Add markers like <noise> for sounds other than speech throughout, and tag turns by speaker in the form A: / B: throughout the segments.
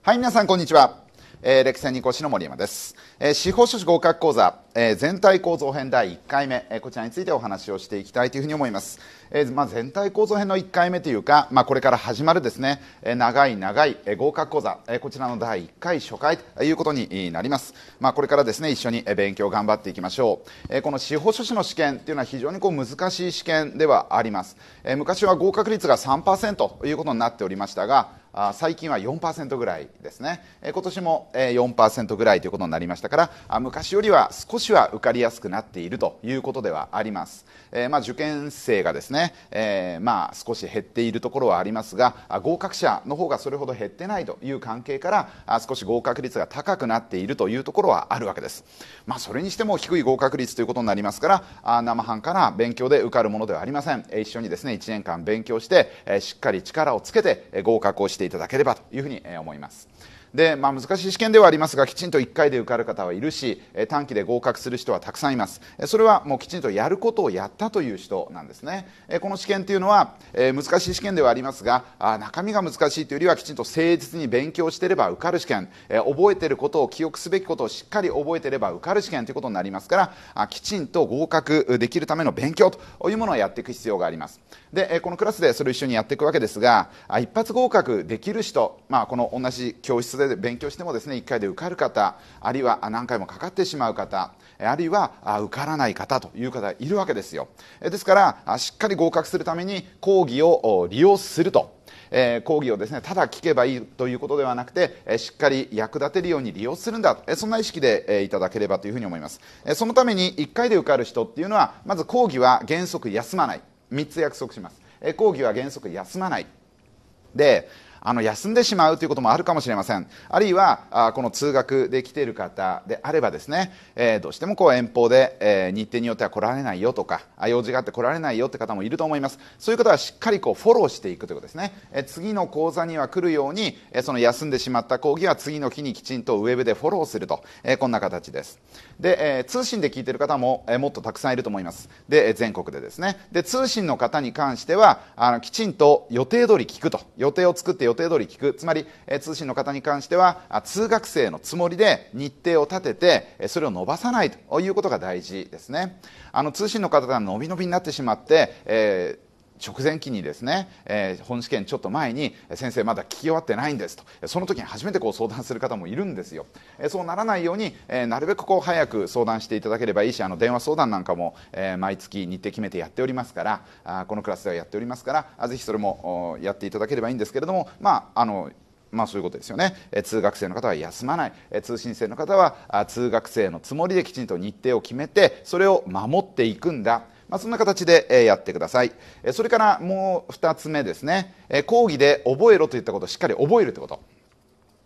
A: はい、皆さん、こんにちは。えー、歴戦に越しの森山です、えー、司法書士合格講座、えー、全体構造編第1回目、えこちらについてお話をしていきたいというふうに思います、えまあ、全体構造編の1回目というか、まあ、これから始まるですね、え長い長い、え合格講座、えこちらの第1回初回ということになります、まあ、これからですね一緒に勉強頑張っていきましょう、えこの司法書士の試験というのは非常にこう難しい試験ではあります、え昔は合格率が3%ということになっておりましたがあ最近は4%ぐらいですね、今年も、え4%ぐらいということになりましたからあ昔よりは少しは受かりやすくなっているということではあります、えまあ、受験生がですね、えまあ、少し減っているところはありますが合格者の方がそれほど減ってないという関係からあ少し合格率が高くなっているというところはあるわけです、まあ、それにしても低い合格率ということになりますからあ生半可な勉強で受かるものではありません一緒にですね1年間勉強して、えしっかり力をつけて合格をしていただければというふうに思います。で、まあ、難しい試験ではありますがきちんと1回で受かる方はいるし短期で合格する人はたくさんいますそれはもうきちんとやることをやったという人なんですねこの試験というのは難しい試験ではありますが中身が難しいというよりはきちんと誠実に勉強していれば受かる試験覚えていることを記憶すべきことをしっかり覚えていれば受かる試験ということになりますからきちんと合格できるための勉強というものをやっていく必要がありますでこのクラスでそれを一緒にやっていくわけですが一発合格できる人、まあ、この同じ教室それで勉強してもですね1回で受かる方あるいは何回もかかってしまう方あるいは受からない方という方いるわけですよですからしっかり合格するために講義を利用するとえ講義をですねただ聞けばいいということではなくて、えしっかり役立てるように利用するんだ、えそんな意識で、えいただければというふうに思います、えそのために1回で受かる人っていうのはまず講義は原則休まない3つ約束します、え講義は原則休まないであの休んでしまうということもあるかもしれませんあるいはあこの通学できている方であればですね、えー、どうしてもこう遠方で、えー、日程によっては来られないよとか用事があって来られないよって方もいると思いますそういう方はしっかりこうフォローしていくということですね、えー、次の講座には来るように、えその休んでしまった講義は次の日にきちんとウェブでフォローすると、えこんな形ですで、え通信で聞いている方も、えもっとたくさんいると思いますで全国でですねで通信の方に関してはあのきちんと予定通り聞くと予定を作って予定通り聞くつまり、え通信の方に関してはあ通学生のつもりで日程を立ててえそれを伸ばさないということが大事ですねあの通信の方が伸び伸びになってしまって、えー直前期にですね、えー、本試験ちょっと前に先生まだ聞き終わってないんですとその時に初めてこう相談する方もいるんですよ、えー、そうならないように、えー、なるべくこう早く相談していただければいいしあの電話相談なんかも、え毎月日程決めてやっておりますからあこのクラスではやっておりますからぜひそれもやっていただければいいんですけれどもまああのまあそういうことですよね、え通学生の方は休まない、え通信生の方はあ通学生のつもりできちんと日程を決めてそれを守っていくんだまあ、そんな形でやってくださいそれからもう2つ目ですね講義で覚えろといったことをしっかり覚えるということ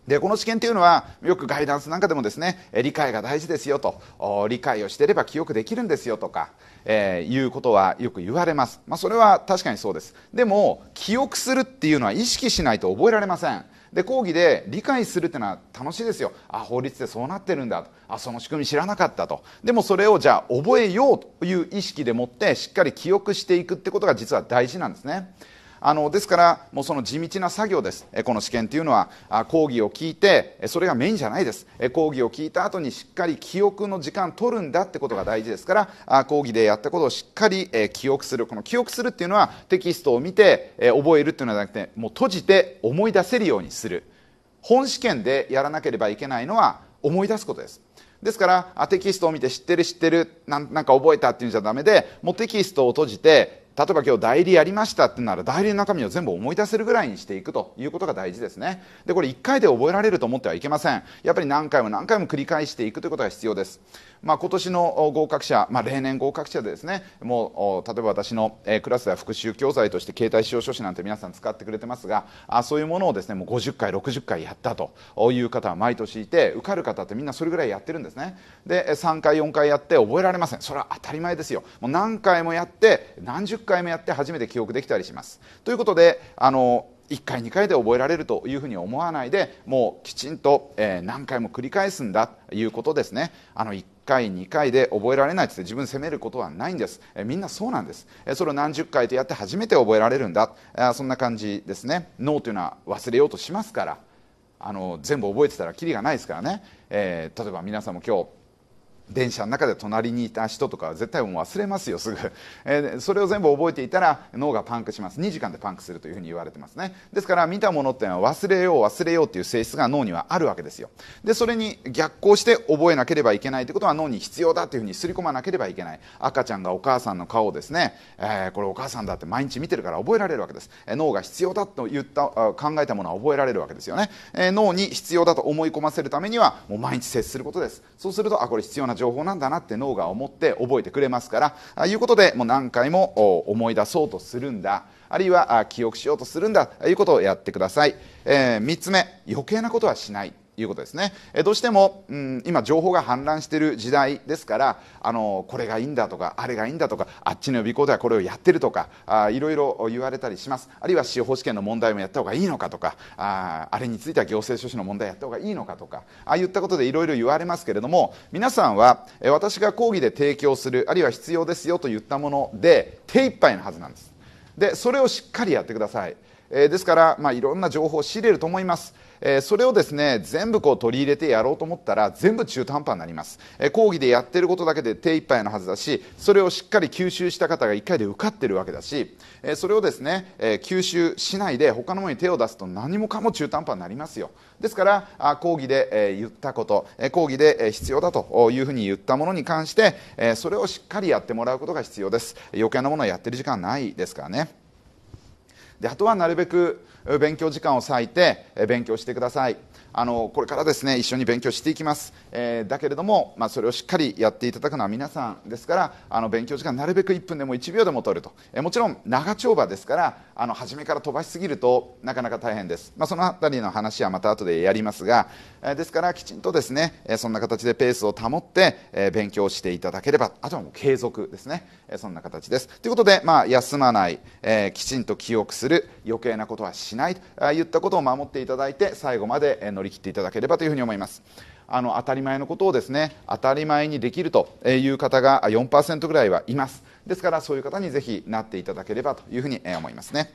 A: でこの試験というのはよくガイダンスなんかでもですね理解が大事ですよと理解をしていれば記憶できるんですよとか、えー、いうことはよく言われます、まあ、それは確かにそうですでも記憶するっていうのは意識しないと覚えられませんで講義で理解するってのは楽しいですよあ法律でそうなってるんだとあその仕組み知らなかったとでもそれをじゃあ覚えようという意識でもってしっかり記憶していくってことが実は大事なんですね。あのですからもうその地道な作業ですこの試験というのは講義を聞いてそれがメインじゃないです講義を聞いた後にしっかり記憶の時間取るんだってことが大事ですから講義でやったことをしっかり記憶するこの記憶するっていうのはテキストを見て覚えるっていうのではなくてもう閉じて思い出せるようにする本試験でやらなければいけないのは思い出すことですですからテキストを見て知ってる知ってるなんか覚えたっていうんじゃダメでもうテキストを閉じて例えば今日代理やりましたってなら代理の中身を全部思い出せるぐらいにしていくということが大事ですねでこれ1回で覚えられると思ってはいけませんやっぱり何回も何回も繰り返していくということが必要ですまあ、今年の合格者、まあ、例年合格者でですねもう例えば私のクラスでは復習教材として携帯使用書士なんて皆さん使ってくれてますがあそういうものをですねもう50回60回やったという方は毎年いて受かる方ってみんなそれぐらいやってるんですねで3回4回やって覚えられませんそれは当たり前ですよもう何回もやって何十回もやって初めて記憶できたりしますということであの1回2回で覚えられるというふうに思わないでもうきちんと、えー、何回も繰り返すんだということですねあの回2回で覚えられないって自分責めることはないんですえみんなそうなんですえそれを何十回とやって初めて覚えられるんだそんな感じですね脳というのは忘れようとしますからあの全部覚えてたらきりがないですからね、えー、例えば皆さんも今日電車の中で隣にいた人とかは絶対もう忘れますよすぐ、<laughs> えー、それを全部覚えていたら脳がパンクします2時間でパンクするというふうに言われてますねですから見たものっていうのは忘れよう忘れようっていう性質が脳にはあるわけですよでそれに逆行して覚えなければいけないということは脳に必要だというふうにすり込まなければいけない赤ちゃんがお母さんの顔をですね、えー、これお母さんだって毎日見てるから覚えられるわけです、えー、脳が必要だと言った考えたものは覚えられるわけですよね、え脳に必要だと思い込ませるためにはもう毎日接することですそうするとあこれ必要なな情報なんだなって脳が思って覚えてくれますからあいうことでもう何回も思い出そうとするんだあるいは記憶しようとするんだということをやってください、えー、3つ目余計なことはしないいうことですね、えどうしても、うん、今情報が氾濫している時代ですからあのこれがいいんだとかあれがいいんだとかあっちの予備校ではこれをやってるとかあいろいろ言われたりしますあるいは司法試験の問題もやった方がいいのかとかああれについては行政書士の問題やった方がいいのかとかああいったことでいろいろ言われますけれども皆さんは、え私が講義で提供するあるいは必要ですよと言ったもので手一杯のはずなんですでそれをしっかりやってください、えー、ですから、まあ、いろんな情報を仕入れると思いますえー、それをですね全部こう取り入れてやろうと思ったら全部中途半端になります、えー、講義でやってることだけで手一杯のはずだしそれをしっかり吸収した方が1回で受かってるわけだし、えー、それをですね、え吸収しないで他のものに手を出すと何もかも中途半端になりますよですからあ講義で、え言ったこと、え講義で、え必要だというふうに言ったものに関して、えそれをしっかりやってもらうことが必要です余計なものはやってる時間ないですからねであとはなるべく勉強時間を割いて勉強してくださいあのこれからですね一緒に勉強していきます、えー、だけれども、まあ、それをしっかりやっていただくのは皆さんですからあの勉強時間なるべく1分でも1秒でも取ると、えー、もちろん長丁場ですからあの初めから飛ばしすぎるとなかなか大変です、まあ、その辺りの話はまた後でやりますが、えですからきちんとですね、えそんな形でペースを保って、え勉強していただければあとはもう継続ですね、えそんな形ですということで、まあ、休まない、えきちんと記憶する余計なことはしないといったことを守っていただいて最後まで乗り切っていただければというふうに思います。あの当たり前のことをですね当たり前にできるという方が4%ぐらいはいますですからそういう方にぜひなっていただければというふうに思いますね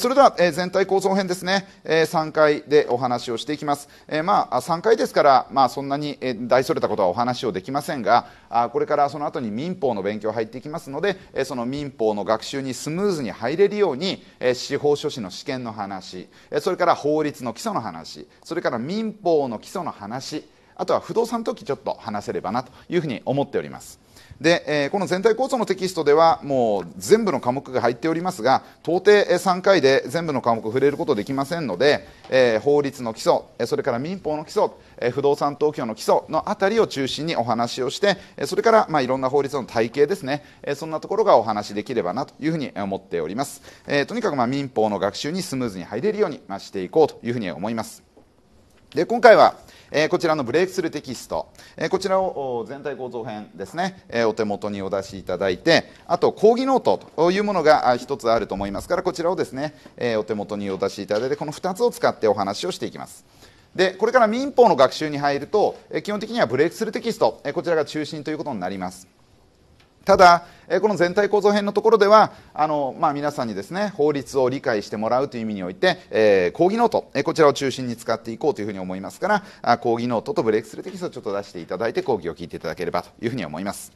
A: それでは全体構想編ですね3回でお話をしていきますまあ3回ですからまあそんなに大それたことはお話をできませんがこれからその後に民法の勉強入っていきますのでその民法の学習にスムーズに入れるように司法書士の試験の話それから法律の基礎の話それから民法の基礎の話あとは不動産の時ちょっと話せればなというふうに思っておりますで、えー、この全体構想のテキストではもう全部の科目が入っておりますが到底3回で全部の科目触れることできませんので、えー、法律の基礎それから民法の基礎、え不動産東京の基礎のあたりを中心にお話をしてそれから、まあ、いろんな法律の体系ですね、えそんなところがお話できればなというふうに思っております、えー、とにかく、まあ、民法の学習にスムーズに入れるように、まあ、していこうというふうに思いますで今回はえー、こちらのブレイクスルーテキスト、えー、こちらを全体構造編ですね、えー、お手元にお出しいただいてあと講義ノートというものが1つあると思いますからこちらをですね、えお手元にお出しいただいてこの2つを使ってお話をしていきますでこれから民法の学習に入ると基本的にはブレイクスルーテキストこちらが中心ということになりますただこの全体構造編のところではあの、まあ、皆さんにですね法律を理解してもらうという意味において、えー、講義ノート、えこちらを中心に使っていこうというふうに思いますからあ講義ノートとブレイクスルーテキストをちょっと出していただいて講義を聞いていただければというふうに思います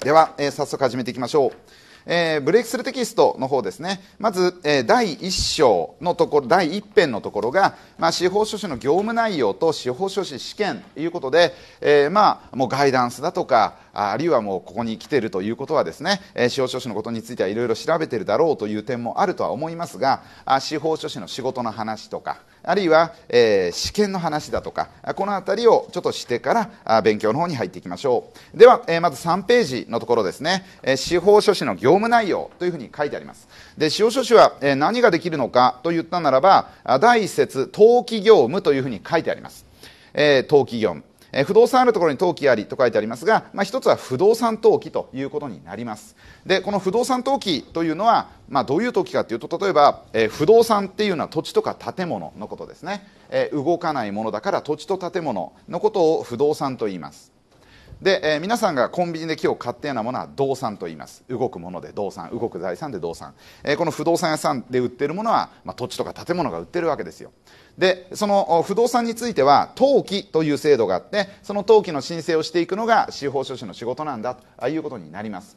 A: では、えー、早速始めていきましょうえー、ブレイクスルーテキストの方ですねまず、えー、第1章のところ第1編のところが、まあ、司法書士の業務内容と司法書士試験ということで、えー、まあ、もうガイダンスだとかあるいはもうここに来ているということはですね、え司法書士のことについてはいろいろ調べているだろうという点もあるとは思いますがあ司法書士の仕事の話とかあるいは、えー、試験の話だとかこの辺りをちょっとしてから勉強の方に入っていきましょうでは、えー、まず3ページのところですね、えー、司法書士の業務内容というふうに書いてありますで司法書士は、え何ができるのかと言ったならば第1節登記業務というふうに書いてあります、え登記業務え不動産あるところに登記ありと書いてありますが、まあ、つは不動産登記ということになりますでこの不動産登記というのは、まあ、どういう時かというと例えば、え不動産っていうのは土地とか建物のことですね、え動かないものだから土地と建物のことを不動産と言いますで、えー、皆さんがコンビニで今日買ったようなものは動産と言います動くもので動産動く財産で動産、えー、この不動産屋さんで売ってるものは、まあ、土地とか建物が売ってるわけですよでその不動産については登記という制度があってその登記の申請をしていくのが司法書士の仕事なんだということになります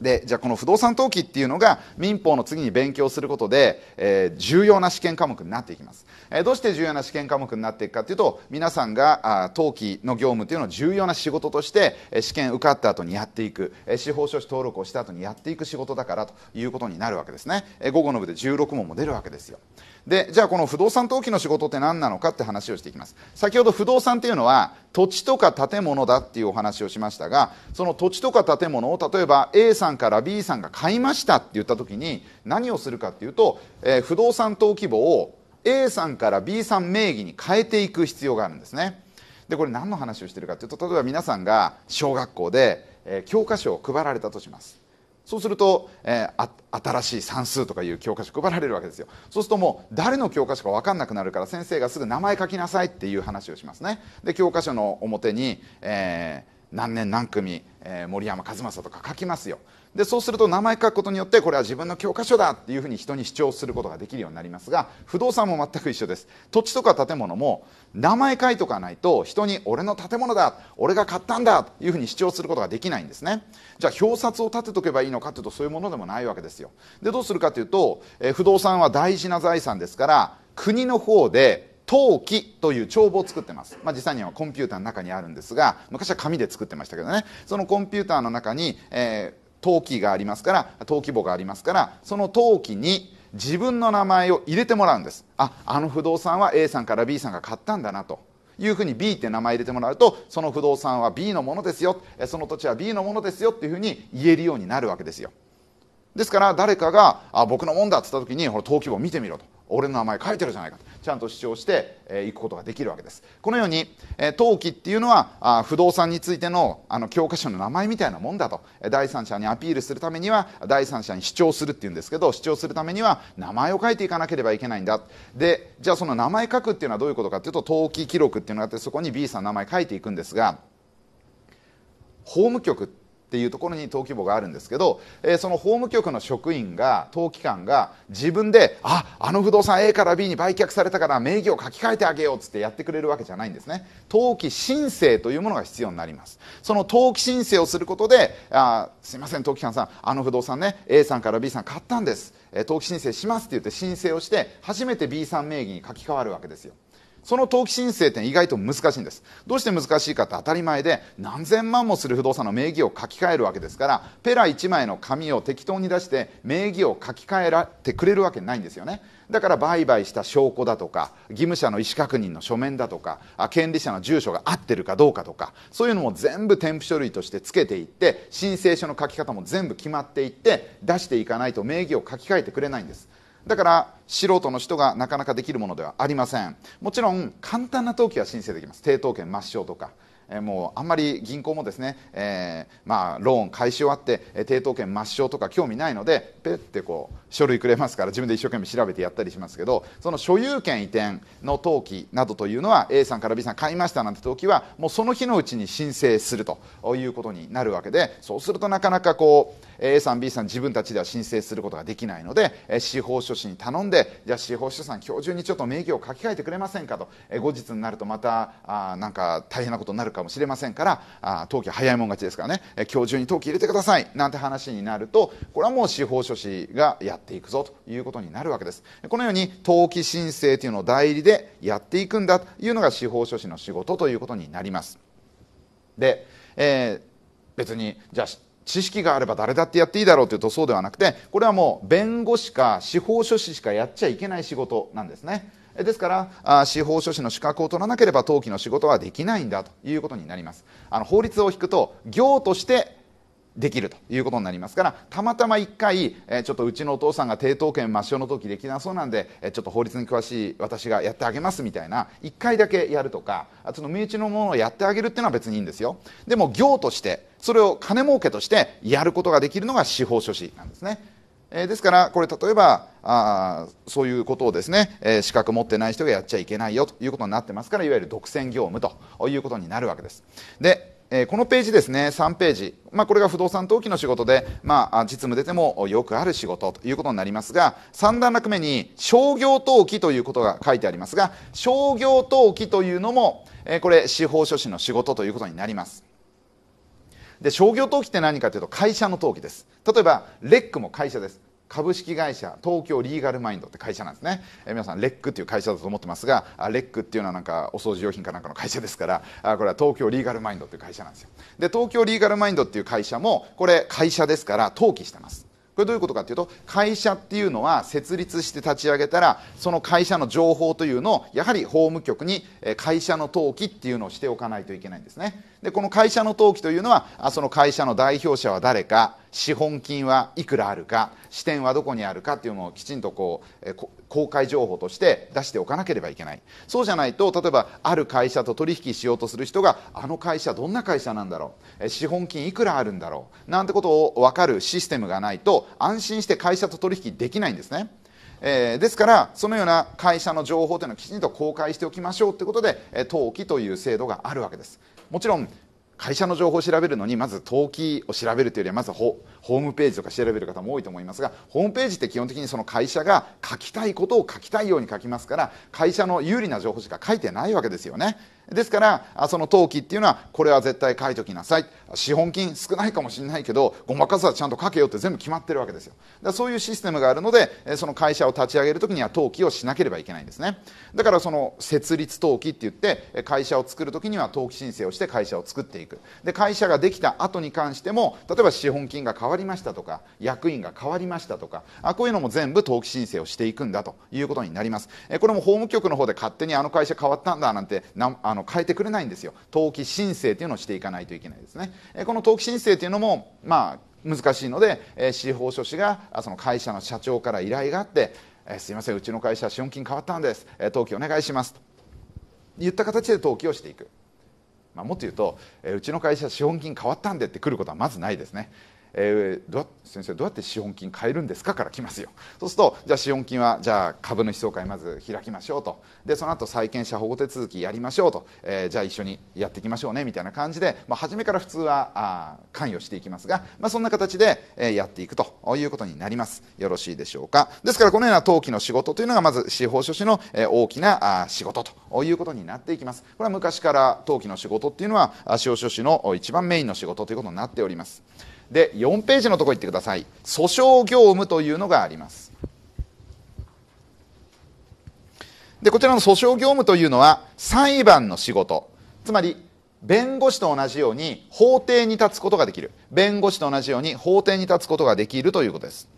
A: でじゃあこの不動産登記っていうのが民法の次に勉強することで、えー、重要な試験科目になっていきますえどうして重要な試験科目になっていくかというと皆さんが登記の業務というのを重要な仕事として試験受かった後にやっていく司法書士登録をした後にやっていく仕事だからということになるわけですね午後の部で16問も出るわけですよでじゃあこの不動産登記の仕事って何なのかって話をしていきます先ほど不動産っていうのは土地とか建物だっていうお話をしましたがその土地とか建物を例えば A さんから B さんが買いましたって言った時に何をするかっていうと、えー、不動産登記簿を A さんから B さん名義に変えていく必要があるんですねでこれ何の話をしてるかというと例えば皆さんが小学校で、えー、教科書を配られたとしますそうすると、えー、新しい算数とかいう教科書配られるわけですよそうするともう誰の教科書か分かんなくなるから先生がすぐ名前書きなさいっていう話をしますねで教科書の表に、えー、何年何組、えー、森山和正とか書きますよでそうすると名前書くことによってこれは自分の教科書だっていうふうに人に主張することができるようになりますが不動産も全く一緒です土地とか建物も名前書いとかないと人に俺の建物だ俺が買ったんだというふうに主張することができないんですねじゃあ表札を立てとけばいいのかというとそういうものでもないわけですよでどうするかというと、え不動産は大事な財産ですから国の方で陶器という帳簿を作ってます、まあ、実際にはコンピューターの中にあるんですが昔は紙で作ってましたけどねそのコンピューターの中に、えー登記がありますから登記簿がありますからその登記に自分の名前を入れてもらうんですああの不動産は A さんから B さんが買ったんだなというふうに B って名前入れてもらうとその不動産は B のものですよその土地は B のものですよっていうふうに言えるようになるわけですよですから誰かがあ僕のもんだって言った時にほら登記簿見てみろと俺の名前書いてるじゃないかとちゃんと主張してい、えー、くことができるわけですこのように、えー、登記っていうのはあ不動産についてのあの教科書の名前みたいなもんだと第三者にアピールするためには第三者に主張するっていうんですけど主張するためには名前を書いていかなければいけないんだでじゃあその名前書くっていうのはどういうことかっていうと登記記録っていうのがあってそこに B さんの名前書いていくんですが法務局ってっていうところに登記簿があるんですけど、えー、その法務局の職員が登記官が自分でああの不動産 A から B に売却されたから名義を書き換えてあげようっつってやってくれるわけじゃないんですね登記申請というものが必要になりますその登記申請をすることであすいません登記官さんあの不動産ね A さんから B さん買ったんです、え登記申請しますって言って申請をして初めて B さん名義に書き換わるわけですよその登記申請って意外と難しいんですどうして難しいかって当たり前で何千万もする不動産の名義を書き換えるわけですからペラ1枚の紙を適当に出して名義を書き換えらてくれるわけないんですよねだから売買した証拠だとか義務者の意思確認の書面だとか権利者の住所が合ってるかどうかとかそういうのも全部添付書類として付けていって申請書の書き方も全部決まっていって出していかないと名義を書き換えてくれないんですだから素人の人がなかなかできるものではありませんもちろん簡単な登記は申請できます抵当権抹消とかえもうあんまり銀行もですね、えー、まあ、ローン返し終わって、抵当権抹消とか興味ないのでペってこう書類くれますから自分で一生懸命調べてやったりしますけどその所有権移転の登記などというのは A さんから B さん買いましたなんて登記はもうその日のうちに申請するということになるわけでそうするとなかなかこう A さん B さん自分たちでは申請することができないので司法書士に頼んでじゃあ司法書士さん今日中にちょっと名義を書き換えてくれませんかと後日になるとまたあなんか大変なことになるかもしれませんからあ登記早いもん勝ちですからね、今日中に登記入れてくださいなんて話になるとこれはもう司法書士がやっていくぞということになるわけですこのように登記申請というのを代理でやっていくんだというのが司法書士の仕事ということになりますで、えー、別にじゃあ知識があれば誰だってやっていいだろうというとそうではなくてこれはもう弁護士か司法書士しかやっちゃいけない仕事なんですねですから司法書士の資格を取らなければ登記の仕事はできないんだということになりますあの法律を引くと行としてできるということになりますからたまたま1回、えちょっとうちのお父さんが抵当権抹消の時できなそうなんで、えちょっと法律に詳しい私がやってあげますみたいな1回だけやるとかその身内のものをやってあげるっていうのは別にいいんですよでも行としてそれを金儲けとしてやることができるのが司法書士なんですねえですからこれ例えばあそういうことをですね、え資格持ってない人がやっちゃいけないよということになってますからいわゆる独占業務ということになるわけです。でえこのページですね、3ページ、まあ、これが不動産登記の仕事で、まあ、実務出てもよくある仕事ということになりますが、3段落目に商業登記ということが書いてありますが、商業登記というのも、えこれ、司法書士の仕事ということになります。で商業登記って何かというと会社の登記です例えばレックも会社です株式会社東京リーガルマインドって会社なんですね、え皆さんレックっていう会社だと思ってますがレックっていうのはなんかお掃除用品かなんかの会社ですからあこれは東京リーガルマインドっていう会社なんですよで東京リーガルマインドっていう会社もこれ会社ですから登記してますこれどういうことかっていうと会社っていうのは設立して立ち上げたらその会社の情報というのをやはり法務局に会社の登記っていうのをしておかないといけないんですねでこの会社の登記というのはその会社の代表者は誰か資本金はいくらあるか支店はどこにあるかっていうのをきちんとこう公開情報として出しておかなければいけないそうじゃないと例えばある会社と取引しようとする人があの会社どんな会社なんだろう資本金いくらあるんだろうなんてことを分かるシステムがないと安心して会社と取引できないんですね。えー、ですからそのような会社の情報というのはきちんと公開しておきましょうということで登記という制度があるわけですもちろん会社の情報を調べるのにまず登記を調べるというよりはまずホームページとか調べる方も多いと思いますがホームページって基本的にその会社が書きたいことを書きたいように書きますから会社の有利な情報しか書いてないわけですよねですからその登記っていうのはこれは絶対書いときなさい資本金少ないかもしれないけどごまかすはちゃんとかけよって全部決まってるわけですよだそういうシステムがあるのでその会社を立ち上げるときには登記をしなければいけないんですねだからその設立登記って言って会社を作るときには登記申請をして会社を作っていくで会社ができた後に関しても例えば資本金が変わりましたとか役員が変わりましたとかあこういうのも全部登記申請をしていくんだということになりますこれも法務局の方で勝手にあの会社変わったんだなんてなあの変えてくれないんですよ登記申請というのをしていかないといけないですねこの登記申請というのも、まあ、難しいので、え司法書士がその会社の社長から依頼があって「えすいませんうちの会社資本金変わったんです、え登記お願いします」と言った形で登記をしていく、まあ、もっと言うと、えうちの会社資本金変わったんで」って来ることはまずないですね、えー、どう先生どうやって資本金買えるんですかから来ますよそうするとじゃあ資本金はじゃあ株主総会まず開きましょうとでその後債権者保護手続きやりましょうと、えー、じゃあ一緒にやっていきましょうねみたいな感じで、まあ、初めから普通はあ関与していきますが、まあ、そんな形で、えー、やっていくということになりますよろしいでしょうかですからこのような登記の仕事というのがまず司法書士の、えー、大きなあ仕事ということになっていきますこれは昔から登記の仕事っていうのは司法書士の一番メインの仕事ということになっておりますで4ページのとこ行ってください訴訟業務というのがありますでこちらの訴訟業務というのは裁判の仕事つまり弁護士と同じように法廷に立つことができる弁護士と同じように法廷に立つことができるということです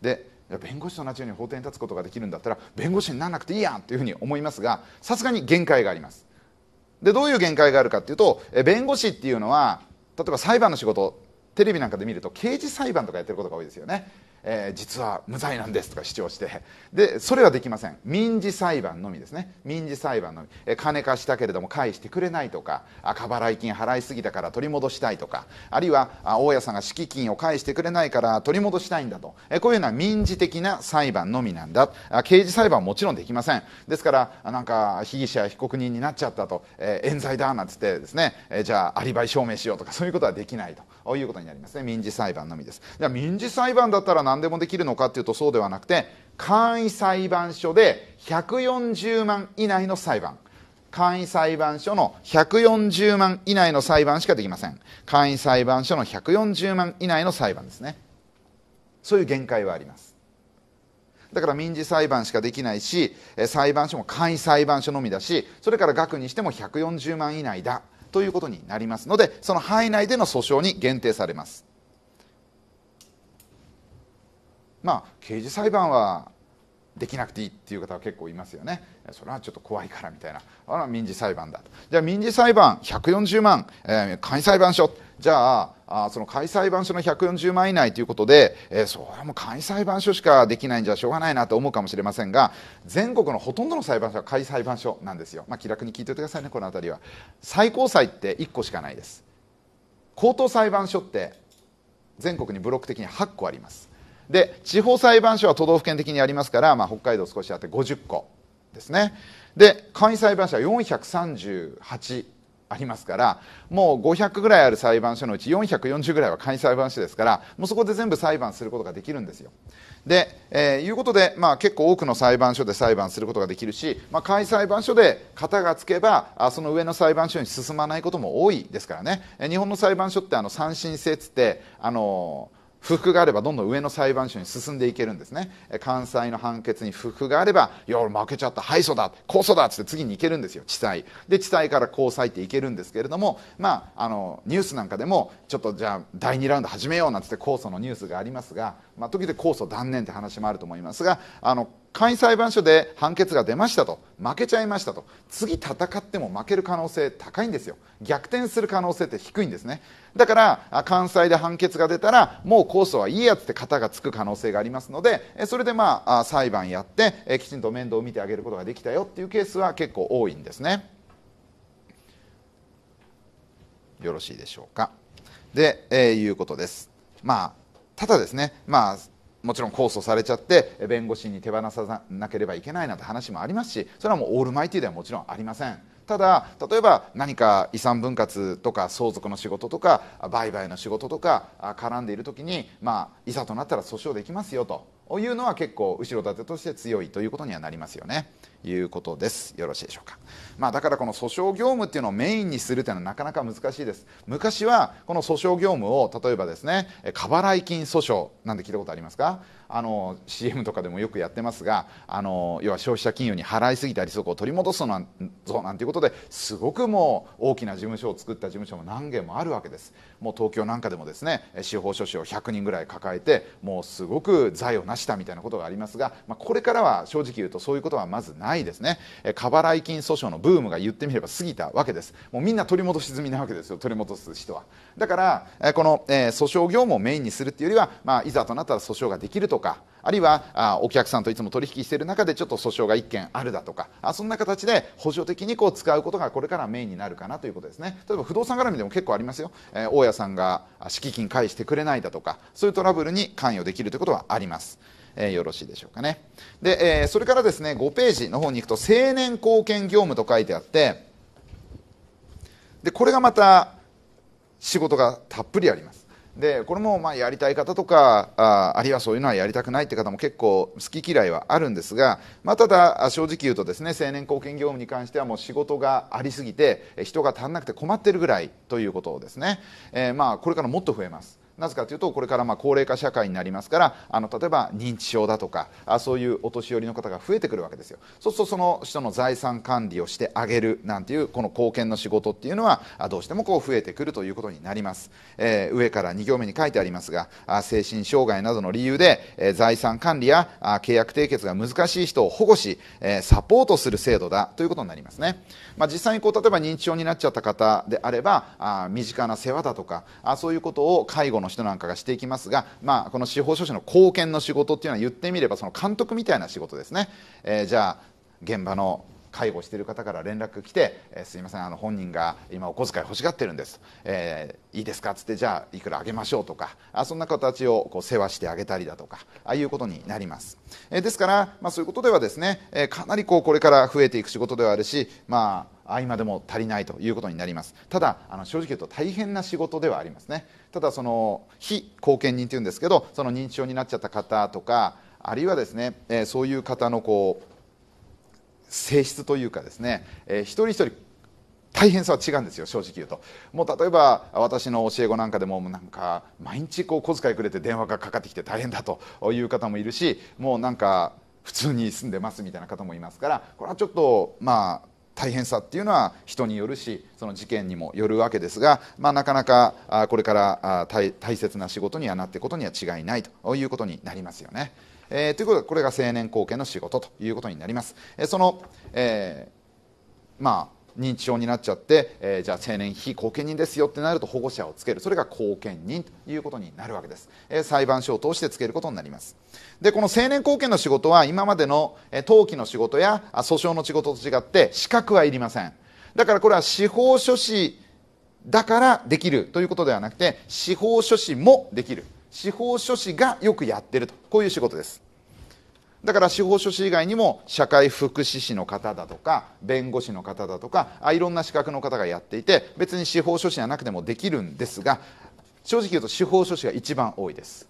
A: で弁護士と同じように法廷に立つことができるんだったら弁護士にならなくていいやんというふうに思いますがさすがに限界がありますでどういう限界があるかというと弁護士っていうのは例えば裁判の仕事テレビなんかで見ると刑事裁判とかやってることが多いですよね、えー、実は無罪なんですとか主張してでそれはできません民事裁判のみですね民事裁判のみ、えー、金貸したけれども返してくれないとか過払い金払いすぎたから取り戻したいとかあるいは大家さんが敷金を返してくれないから取り戻したいんだと、えー、こういうのは民事的な裁判のみなんだ刑事裁判はもちろんできませんですからなんか被疑者被告人になっちゃったと、え冤罪だなんつってですね、えじゃあアリバイ証明しようとかそういうことはできないと。ということになりますね民事裁判のみですじゃあ民事裁判だったら何でもできるのかっていうとそうではなくて簡易裁判所で140万以内の裁判簡易裁判所の140万以内の裁判しかできません簡易裁判所の140万以内の裁判ですねそういう限界はありますだから民事裁判しかできないし裁判所も簡易裁判所のみだしそれから額にしても140万以内だということになりますのでその範囲内での訴訟に限定されますまあ刑事裁判はできなくていいっていう方は結構いますよねそれはちょっと怖いからみたいなあら民事裁判だじゃあ民事裁判140万、えー、簡易裁判所じゃああその開裁判所の140万以内ということで、えー、それはもう開裁判所しかできないんじゃしょうがないなと思うかもしれませんが全国のほとんどの裁判所は開裁判所なんですよ、まあ、気楽に聞いておいてくださいねこの辺りは最高裁って1個しかないです高等裁判所って全国にブロック的に8個ありますで地方裁判所は都道府県的にありますから、まあ、北海道少しあって50個ですねで簡易裁判所は438ありますからもう500ぐらいある裁判所のうち440ぐらいは簡易裁判所ですからもうそこで全部裁判することができるんですよ。で、えー、いうことで、まあ、結構多くの裁判所で裁判することができるし、まあ、簡易裁判所で型がつけばあその上の裁判所に進まないことも多いですからねえ日本の裁判所ってあの三審制っつってあのー不服があればどんどん上の裁判所に進んでいけるんですね関西の判決に不服があれば「いや負けちゃった敗訴だ控訴だ」って次に行けるんですよ地裁で地裁から高裁って行けるんですけれどもまああのニュースなんかでもちょっとじゃあ第2ラウンド始めようなんつって控訴のニュースがありますが、まあ、時々控訴断念って話もあると思いますがあの簡易裁判所で判決が出ましたと負けちゃいましたと次戦っても負ける可能性高いんですよ逆転する可能性って低いんですねだから関西で判決が出たらもう控訴はいいやつって型がつく可能性がありますのでそれでまあ裁判やってきちんと面倒を見てあげることができたよっていうケースは結構多いんですねよろしいでしょうかで、えー、いうことですまあただですねまあもちろん控訴されちゃって弁護士に手放さなければいけないなんて話もありますしそれはもうオールマイティではもちろんありません。ただ例えば何か遺産分割とか相続の仕事とか売買の仕事とか絡んでいる時に、まあ、いざとなったら訴訟できますよというのは結構後ろ盾として強いということにはなりますよね。いうことですよろしいでしょうか、まあ、だからこの訴訟業務っていうのをメインにするというのはなかなか難しいです昔はこの訴訟業務を例えばですね過払い金訴訟なんて聞いたことありますかあの CM とかでもよくやってますがあの要は消費者金融に払いすぎた利息を取り戻すぞなんていうことですごくもう大きな事務所を作った事務所も何件もあるわけですもう東京なんかでもですね司法書士を100人ぐらい抱えてもうすごく財を成したみたいなことがありますが、まあ、これからは正直言うとそういうことはまずないですね過払い金訴訟のブームが言ってみれば過ぎたわけですもうみんな取り戻し済みなわけですよ取り戻す人はだからこの訴訟業務をメインにするっていうよりは、まあ、いざとなったら訴訟ができるとかあるいはあお客さんといつも取引している中でちょっと訴訟が1件あるだとかあそんな形で補助的にこう使うことがこれからメインになるかなということですね例えば不動産絡みでも結構ありますよ、えー家さんが敷金返してくれないだとかそういうトラブルに関与できるということはあります。えー、よろしいでしょうかねで、えー、それからですね5ページの方に行くと成年貢献業務と書いてあってでこれがまた仕事がたっぷりありますでこれもまあやりたい方とかああるいはそういうのはやりたくないって方も結構好き嫌いはあるんですが、まあ、ただ正直言うとですね青年貢献業務に関してはもう仕事がありすぎて人が足んなくて困ってるぐらいということですね、えー、まあこれからもっと増えますなぜかというとこれからま高齢化社会になりますからあの例えば認知症だとかあそういうお年寄りの方が増えてくるわけですよそうするとその人の財産管理をしてあげるなんていうこの貢献の仕事っていうのはどうしてもこう増えてくるということになります、えー、上から2行目に書いてありますが精神障害などの理由で、えー、財産管理や契約締結が難しい人を保護し、えー、サポートする制度だということになりますね、まあ、実際にこう例えば認知症になっちゃった方であればあ身近な世話だとかあそういうことを介護のの人なんかがしていきますが、まあ、この司法書士の貢献の仕事っていうのは言ってみればその監督みたいな仕事ですね、えー、じゃあ現場の介護している方から連絡来て、えー、すいませんあの本人が今お小遣い欲しがってるんです、えー、いいですかっつってじゃあいくらあげましょうとかあそんな形をこう世話してあげたりだとかああいうことになります、えー、ですから、まあ、そういうことではですね、えかなりこうこれから増えていく仕事ではあるしまあ合間でも足りないということになりますただあの正直言うと大変な仕事ではありますねただその非後見人というんですけどその認知症になっちゃった方とかあるいはですね、えそういう方のこう性質というかですね、えー、一人一人大変さは違うんですよ正直言うともう例えば私の教え子なんかでもなんか毎日こう小遣いくれて電話がかかってきて大変だという方もいるしもうなんか普通に住んでますみたいな方もいますからこれはちょっとまあ大変さっていうのは人によるしその事件にもよるわけですが、まあ、なかなかこれから大切な仕事にはなっていくことには違いないということになりますよね。えー、ということでこれが成年後見の仕事ということになります。えその、えー、まあ認知症になっちゃって、えー、じゃあ成年非後見人ですよってなると保護者をつけるそれが後見人ということになるわけです、えー、裁判所を通してつけることになりますでこの成年後見の仕事は今までの、えー、登記の仕事や訴訟の仕事と違って資格はいりませんだからこれは司法書士だからできるということではなくて司法書士もできる司法書士がよくやってるとこういう仕事ですだから司法書士以外にも社会福祉士の方だとか弁護士の方だとかあいろんな資格の方がやっていて別に司法書士じゃなくてもできるんですが正直言うと司法書士が一番多いです、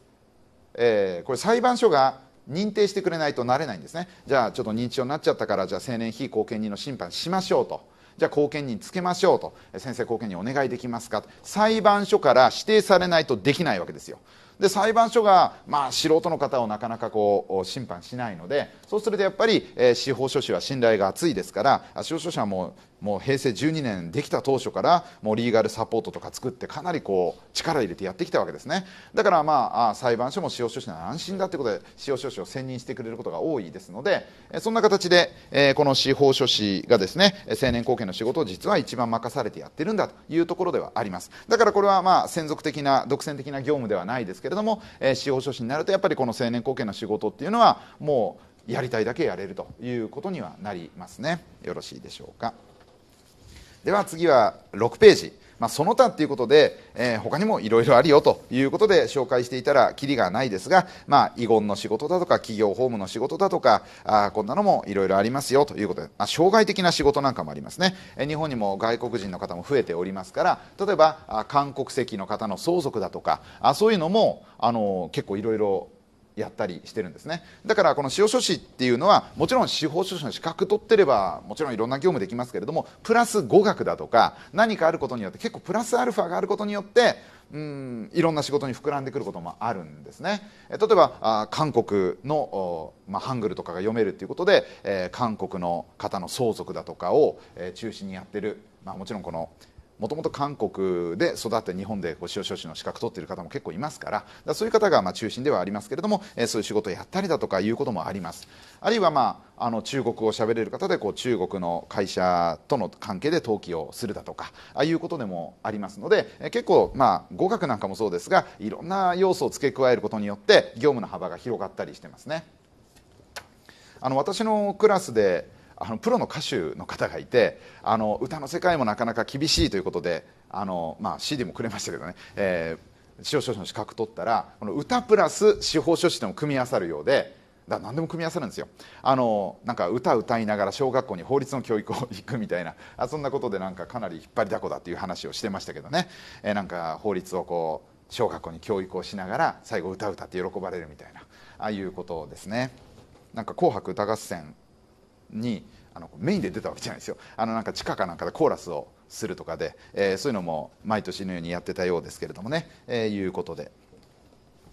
A: えー、これ裁判所が認定してくれないとなれないんですねじゃあちょっと認知症になっちゃったからじゃあ成年非後見人の審判しましょうとじゃあ後見人つけましょうと先生後見人お願いできますか裁判所から指定されないとできないわけですよで裁判所が、まあ、素人の方をなかなかこう審判しないのでそうするとやっぱり、えー、司法書士は信頼が厚いですから司法書士はもうもう平成12年できた当初からもうリーガルサポートとか作ってかなりこう力入れてやってきたわけですねだからまあ裁判所も司法書士なら安心だということで司法書士を選任してくれることが多いですのでそんな形で、えこの司法書士がですね成年後見の仕事を実は一番任されてやってるんだというところではありますだからこれはまあ専属的な独占的な業務ではないですけれども、え司法書士になるとやっぱりこの成年後見の仕事っていうのはもうやりたいだけやれるということにはなりますねよろしいでしょうか。では次は6ページ、まあ、その他ということで、えー、他にもいろいろあるよということで紹介していたらきりがないですが、まあ、遺言の仕事だとか企業法務の仕事だとかあこんなのもいろいろありますよということで、まあ、障害的な仕事なんかもありますね、えー、日本にも外国人の方も増えておりますから例えばあ韓国籍の方の相続だとかあそういうのも、あのー、結構いろいろやったりしてるんですねだからこの司法書士っていうのはもちろん司法書士の資格取ってればもちろんいろんな業務できますけれどもプラス語学だとか何かあることによって結構プラスアルファがあることによってうんいろんな仕事に膨らんでくることもあるんですね例えばあ韓国の、まあ、ハングルとかが読めるっていうことで、えー、韓国の方の相続だとかを、えー、中心にやってる、まあ、もちろんこのもともと韓国で育って日本でこう司法書士の資格取っている方も結構いますからそういう方がま中心ではありますけれども、えそういう仕事をやったりだとかいうこともありますあるいは、まあ、あの中国しを喋れる方でこう中国の会社との関係で登記をするだとかああいうことでもありますので、え結構、まあ、語学なんかもそうですがいろんな要素を付け加えることによって業務の幅が広がったりしてますね。あの私のクラスであのプロの歌手の方がいてあの歌の世界もなかなか厳しいということであの、まあ、CD もくれましたけどね、えー、司法書士の資格取ったらこの歌プラス司法書士でも組み合わさるようで。だ何でも組み合わせるんですよあのなんか歌歌いながら小学校に法律の教育を行くみたいなあそんなことでなんかかなり引っ張りだこだっていう話をしてましたけどね、えなんか法律をこう小学校に教育をしながら最後歌歌って喜ばれるみたいなああいうことですねなんか「紅白歌合戦」にあのメインで出たわけじゃないですよあのなんか地下かなんかでコーラスをするとかで、えー、そういうのも毎年のようにやってたようですけれどもね、えー、いうことで。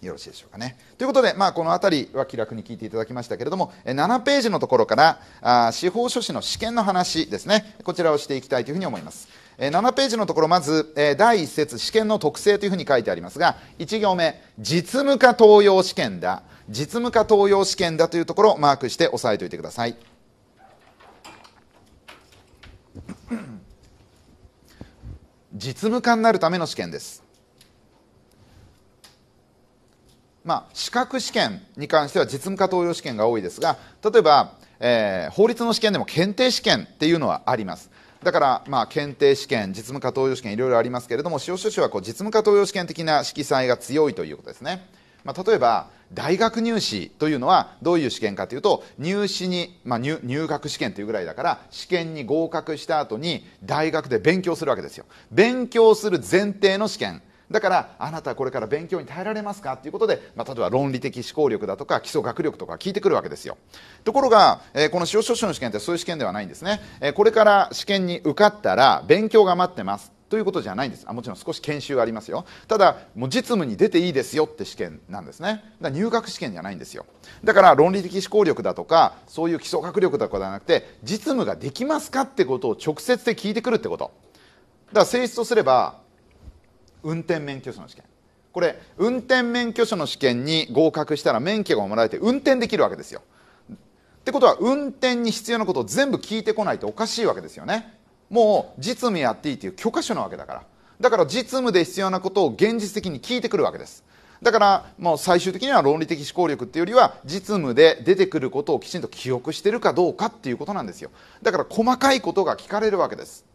A: よろしいでしょうかね。ということで、まあ、この辺りは気楽に聞いていただきましたけれども、7ページのところからあ司法書士の試験の話ですね、こちらをしていきたいというふうに思います。7ページのところ、まず、第1節、試験の特性というふうに書いてありますが、1行目、実務化登用試験だ、実務化登用試験だというところをマークして押さえておいてください。実務家になるための試験ですまあ、資格試験に関しては実務家登用試験が多いですが例えば、えー、法律の試験でも検定試験っていうのはありますだから、まあ、検定試験実務家登用試験いろいろありますけれども司法書士はこう実務家登用試験的な色彩が強いということですね、まあ、例えば大学入試というのはどういう試験かというと入試に、まあ、入学試験というぐらいだから試験に合格した後に大学で勉強するわけですよ勉強する前提の試験だからあなたはこれから勉強に耐えられますかということで、まあ、例えば論理的思考力だとか基礎学力とか聞いてくるわけですよところが、えー、この司法書士の試験ってそういう試験ではないんですね、えー、これから試験に受かったら勉強が待ってますということじゃないんですあもちろん少し研修ありますよただもう実務に出ていいですよって試験なんですねだ入学試験じゃないんですよだから論理的思考力だとかそういう基礎学力とかではなくて実務ができますかってことを直接で聞いてくるってことだから性質とすれば運転免許証の試験これ運転免許証の試験に合格したら免許がもらえて運転できるわけですよってことは運転に必要なことを全部聞いてこないとおかしいわけですよねもう実務やっていいという許可書なわけだからだから実務で必要なことを現実的に聞いてくるわけですだからもう最終的には論理的思考力っていうよりは実務で出てくることをきちんと記憶してるかどうかっていうことなんですよだから細かいことが聞かれるわけです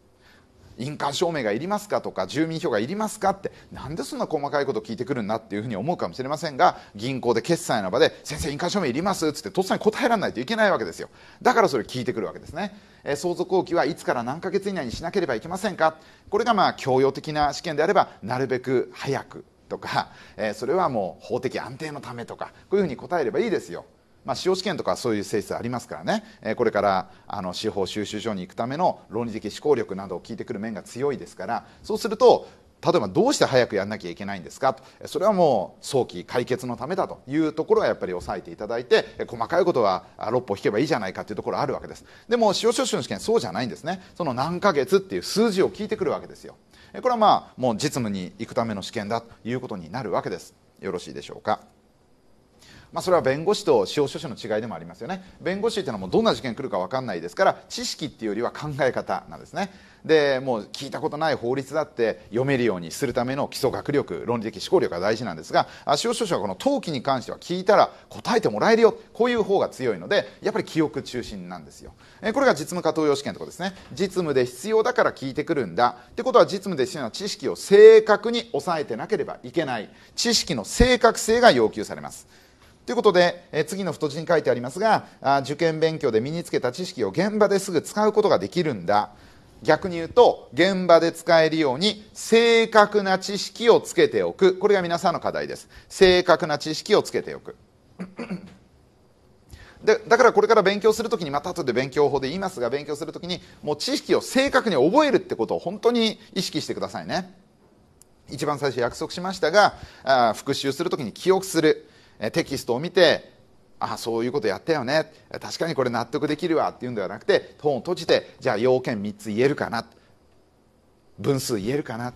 A: 印鑑証明がいりますかとか住民票がいりますかってなんでそんな細かいこと聞いてくるんだっていうふうに思うかもしれませんが銀行で決済の場で「先生印鑑証明いります」っつってとっさに答えられないといけないわけですよだからそれ聞いてくるわけですね相続放棄はいつから何ヶ月以内にしなければいけませんかこれがまあ教養的な試験であればなるべく早くとか、えそれはもう法的安定のためとかこういうふうに答えればいいですよ。まあ、司法試験とかそういう性質ありますからね、えこれからあの司法収集所に行くための論理的思考力などを聞いてくる面が強いですからそうすると例えばどうして早くやんなきゃいけないんですかとそれはもう早期解決のためだというところはやっぱり押さえていただいて細かいことは6歩引けばいいじゃないかというところあるわけですでも司法書士の試験そうじゃないんですねその何ヶ月っていう数字を聞いてくるわけですよこれはまあもう実務に行くための試験だということになるわけですよろしいでしょうかまあ、それは弁護士と司法書士の違いでもありますよね弁護士というのはもうどんな事件来るか分かんないですから知識っていうよりは考え方なんですねでもう聞いたことない法律だって読めるようにするための基礎学力論理的思考力が大事なんですが司法書士はこの登記に関しては聞いたら答えてもらえるよこういう方が強いのでやっぱり記憶中心なんですよこれが実務化登用試験とかですね実務で必要だから聞いてくるんだってことは実務で必要な知識を正確に抑えてなければいけない知識の正確性が要求されますということで、え次の太字に書いてありますがあ受験勉強で身につけた知識を現場ですぐ使うことができるんだ逆に言うと現場で使えるように正確な知識をつけておくこれが皆さんの課題です正確な知識をつけておく <coughs> でだからこれから勉強するときにまた後で勉強法で言いますが勉強するときにもう知識を正確に覚えるってことを本当に意識してくださいね一番最初約束しましたがあ復習するときに記憶するテキストを見てあそういうことやったよね確かにこれ納得できるわっていうんではなくて本を閉じてじゃあ要件3つ言えるかな分数言えるかな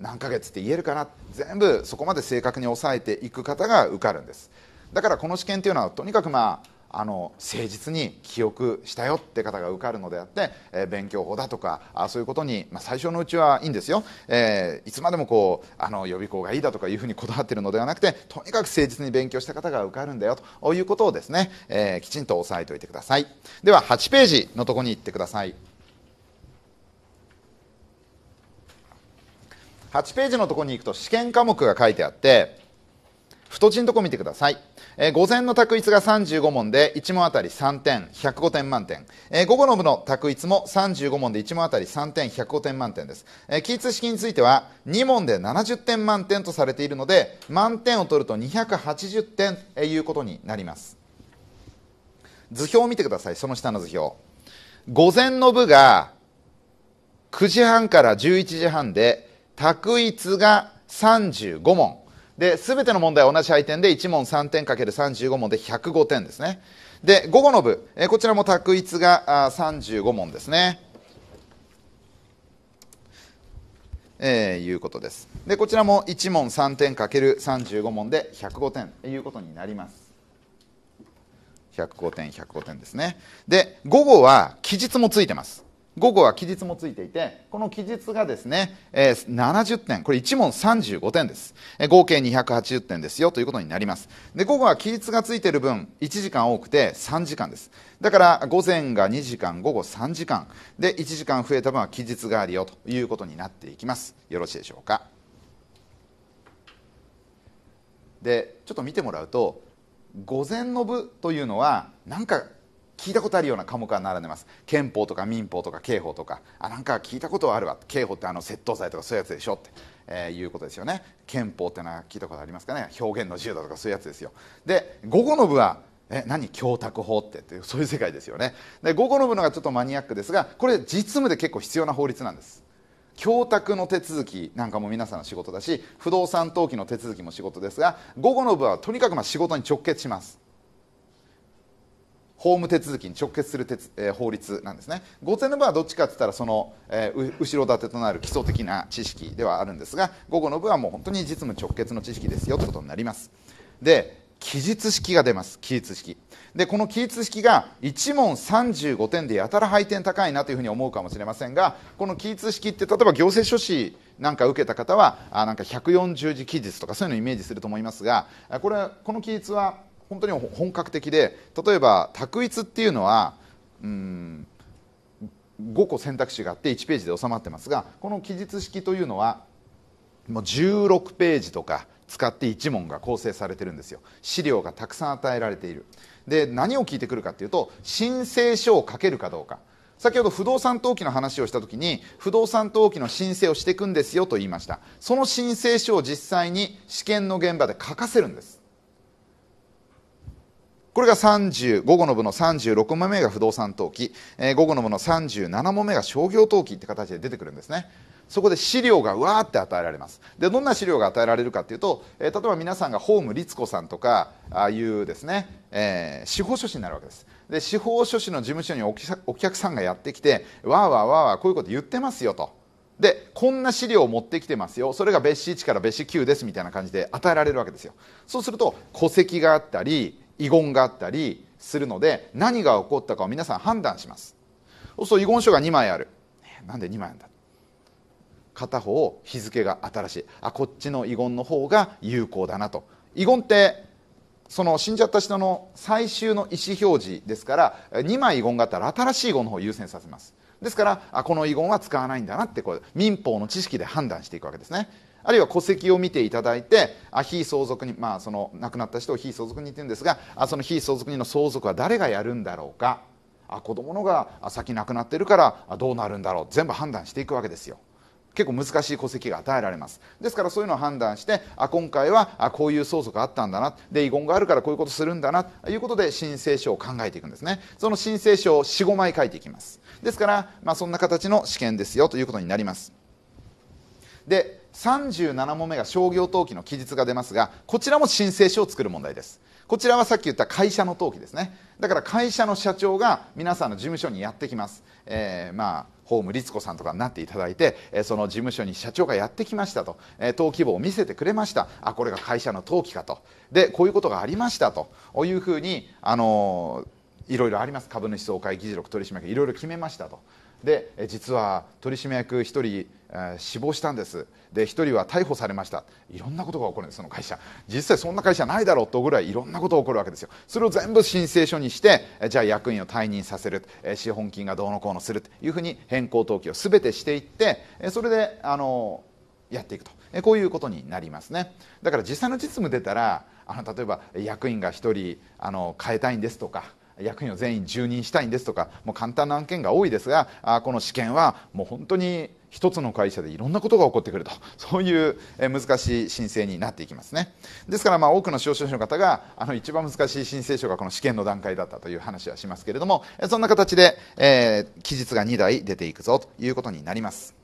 A: 何ヶ月って言えるかな全部そこまで正確に抑えていく方が受かるんですだからこの試験っていうのはとにかくまああの誠実に記憶したよって方が受かるのであって、え勉強法だとかあそういうことに、まあ、最初のうちはいいんですよ、えー、いつまでもこうあの予備校がいいだとかいうふうにこだわってるのではなくてとにかく誠実に勉強した方が受かるんだよということをですね、えー、きちんと押さえておいてくださいでは8ページのとこに行ってください8ページのとこに行くと試験科目が書いてあって太字のとこ見てください、えー、午前の択一が35問で1問あたり3点105点満点、えー、午後の部の択一も35問で1問あたり3点105点満点です、えー、キ式については2問で70点満点とされているので満点を取ると280点ということになります図表を見てくださいその下の図表午前の部が9時半から11時半で択一が35問でべての問題は同じ配点で1問3点 ×35 問で105点ですねで午後の部、えこちらも択一があ35問ですねえー、いうことですでこちらも1問3点 ×35 問で105点ということになります105点105点ですねで午後は期日もついてます午後は記述もついていてこの記述がですね、えー、70点これ1問35点です、えー、合計280点ですよということになりますで午後は記述がついてる分1時間多くて3時間ですだから午前が2時間午後3時間で1時間増えた分は記述があるよということになっていきますよろしいでしょうかでちょっと見てもらうと午前の部というのはなんか聞いたことあるような科目が並んでます憲法とか民法とか刑法とかあなんか聞いたことはあるわ刑法ってあの窃盗罪とかそういうやつでしょって、えー、いうことですよね憲法ってのは聞いたことありますかね表現の自由だとかそういうやつですよで午後の部はえ何教託法ってってそういう世界ですよねで午後の部のがちょっとマニアックですがこれ実務で結構必要な法律なんです供託の手続きなんかも皆さんの仕事だし不動産登記の手続きも仕事ですが午後の部はとにかくまあ仕事に直結します法務手続きに直結する手、えー、法律なんですね午前の部はどっちかって言ったらその、えー、後ろ盾となる基礎的な知識ではあるんですが午後の部はもう本当に実務直結の知識ですよってことになりますで記述式が出ます記述式でこの記述式が1問35点でやたら配点高いなというふうに思うかもしれませんがこの記述式って例えば行政書士なんか受けた方はあなんか140字記述とかそういうのをイメージすると思いますがこれこの記述は本当に本格的で例えば択一っていうのはうん5個選択肢があって1ページで収まってますがこの記述式というのはもう16ページとか使って1問が構成されてるんですよ資料がたくさん与えられているで何を聞いてくるかっていうと申請書を書けるかどうか先ほど不動産登記の話をしたときに不動産登記の申請をしていくんですよと言いましたその申請書を実際に試験の現場で書かせるんですこれが30午後の部の36問目が不動産登記、えー、午後の部の37問目が商業登記って形で出てくるんですねそこで資料がわーって与えられますでどんな資料が与えられるかというと、えー、例えば皆さんがホーム律子さんとかああいうですね、えー、司法書士になるわけですで司法書士の事務所にお客さんがやってきてわーわーわーわーこういうこと言ってますよとでこんな資料を持ってきてますよそれが別紙1から別紙9ですみたいな感じで与えられるわけですよそうすると戸籍があったり遺言があったりするので何が起こったかを皆さん判断しますそうすると遺言書が2枚あるなんで2枚なんだ片方日付が新しいあこっちの遺言の方が有効だなと遺言ってその死んじゃった人の最終の意思表示ですから2枚遺言があったら新しい遺言の方を優先させますですからこの遺言は使わないんだなってこう民法の知識で判断していくわけですねあるいは戸籍を見ていただいてあ非相続人、まあ、その亡くなった人を非相続人っていうんですがあその非相続人の相続は誰がやるんだろうかあ子供のが先亡くなってるからどうなるんだろう全部判断していくわけですよ。結構難しい戸籍が与えられますですからそういうのを判断してあ今回はあこういう相続があったんだなで遺言があるからこういうことするんだなということで申請書を考えていくんですねその申請書を45枚書いていきますですから、まあ、そんな形の試験ですよということになりますで37問目が商業登記の記述が出ますがこちらも申請書を作る問題ですこちらはさっき言った会社の登記ですねだから会社の社長が皆さんの事務所にやってきます、えー、まあ法務律子さんとかになっていただいて、えー、その事務所に社長がやってきましたと、えー、登記簿を見せてくれましたあこれが会社の登記かとでこういうことがありましたというふうにあのーいろいろあります株主総会議事録取締役いろいろ決めましたとで実は取締役1人、え死亡したんですで1人は逮捕されましたいろんなことが起こるんですその会社実際そんな会社ないだろうとぐらいいろんなことが起こるわけですよそれを全部申請書にしてじゃあ役員を退任させる資本金がどうのこうのするというふうに変更登記を全てしていってそれであのやっていくとこういうことになりますねだから実際の実務出たらあの例えば役員が1人あの変えたいんですとか役員を全員留任したいんですとかもう簡単な案件が多いですがあこの試験はもう本当に一つの会社でいろんなことが起こってくるとそういう難しい申請になっていきますねですからまあ多くの司法書士の方があの一番難しい申請書がこの試験の段階だったという話はしますけれどもそんな形で、えー、期日が2台出ていくぞということになります。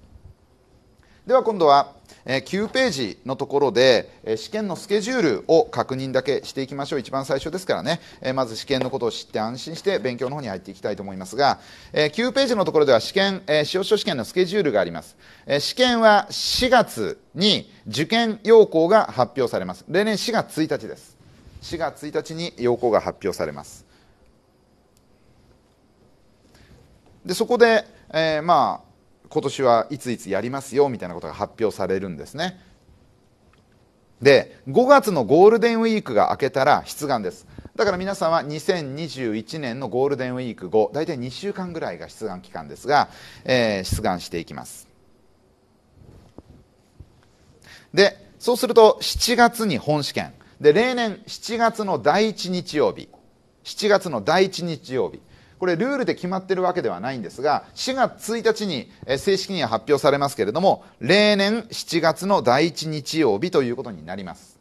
A: では今度は9ページのところで試験のスケジュールを確認だけしていきましょう一番最初ですからねまず試験のことを知って安心して勉強の方に入っていきたいと思いますが9ページのところでは試験司法書試験のスケジュールがあります試験は4月に受験要項が発表されます例年4月1日です4月1日に要項が発表されますでそこで、えー、まあ今年はいついつやりますよみたいなことが発表されるんですねで5月のゴールデンウィークが明けたら出願ですだから皆さんは2021年のゴールデンウィーク後大体2週間ぐらいが出願期間ですが、えー、出願していきますでそうすると7月に本試験で例年7月の第1日曜日7月の第1日曜日これルールで決まってるわけではないんですが、4月1日に正式には発表されますけれども、例年7月の第1日曜日ということになります。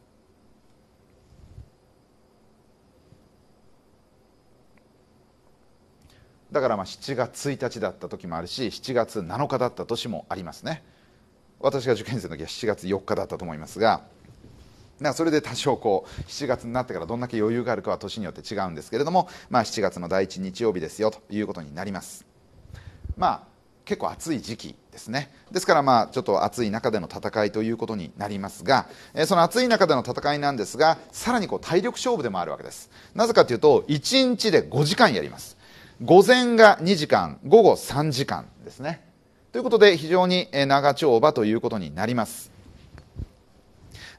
A: だからまあ7月1日だった時もあるし7月7日だった年もありますね私が受験生の時は7月4日だったと思いますがだそれで多少こう7月になってからどんだけ余裕があるかは年によって違うんですけれども、まあ、7月の第1日曜日ですよということになります。まあ結構暑い時期ですねですからまあちょっと暑い中での戦いということになりますが、えその暑い中での戦いなんですがさらにこう体力勝負でもあるわけですなぜかというと1日で5時間やります午前が2時間午後3時間ですねということで非常に長丁場ということになります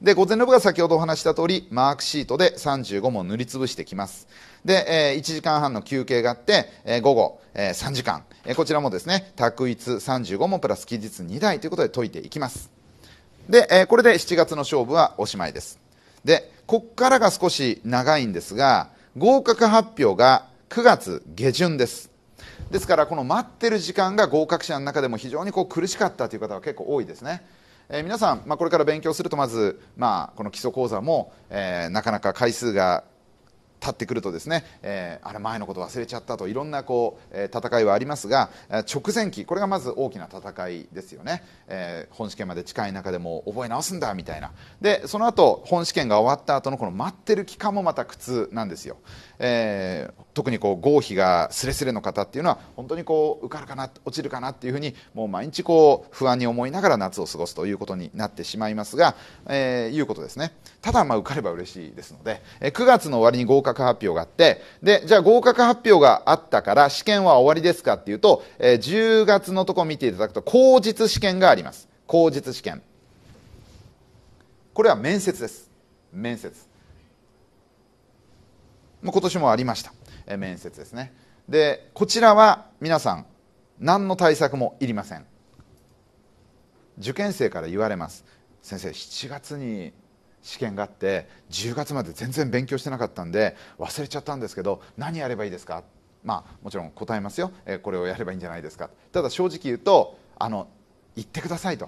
A: で午前の部が先ほどお話した通りマークシートで35問塗りつぶしてきますで、え1時間半の休憩があって、え午後、え3時間、えこちらもですね択一35問プラス期日2台ということで解いていきますで、えこれで7月の勝負はおしまいですでこっからが少し長いんですが合格発表が9月下旬ですですからこの待ってる時間が合格者の中でも非常にこう苦しかったという方は結構多いですねえー、皆さん、まあ、これから勉強するとまず、まあ、この基礎講座も、えー、なかなか回数が経ってくるとですね、えー、あれ前のこと忘れちゃったといろんなこう、えー、戦いはありますが、えー、直前期これがまず大きな戦いですよね、え本試験まで近い中でも覚え直すんだみたいなでその後本試験が終わった後のこの待ってる期間もまた苦痛なんですよ、えー、特にこう合否がすれすれの方っていうのは本当にこう受かるかな落ちるかなっていうふうにもう毎日こう不安に思いながら夏を過ごすということになってしまいますが、えー、いうことですねただまあ受かれば嬉しいですので、えー、9月の終わりに合格発表があってでじゃあ合格発表があったから試験は終わりですかっていうと、えー、10月のとこ見ていただくと口実試験があります口実試験これは面接です面接今年もありました、え面接ですねでこちらは皆さん何の対策もいりません受験生から言われます先生7月に試験があって10月まで全然勉強してなかったんで忘れちゃったんですけど何やればいいですかまあもちろん答えますよ、えこれをやればいいんじゃないですかただ正直言うとあの行ってくださいと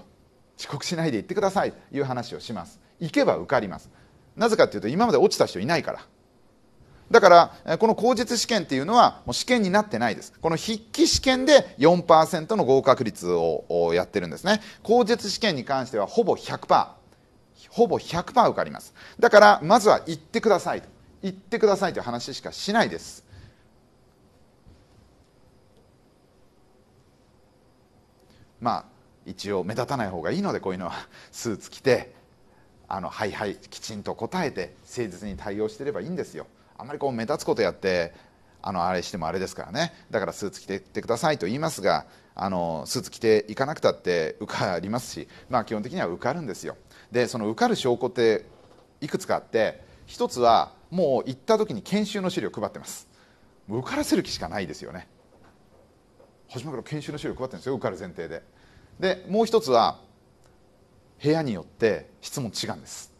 A: 遅刻しないで行ってくださいという話をします行けば受かりますなぜかというと今まで落ちた人いないからだからこの口実試験っていうのはもう試験になってないですこの筆記試験で4%の合格率をやってるんですね口実試験に関してはほぼ100%ほぼ100%受かりますだからまずは行ってくださいと行ってくださいという話しかしないですまあ一応目立たない方がいいのでこういうのはスーツ着てあのはいはいきちんと答えて誠実に対応してればいいんですよあまりこう目立つことやってあのあれしてもあれですからねだからスーツ着てってくださいと言いますがあのスーツ着ていかなくたって受かりますし、まあ、基本的には受かるんですよでその受かる証拠っていくつかあって一つはもう行った時に研修の資料配ってます受からせる気しかないですよね初めから研修の資料配ってるんですよ受かる前提ででもう一つは部屋によって質問違うんです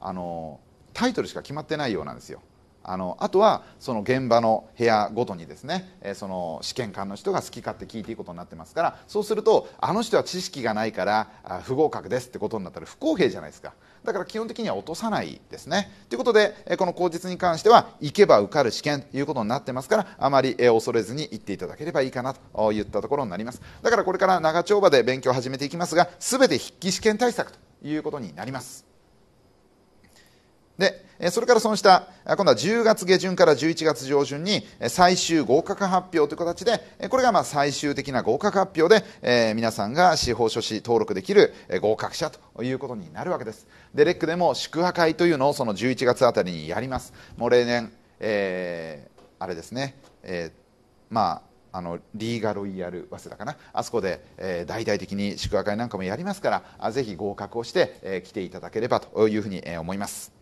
A: あのタイトルしか決まってないようなんですよあのあとはその現場の部屋ごとにですね、えその試験官の人が好き勝手聞いていくことになってますからそうするとあの人は知識がないからあ不合格ですってことになったら不公平じゃないですかだから基本的には落とさないですねということで、えこの口実に関しては行けば受かる試験ということになってますからあまり、え恐れずに行っていただければいいかなといったところになりますだからこれから長丁場で勉強を始めていきますが全て筆記試験対策ということになりますでそれからその下今度は10月下旬から11月上旬に最終合格発表という形でこれがま最終的な合格発表で、えー、皆さんが司法書士登録できる合格者ということになるわけですでレックでも祝賀会というのをその11月あたりにやりますもう例年、えー、あれですね、えー、まああのリーガロイヤル早稲田かなあそこで、えー、大々的に祝賀会なんかもやりますからぜひ合格をして、えー、来ていただければというふうに、えー、思います。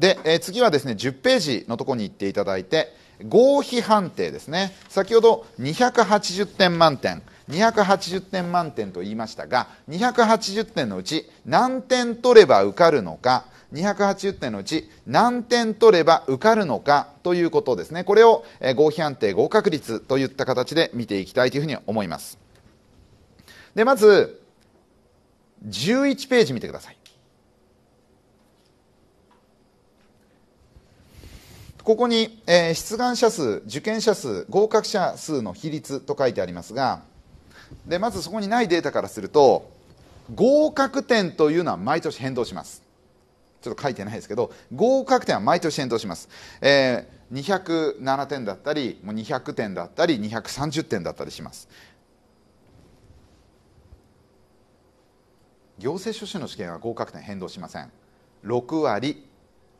A: で、えー、次はですね10ページのところに行っていただいて合否判定ですね先ほど280点満点280点満点と言いましたが280点のうち何点取れば受かるのか280点のうち何点取れば受かるのかということですねこれを合否判定合格率といった形で見ていきたいというふうに思いますでまず11ページ見てくださいここに、えー、出願者数、受験者数、合格者数の比率と書いてありますが、でまずそこにないデータからすると、合格点というのは毎年変動します。ちょっと書いてないですけど、合格点は毎年変動します。えー、207点だったり、もう200点だったり、230点だったりします。行政書士の試験は合格点変動しません。6割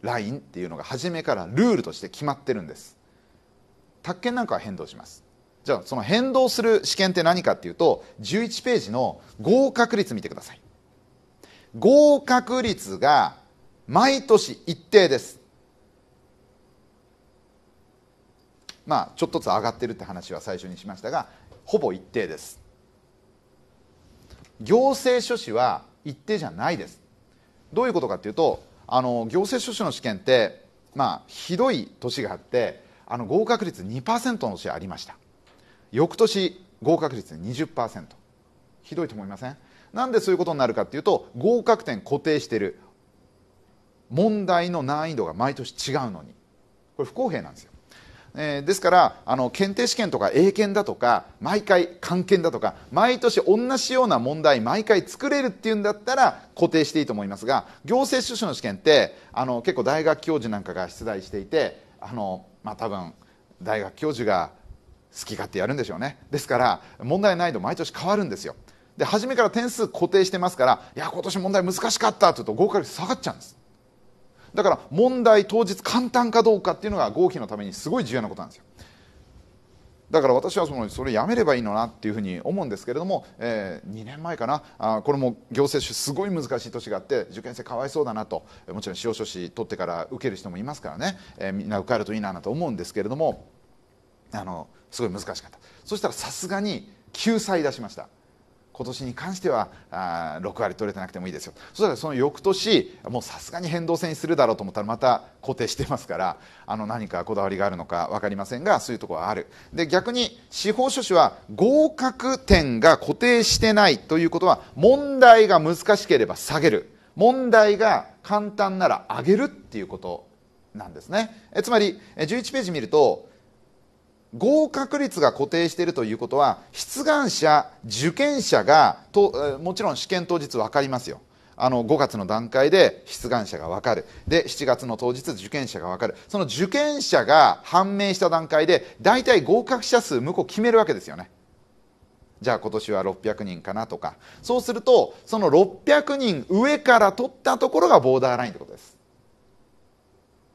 A: ラインっていうのが初めからルールとして決まってるんです宅建なんかは変動しますじゃあその変動する試験って何かっていうと11ページの合格率見てください合格率が毎年一定ですまあちょっとずつ上がってるって話は最初にしましたがほぼ一定です行政書士は一定じゃないですどういうことかっていうとあの行政書士の試験って、まあ、ひどい年があってあの合格率2%の年ありました翌年合格率20%ひどいと思いませんなんでそういうことになるかっていうと合格点固定してる問題の難易度が毎年違うのにこれ不公平なんですよえー、ですからあの検定試験とか英検だとか毎回漢検だとか毎年同じような問題毎回作れるっていうんだったら固定していいと思いますが行政書士の試験ってあの結構大学教授なんかが出題していてあの、まあ、多分大学教授が好き勝手やるんでしょうねですから問題ない度毎年変わるんですよで初めから点数固定してますからいや今年問題難しかったって言うと合格率下がっちゃうんですだから問題当日簡単かどうかっていうのが合否のためにすごい重要なことなんですよだから私はそのそれやめればいいのなっていうふうに思うんですけれども、えー、2年前かなあこれも行政書すごい難しい年があって受験生かわいそうだなともちろん司法書士取ってから受ける人もいますからね、えー、みんな受かるといいなと思うんですけれどもあのすごい難しかったそしたらさすがに救済出しました今年に関してはあ6割取れてなくてもいいですよそしたらその翌年もうさすがに変動線にするだろうと思ったらまた固定してますからあの何かこだわりがあるのか分かりませんがそういうところはあるで逆に司法書士は合格点が固定してないということは問題が難しければ下げる問題が簡単なら上げるっていうことなんですねえつまり11ページ見ると合格率が固定しているということは出願者、受験者がともちろん試験当日分かりますよあの5月の段階で出願者が分かるで7月の当日受験者が分かるその受験者が判明した段階で大体合格者数向こう決めるわけですよねじゃあ今年は600人かなとかそうするとその600人上から取ったところがボーダーラインってことです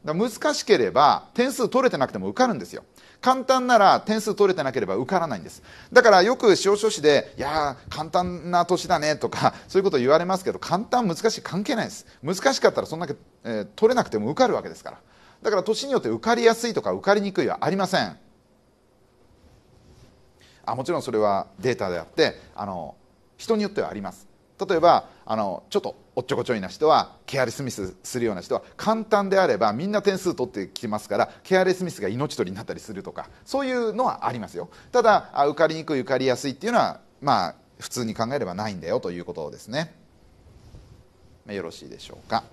A: 難しければ点数取れてなくても受かるんですよ簡単なら点数取れてなければ受からないんですだからよく司法書士で「いや簡単な年だね」とか <laughs> そういうこと言われますけど簡単難しい関係ないです難しかったらそんだけ、えー、取れなくても受かるわけですからだから年によって受かりやすいとか受かりにくいはありませんあもちろんそれはデータであってあの人によってはあります例えばあのちょっとおっちょこちょいな人はケアレスミスするような人は簡単であればみんな点数取ってきますからケアレスミスが命取りになったりするとかそういうのはありますよただ受かりにくい受かりやすいっていうのはまあ普通に考えればないんだよということですねよろしいでしょうか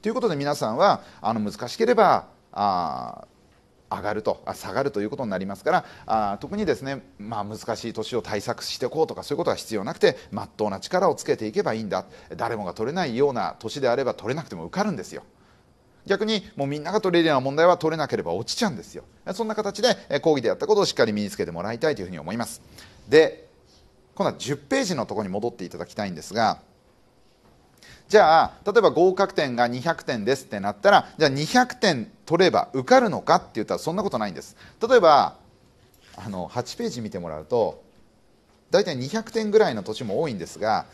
A: ということで皆さんはあの難しければあ上がると下がるということになりますからあ特にですね、まあ、難しい年を対策していこうとかそういうことは必要なくてまっとうな力をつけていけばいいんだ誰もが取れないような年であれば取れなくても受かるんですよ。逆にもうみんなが取れるような問題は取れなければ落ちちゃうんですよそんな形で講義でやったことをしっかり身につけてもらいたいというふうに思いますで今度は10ページのところに戻っていただきたいんですがじゃあ例えば合格点が200点ですってなったらじゃあ200点取れば受かるのかって言ったらそんなことないんです例えばあの8ページ見てもらうと大体200点ぐらいの年も多いんですが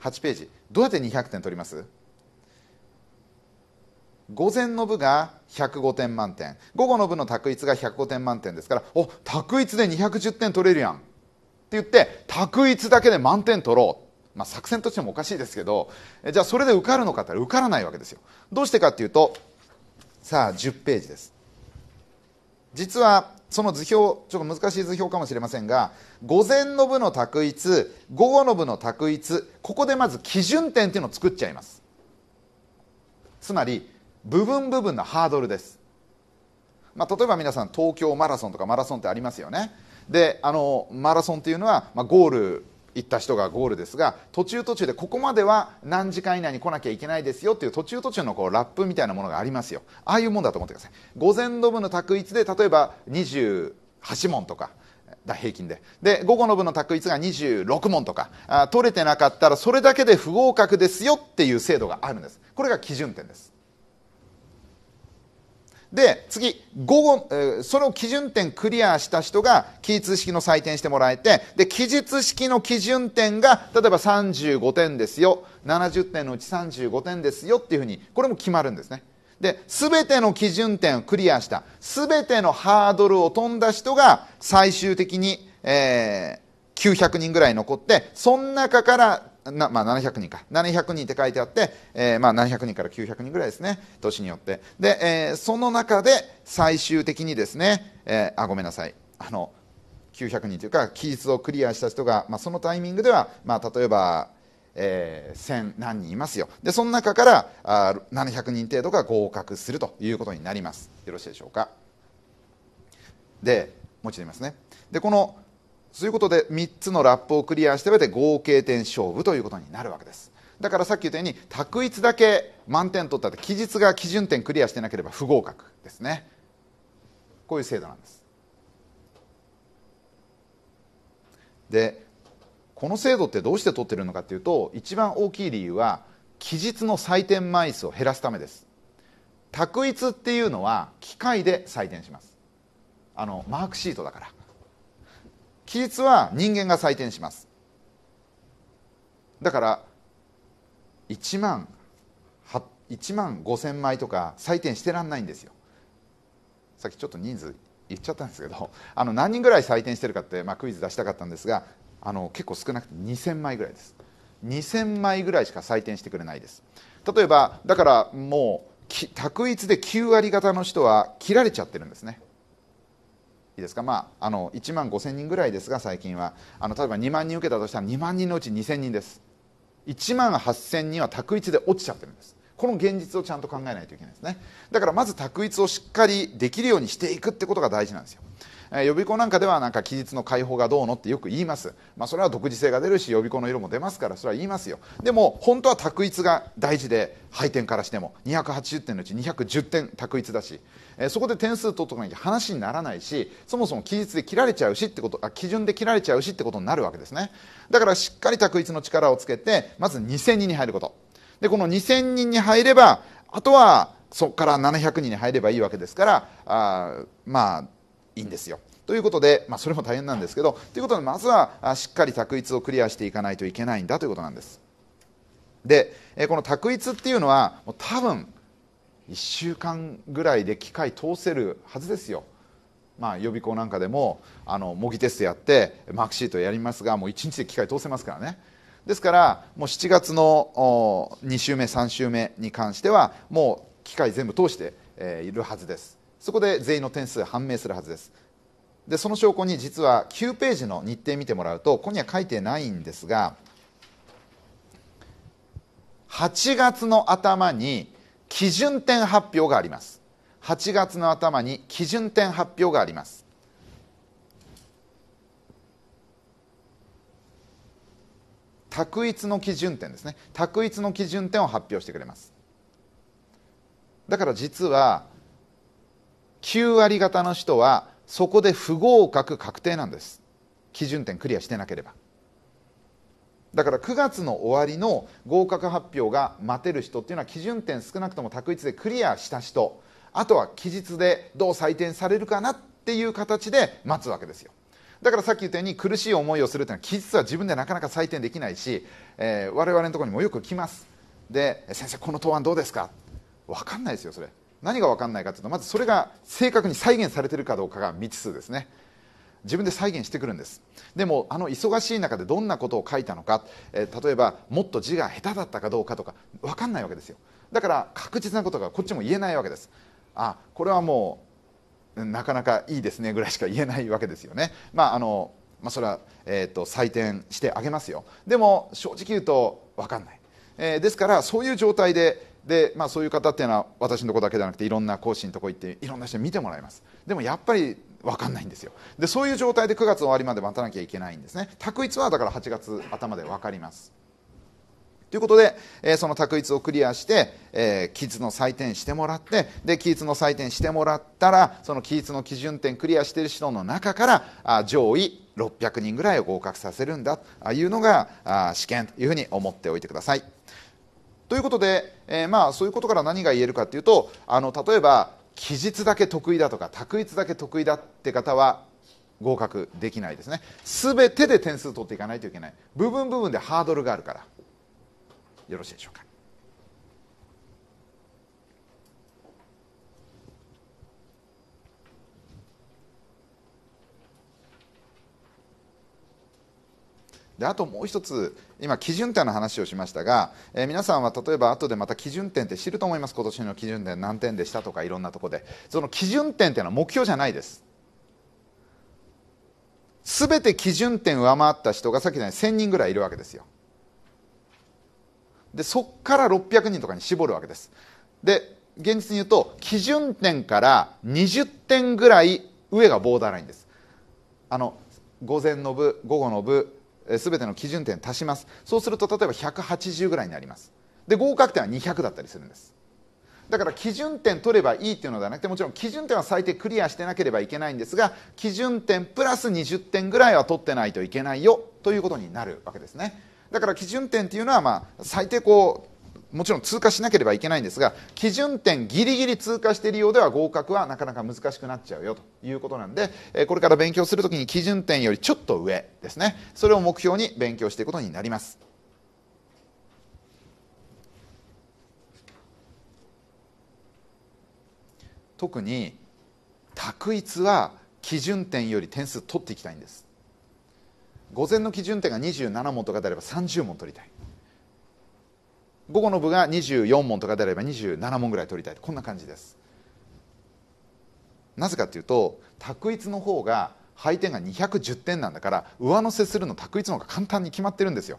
A: 8ページどうやって200点取ります午前の部が105点満点午後の部の択一が105点満点ですからお択一で210点取れるやんって言って択一だけで満点取ろうまあ、作戦としてもおかしいですけどじゃあそれで受かるのかって受からないわけですよどうしてかっていうとさあ10ページです実はその図表ちょっと難しい図表かもしれませんが午前の部の択一午後の部の択一ここでまず基準点っていうのを作っちゃいますつまり部分部分のハードルです、まあ、例えば皆さん東京マラソンとかマラソンってありますよねであのマラソンっていうのは、まあ、ゴール行った人がゴールですが途中途中でここまでは何時間以内に来なきゃいけないですよっていう途中途中のこうラップみたいなものがありますよああいうもんだと思ってください午前の部の択一で例えば28問とかだ平均でで午後の部の択一が26問とかあ取れてなかったらそれだけで不合格ですよっていう制度があるんですこれが基準点ですで次午後、えその基準点クリアした人が期日式の採点してもらえてで期日式の基準点が例えば35点ですよ70点のうち35点ですよっていうふうにこれも決まるんですねで全ての基準点をクリアした全てのハードルを飛んだ人が最終的に、えー、900人ぐらい残ってその中からなまあ、700人か700人って書いてあって、えー、まあ、700人から900人ぐらいですね年によってで、えー、その中で最終的にですね、えー、あごめんなさいあの900人というか期日をクリアした人が、まあ、そのタイミングでは、まあ、例えば、えー、1000何人いますよでその中からあ700人程度が合格するということになりますよろしいでしょうかでもう一度言いますねでこのそういうことで3つのラップをクリアしておいて合計点勝負ということになるわけですだからさっき言ったように択一だけ満点取ったって期日が基準点クリアしてなければ不合格ですねこういう制度なんですでこの制度ってどうして取ってるのかっていうと一番大きい理由は期日の採点枚数を減らすためです択一っていうのは機械で採点しますあのマークシートだから期日は人間が採点しますだから1万1万5000枚とか採点してらんないんですよさっきちょっと人数言っちゃったんですけど <laughs> あの何人ぐらい採点してるかって、まあ、クイズ出したかったんですがあの結構少なくて2000枚ぐらいです2000枚ぐらいしか採点してくれないです例えばだからもう択一で9割方の人は切られちゃってるんですねいいですか、まあ、あの1万5000人ぐらいですが最近はあの例えば2万人受けたとしたら2万人のうち2000人です1万8000人は択一で落ちちゃってるんですこの現実をちゃんと考えないといけないですねだからまず択一をしっかりできるようにしていくってことが大事なんですよ予備校なんかではなんか期日の解放がどうのってよく言います、まあ、それは独自性が出るし予備校の色も出ますからそれは言いますよでも本当は択一が大事で配点からしても280点のうち210点択一だし、えそこで点数取っとかなきゃ話にならないしそもそも期日で切られちゃうしってことあ基準で切られちゃうしってことになるわけですねだからしっかり択一の力をつけてまず2000人に入ることでこの2000人に入ればあとはそこから700人に入ればいいわけですからあまあいいんですよ。ということで、まあ、それも大変なんですけど、ということで、まずはしっかり択一をクリアしていかないといけないんだということなんです。で、この択一っていうのは、多分1週間ぐらいで機械通せるはずですよ。まあ、予備校なんかでもあの模擬テストやってマークシートやりますがもう1日で機械通せますからねですからもう7月の2週目3週目に関してはもう機械全部通しているはずですそこで全員の点数判明するはずですでその証拠に実は9ページの日程見てもらうとここには書いてないんですが8月の頭に基準点発表があります8月の頭に基準点発表があります択一の基準点ですね卓一の基準点を発表してくれますだから実は9割方の人はそこで不合格確定なんです基準点クリアしてなければだから9月の終わりの合格発表が待てる人っていうのは基準点少なくとも択一でクリアした人あとは期日でどう採点されるかなっていう形で待つわけですよだからさっき言ったように苦しい思いをするというのは期日は自分でなかなか採点できないし、えー、我々のところにもよく来ますで先生この答案どうですか分かんないですよそれ何が分かんないかというとまずそれが正確に再現されてるかどうかが未知数ですね自分で再現してくるんですでもあの忙しい中でどんなことを書いたのか、えー、例えばもっと字が下手だったかどうかとか分かんないわけですよだから確実なことがこっちも言えないわけですあこれはもうなかなかいいですねぐらいしか言えないわけですよねまああのまあ、それは、えーと、と採点してあげますよでも正直言うと分かんない、えー、ですからそういう状態でで、まあ、そういう方っていうのは私のところだけじゃなくていろんな講師のところ行っていろんな人に見てもらいますでもやっぱり分かんないんですよでそういう状態で9月終わりまで待たなきゃいけないんですね択一はだから8月頭で分かりますということで、えー、その択一をクリアして、えー、期日の採点してもらってで期日の採点してもらったらその期日の基準点クリアしている人の中からあ上位600人ぐらいを合格させるんだというのがあ試験というふうに思っておいてください。ということで、えー、まあそういうことから何が言えるかというとあの例えば期日だけ得意だとか択一だけ得意だって方は合格できないですね全てで点数取っていかないといけない部分部分でハードルがあるからよろしいでしょうかであともう一つ今基準点の話をしましたが、えー、皆さんは例えば後でまた基準点って知ると思います今年の基準点何点でしたとかいろんなところでその基準点っていうのは目標じゃないです全て基準点上回った人がさっきのように1000人ぐらいいるわけですよでそこから600人とかに絞るわけですで現実に言うと基準点から20点ぐらい上がボーダーラインですあの午前の部午後の部全ての基準点足しますそうすると例えば180ぐらいになりますで合格点は200だったりするんですだから基準点取ればいいっていうのではなくてもちろん基準点は最低クリアしてなければいけないんですが基準点プラス20点ぐらいは取ってないといけないよということになるわけですねだから基準点というのはまあ最低こうもちろん通過しなければいけないんですが基準点ギリギリ通過しているようでは合格はなかなか難しくなっちゃうよということなんで、えこれから勉強するときに基準点よりちょっと上ですねそれを目標に勉強していくことになります。特に択一は基準点より点数取っていきたいんです午前の基準点が27問とかであれば30問取りたい午後の部が24問とかであれば27問ぐらい取りたいこんな感じですなぜかっていうと択一の方が配点が210点なんだから上乗せするの択一の方が簡単に決まってるんですよ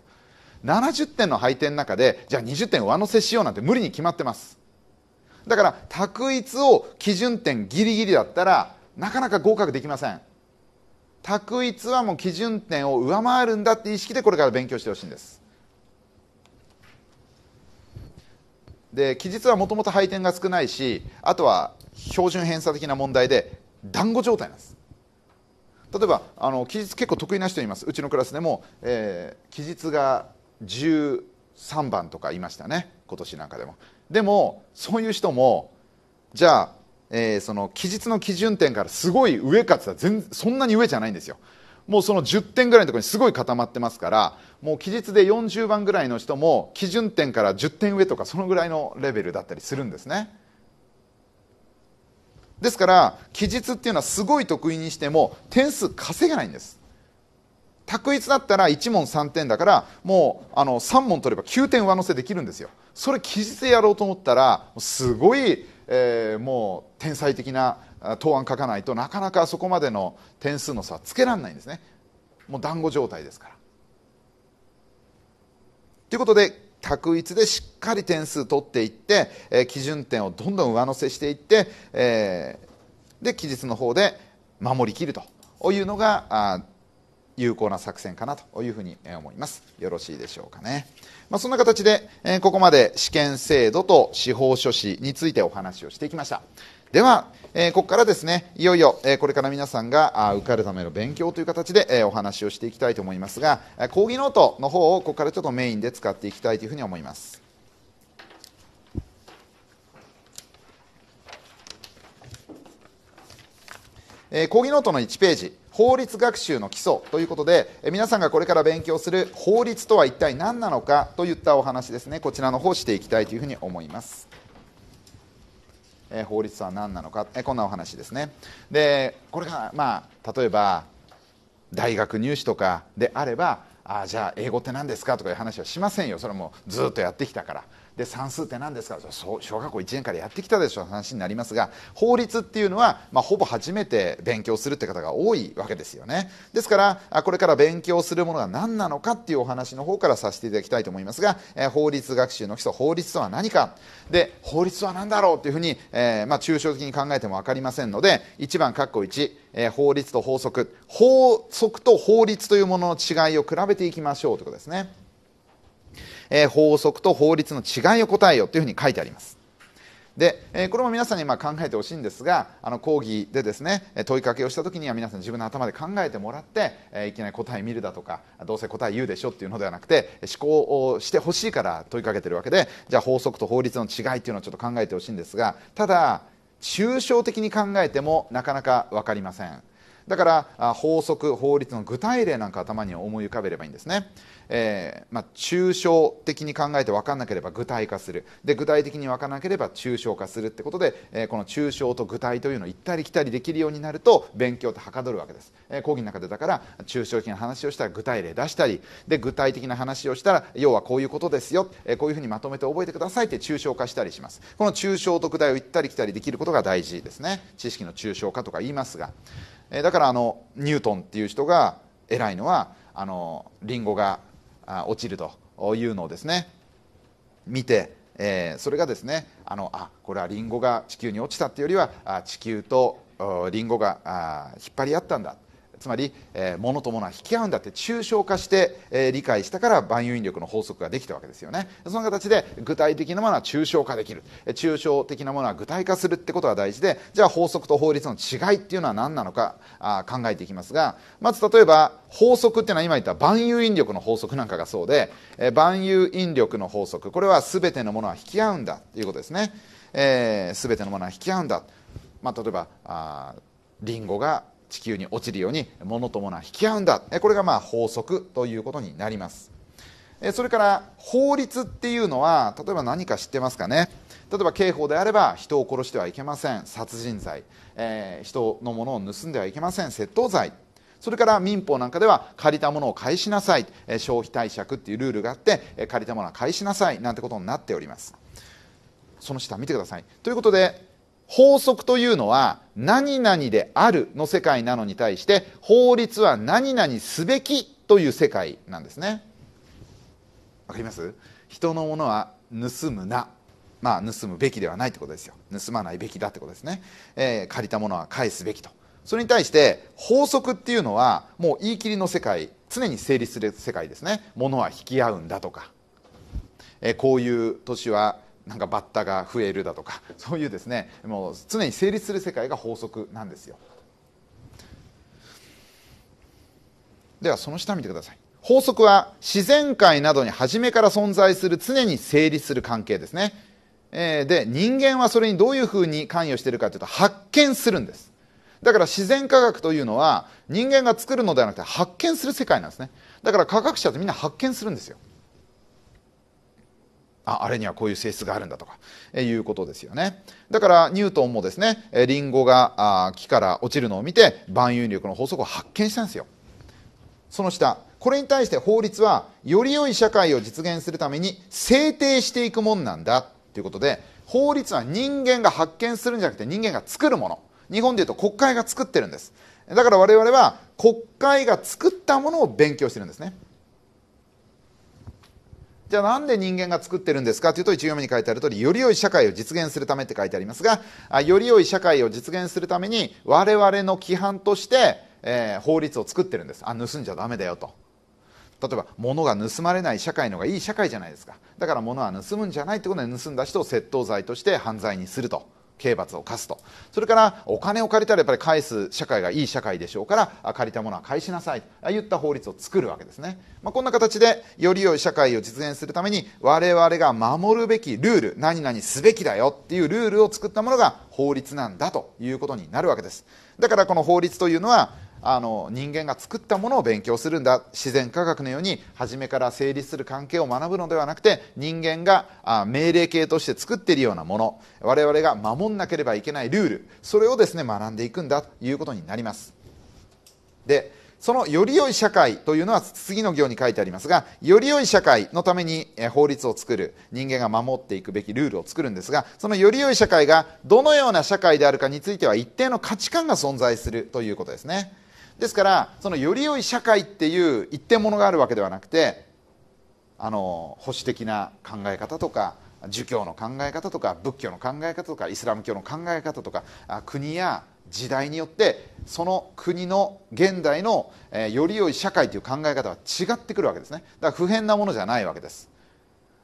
A: 70点の配点の中でじゃあ20点上乗せしようなんて無理に決まってますだから択一を基準点ギリギリだったらなかなか合格できません択一はもう基準点を上回るんだって意識でこれから勉強してほしいんですで期日はもともと配点が少ないしあとは標準偏差的な問題で団子状態なんです例えばあの期日結構得意な人いますうちのクラスでも、えー、期日が13番とかいましたね今年なんかでもでもそういう人もじゃあ、えー、その期日の基準点からすごい上かつは全そんなに上じゃないんですよもうその10点ぐらいのところにすごい固まってますからもう期日で40番ぐらいの人も基準点から10点上とかそのぐらいのレベルだったりするんですね。ですから期日っていうのはすごい得意にしても点数稼げないんです択一だったら1問3点だからもうあの3問取れば9点上乗せできるんですよそれ期日でやろうと思ったらすごい、えー、もう天才的な答案書かないとなかなかそこまでの点数の差はつけられないんですねもう団子状態ですからということで択一でしっかり点数取っていって、えー、基準点をどんどん上乗せしていって、えー、で期日の方で守りきるというのが有効な作戦かなというふうに思いますよろしいでしょうかね、まあ、そんな形で、えー、ここまで試験制度と司法書士についてお話をしてきましたでは、えー、ここからですねいよいよ、えー、これから皆さんがあ受かるための勉強という形で、えー、お話をしていきたいと思いますが講義ノートの方をここからちょっとメインで使っていきたいというふうに思います。え講義ノートの1ページ法律学習の基礎ということで皆さんがこれから勉強する法律とは一体何なのかといったお話ですねこちらの方していきたいというふうに思いますえ法律は何なのか、えこんなお話ですねでこれがまあ例えば大学入試とかであればあじゃあ英語って何ですかとかいう話はしませんよそれもずっとやってきたからで算数って何ですかそう小学校1年からやってきたでしょう話になりますが法律っていうのは、まあ、ほぼ初めて勉強するって方が多いわけですよねですからこれから勉強するものが何なのかっていうお話の方からさせていただきたいと思いますが、えー、法律学習の基礎法律とは何かで法律とは何だろうというふうに、えー、まあ、抽象的に考えても分かりませんので1番括弧1、え法律と法則法則と法律というものの違いを比べていきましょうということですね。えー、法則と法律の違いを答えよというふうに書いてあります。で、えー、これも皆さんにま考えてほしいんですがあの講義でですね問いかけをした時には皆さん自分の頭で考えてもらって、えー、いきなり答え見るだとかどうせ答え言うでしょっていうのではなくて思考をしてほしいから問いかけてるわけでじゃあ法則と法律の違いっていうのをちょっと考えてほしいんですがただ抽象的に考えてもなかなか分かりませんだから法則法律の具体例なんか頭に思い浮かべればいいんですねえー、まあ、抽象的に考えて分かんなければ具体化するで具体的に分からなければ抽象化するってことで、えー、この抽象と具体というのを行ったり来たりできるようになると勉強ってはかどるわけです、えー、講義の中でだから抽象的な話をしたら具体例出したりで具体的な話をしたら要はこういうことですよ、えこういうふうにまとめて覚えてくださいって抽象化したりしますこの抽象と具体を行ったり来たりできることが大事ですね知識の抽象化とか言いますが、えだからあのニュートンっていう人が偉いのはあのリンゴが落ちるというのをですね見て、えー、それがですねあのあこれはリンゴが地球に落ちたっていうよりはあ地球とリンゴがあ引っ張り合ったんだつまり、えー、物と物は引き合うんだって抽象化して、えー、理解したから万有引力の法則ができたわけですよねその形で具体的なものは抽象化できる抽象的なものは具体化するってことが大事でじゃあ法則と法律の違いっていうのは何なのかあ考えていきますがまず例えば法則っていうのは今言った万有引力の法則なんかがそうで、えー、万有引力の法則これは全てのものは引き合うんだということですね、えー、全てのものは引き合うんだ、まあ、例えばあリンゴが地球に落ちるように物と物は引き合うんだこれがまあ法則ということになりますそれから法律っていうのは例えば何か知ってますかね例えば刑法であれば人を殺してはいけません殺人罪、えー、人のものを盗んではいけません窃盗罪それから民法なんかでは借りたものを返しなさい、え消費貸借っていうルールがあって、え借りたものは返しなさいなんてことになっておりますその下見てくださいということで法則というのは何々であるの世界なのに対して法律は何々すべきという世界なんですねわかります人のものは盗むなまあ盗むべきではないってことですよ盗まないべきだってことですね、えー、借りたものは返すべきとそれに対して法則っていうのはもう言い切りの世界常に成立する世界ですね物は引き合うんだとか、えー、こういう年はなんかバッタが増えるだとか <laughs> そういうですねもう常に成立する世界が法則なんですよではその下見てください法則は自然界などに初めから存在する常に成立する関係ですね、えで人間はそれにどういうふうに関与しているかというと発見するんですだから自然科学というのは人間が作るのではなくて発見する世界なんですねだから科学者ってみんな発見するんですよああれにはこういう性質があるんだとか、えいうことですよねだからニュートンもですねリンゴがあ木から落ちるのを見て万有力の法則を発見したんですよその下これに対して法律はより良い社会を実現するために制定していくもんなんだということで法律は人間が発見するんじゃなくて人間が作るもの日本でいうと国会が作ってるんですだから我々は国会が作ったものを勉強してるんですねじゃあなんで人間が作ってるんですかというと1行目に書いてある通りより良い社会を実現するためって書いてありますがより良い社会を実現するために我々の規範として、えー、法律を作ってるんですあ盗んじゃダメだよと例えば物が盗まれない社会のがいい社会じゃないですかだから物は盗むんじゃないってことで盗んだ人を窃盗罪として犯罪にすると刑罰を科すとそれからお金を借りたらやっぱり返す社会がいい社会でしょうから借りたものは返しなさいといった法律を作るわけですね、まあ、こんな形でより良い社会を実現するために我々が守るべきルール何々すべきだよっていうルールを作ったものが法律なんだということになるわけですだからこの法律というのはあの人間が作ったものを勉強するんだ自然科学のように初めから成立する関係を学ぶのではなくて人間があ命令形として作っているようなもの我々が守んなければいけないルールそれをですね学んでいくんだということになりますでそのより良い社会というのは次の行に書いてありますがより良い社会のために法律を作る人間が守っていくべきルールを作るんですがそのより良い社会がどのような社会であるかについては一定の価値観が存在するということですねですからそのより良い社会っていう一点ものがあるわけではなくてあの保守的な考え方とか儒教の考え方とか仏教の考え方とかイスラム教の考え方とか国や時代によってその国の現代の、えー、より良い社会という考え方は違ってくるわけですねだから普遍なものじゃないわけです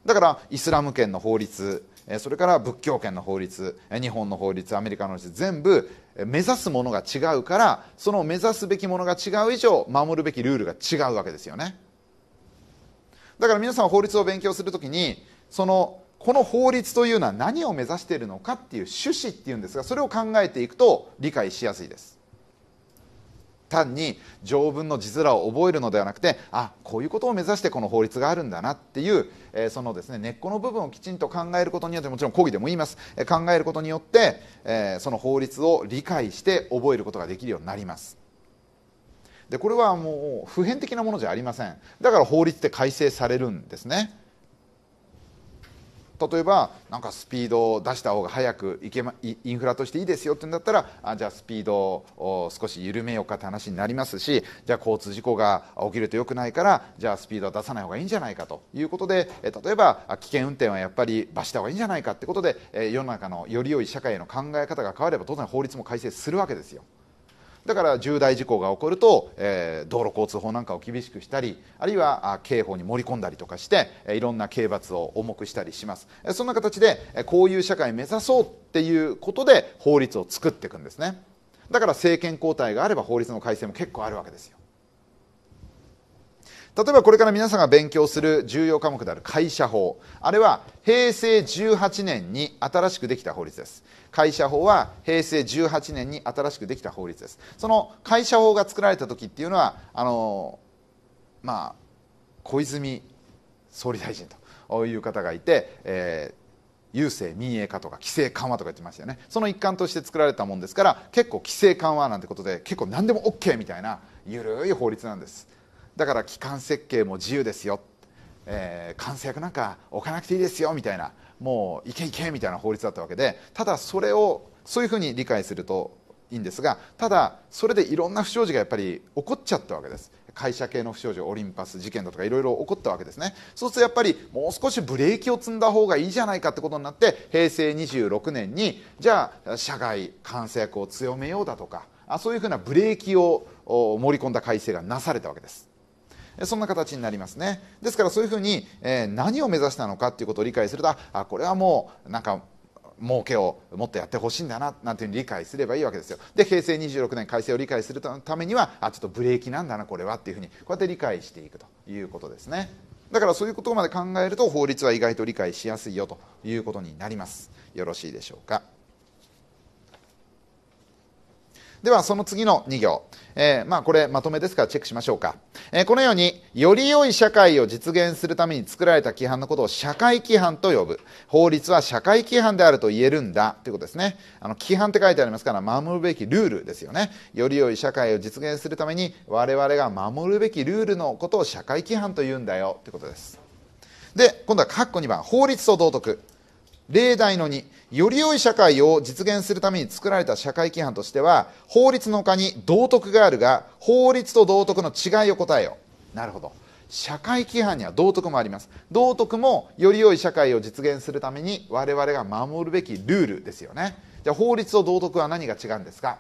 A: だからイスラム圏の法律それから仏教圏の法律日本の法律アメリカの法律全部目指すものが違うからその目指すべきものが違う以上守るべきルールが違うわけですよねだから皆さん法律を勉強するときにそのこの法律というのは何を目指しているのかっていう趣旨っていうんですがそれを考えていくと理解しやすいです単に条文の字面を覚えるのではなくてあこういうことを目指してこの法律があるんだなっていう、えー、そのですね根っこの部分をきちんと考えることによってもちろん講義でも言います、えー、考えることによって、えー、その法律を理解して覚えることができるようになりますでこれはもう普遍的なものじゃありませんだから法律って改正されるんですね例えばなんかスピードを出した方が早くいけ、ま、インフラとしていいですよって言うんだったらあじゃあスピードを少し緩めようかって話になりますしじゃあ交通事故が起きると良くないからじゃあスピードは出さない方がいいんじゃないかということで例えば危険運転はやっぱり罰した方がいいんじゃないかってことで世の中のより良い社会への考え方が変われば当然法律も改正するわけですよ。だから重大事故が起こると、えー、道路交通法なんかを厳しくしたりあるいは刑法に盛り込んだりとかしていろんな刑罰を重くしたりしますそんな形でこういう社会目指そうっていうことで法律を作っていくんですねだから政権交代があれば法律の改正も結構あるわけですよ例えばこれから皆さんが勉強する重要科目である会社法あれは平成18年に新しくできた法律です会社法は平成18年に新しくできた法律ですその会社法が作られた時っていうのはあのまあ小泉総理大臣という方がいて、えー、郵政民営化とか規制緩和とか言ってましたよねその一環として作られたもんですから結構規制緩和なんてことで結構何でも OK みたいな緩い法律なんですだから基幹設計も自由ですよ、えー、監査役なんか置かなくていいですよみたいなもういけいけみたいな法律だったわけでただそれをそういうふうに理解するといいんですがただそれでいろんな不祥事がやっぱり起こっちゃったわけです会社系の不祥事オリンパス事件だとかいろいろ起こったわけですねそうするとやっぱりもう少しブレーキを積んだ方がいいじゃないかってことになって平成26年にじゃあ社外監査役を強めようだとかあそういうふうなブレーキを盛り込んだ改正がなされたわけですそんな形になりますねですからそういうふうに、えー、何を目指したのかっていうことを理解するとあこれはもうなんか儲けをもっとやってほしいんだななんていううに理解すればいいわけですよで平成26年改正を理解するためにはあちょっとブレーキなんだなこれはっていうふうにこうやって理解していくということですねだからそういうことまで考えると法律は意外と理解しやすいよということになりますよろしいでしょうかではその次の2行、えー、まあ、これまとめですからチェックしましょうか、えー、このようにより良い社会を実現するために作られた規範のことを社会規範と呼ぶ法律は社会規範であると言えるんだということですねあの規範って書いてありますから守るべきルールですよねより良い社会を実現するために我々が守るべきルールのことを社会規範というんだよということですで今度は括弧2番法律と道徳例題の2より良い社会を実現するために作られた社会規範としては法律の他に道徳があるが法律と道徳の違いを答えようなるほど社会規範には道徳もあります道徳もより良い社会を実現するために我々が守るべきルールですよねじゃあ法律と道徳は何が違うんですか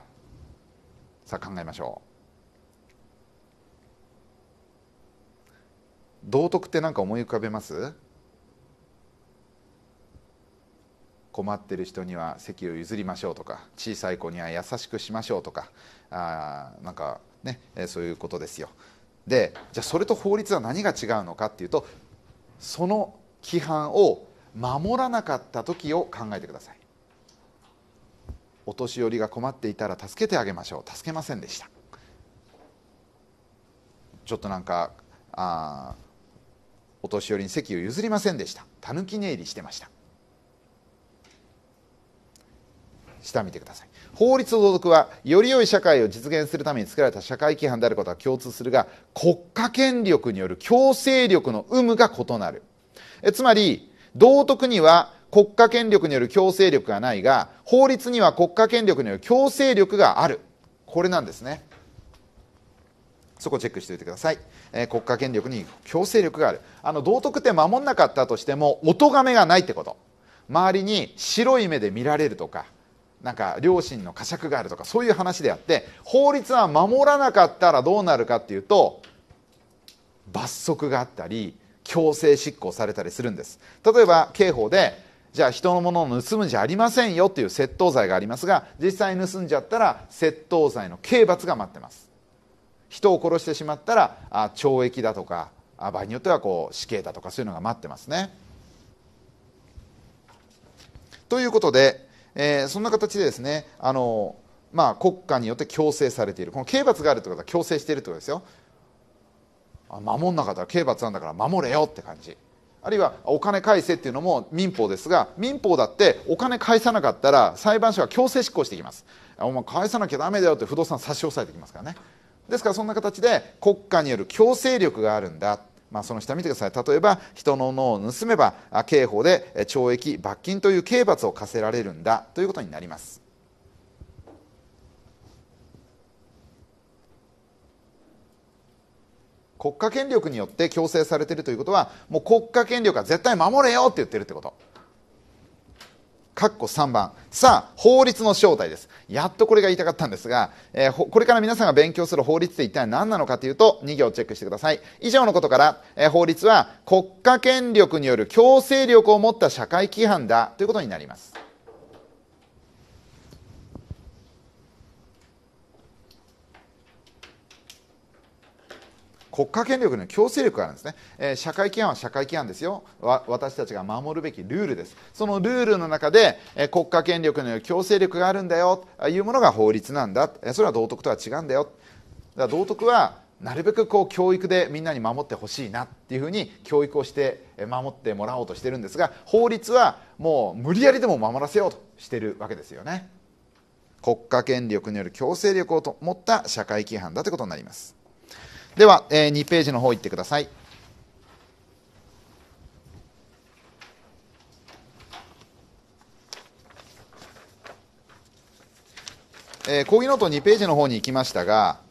A: さあ考えましょう道徳って何か思い浮かべます困ってる人には席を譲りましょうとか小さい子には優しくしましょうとかあなんかねそういうことですよでじゃあそれと法律は何が違うのかっていうとその規範を守らなかった時を考えてくださいお年寄りが困っていたら助けてあげましょう助けませんでしたちょっとなんかあお年寄りに席を譲りませんでしたたぬき寝入りしてました下見てください法律と道徳はより良い社会を実現するために作られた社会規範であることは共通するが国家権力による強制力の有無が異なるえつまり道徳には国家権力による強制力がないが法律には国家権力による強制力があるこれなんですねそこチェックしておいてください、えー、国家権力に強制力があるあの道徳って守んなかったとしてもお咎めがないってこと周りに白い目で見られるとかなんか両親の呵責があるとかそういう話であって法律は守らなかったらどうなるかっていうと罰則があったり強制執行されたりするんです例えば刑法でじゃあ人のものを盗むんじゃありませんよっていう窃盗罪がありますが実際盗んじゃったら窃盗罪の刑罰が待ってます人を殺してしまったらあ懲役だとかあ場合によってはこう死刑だとかそういうのが待ってますねということでえー、そんな形でですねあの、まあ、国家によって強制されているこの刑罰があるということは強制しているということですよ守んなかったら刑罰なんだから守れよって感じあるいはお金返せっていうのも民法ですが民法だってお金返さなかったら裁判所が強制執行してきますお前返さなきゃだめだよって不動産差し押さえてきますからねですからそんな形で国家による強制力があるんだまあ、その下見てください例えば人の脳を盗めば刑法で懲役罰金という刑罰を課せられるんだということになります国家権力によって強制されているということはもう国家権力は絶対守れよって言ってるってことかっこ3番さあ法律の正体ですやっとこれが言いたかったんですが、えー、これから皆さんが勉強する法律って一体何なのかというと2行チェックしてください以上のことから、えー、法律は国家権力による強制力を持った社会規範だということになります国家権力の強制力があるんですね、えー、社会規範は社会規範ですよ私たちが守るべきルールですそのルールの中で、えー、国家権力の強制力があるんだよというものが法律なんだそれは道徳とは違うんだよだから道徳はなるべくこう教育でみんなに守ってほしいなっていうふうに教育をして守ってもらおうとしてるんですが法律はもう無理やりでも守らせようとしてるわけですよね国家権力による強制力を持った社会規範だということになりますでは、えー、2ページの方行ってください。えー、講義ノート2ページの方に行きましたが、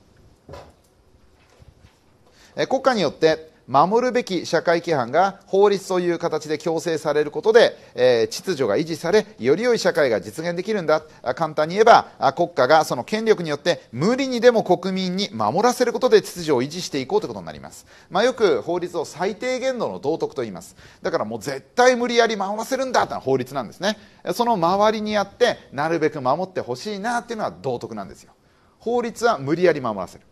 A: えー、国家によって守るべき社会規範が法律という形で強制されることで、えー、秩序が維持されより良い社会が実現できるんだ簡単に言えば国家がその権力によって無理にでも国民に守らせることで秩序を維持していこうということになります、まあ、よく法律を最低限度の道徳と言いますだからもう絶対無理やり守らせるんだというのは法律なんですねその周りにあってなるべく守ってほしいなというのは道徳なんですよ法律は無理やり守らせる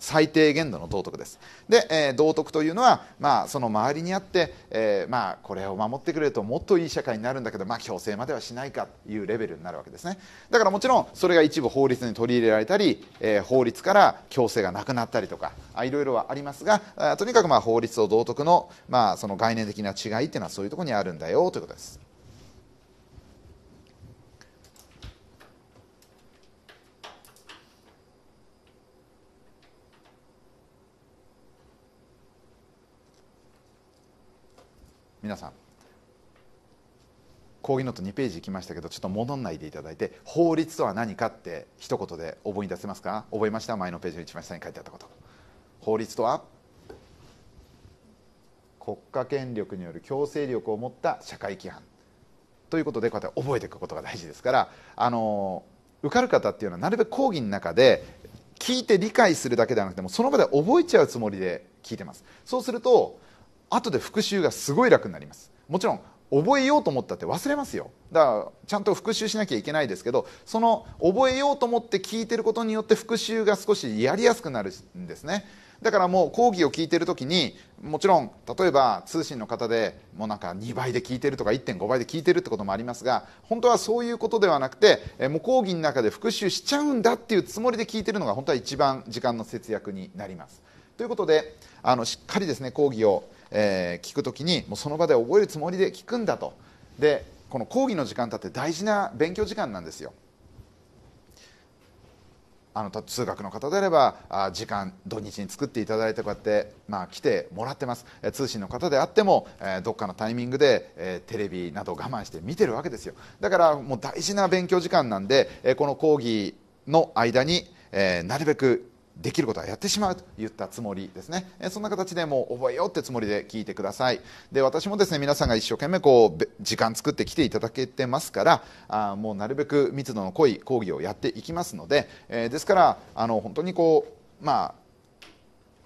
A: 最低限度の道徳です。で、えー、道徳というのは、まあ、その周りにあって、えー、まあ、これを守ってくれるともっといい社会になるんだけど、まあ、強制まではしないかというレベルになるわけですね。だからもちろんそれが一部法律に取り入れられたり、えー、法律から強制がなくなったりとかあいろいろはありますがあとにかくまあ法律と道徳の,、まあその概念的な違いっていうのはそういうところにあるんだよということです。皆さん講義ノート2ページいきましたけどちょっと戻んないでいただいて法律とは何かって一言で覚え出せますか覚えました前のページの一番下に書いてあったこと法律とは国家権力による強制力を持った社会規範ということでこうやって覚えていくことが大事ですからあの受かる方っていうのはなるべく講義の中で聞いて理解するだけではなくてもその場で覚えちゃうつもりで聞いてますそうすると後で復習がすごい楽になりますもちろん覚えようと思ったって忘れますよだからちゃんと復習しなきゃいけないですけどその覚えようと思って聞いてることによって復習が少しやりやすくなるんですねだからもう講義を聞いてる時にもちろん例えば通信の方でもうなんか2倍で聞いてるとか1.5倍で聞いてるってこともありますが本当はそういうことではなくてもう講義の中で復習しちゃうんだっていうつもりで聞いてるのが本当は一番時間の節約になりますということであのしっかりですね講義をえー、聞くときにもうその場で覚えるつもりで聞くんだとでこの講義の時間だって大事な勉強時間なんですよあの通学の方であればあ時間土日に作っていただいてこうやって、まあ、来てもらってます、え通信の方であっても、えー、どっかのタイミングで、えー、テレビなど我慢して見てるわけですよだからもう大事な勉強時間なんで、えー、この講義の間に、えなるべくできることはやってしまうと言ったつもりですね、えそんな形でもう覚えようってつもりで聞いてくださいで私もですね皆さんが一生懸命こう時間作ってきていただけてますからあもうなるべく密度の濃い講義をやっていきますので、えー、ですからあの本当にこうまあ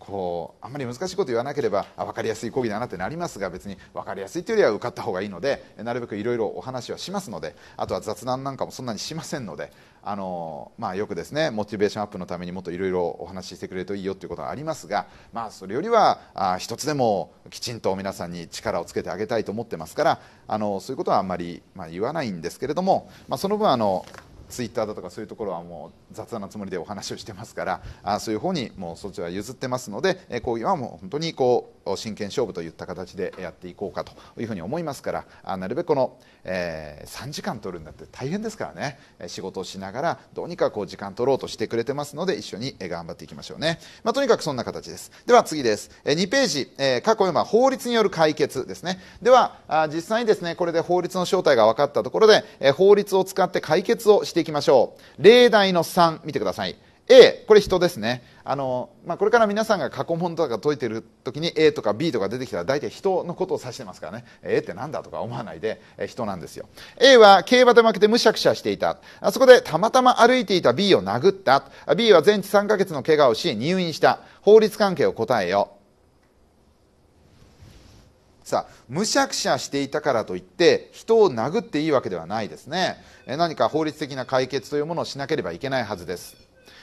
A: こうあんまり難しいこと言わなければ分かりやすい講義だなってなりますが別に分かりやすいというよりは受かった方がいいのでなるべくいろいろお話はしますのであとは雑談なんかもそんなにしませんのであの、まあ、よくですねモチベーションアップのためにもっといろいろお話ししてくれるといいよということはありますが、まあ、それよりはあ一つでもきちんと皆さんに力をつけてあげたいと思ってますからあのそういうことはあんまり、まあ、言わないんですけれども、まあ、その分あのツイッターだとかそういうところはもう雑なつもりでお話をしてますから <laughs> あそういう方にもうそちら譲ってますので、え講義はもう本当にこう真剣勝負といった形でやっていこうかというふうに思いますからあなるべくこの、えー、3時間取るんだって大変ですからね仕事をしながらどうにかこう時間取ろうとしてくれてますので一緒に頑張っていきましょうね、まあ、とにかくそんな形ですでは次です、え2ページ、え過去今法律による解決ですねではあ実際にですねこれで法律の正体が分かったところで、え法律を使って解決をしていきましょう例題の3見てください A これ人ですねあの、まあ、これから皆さんが過去問とか解いてる時に A とか B とか出てきたら大体人のことを指してますからね A って何だとか思わないで人なんですよ A は競馬で負けてむしゃくしゃしていたあそこでたまたま歩いていた B を殴った B は全治3ヶ月の怪我をし入院した法律関係を答えようさあむしゃくしゃしていたからといって人を殴っていいわけではないですね何か法律的な解決というものをしなければいけないはずです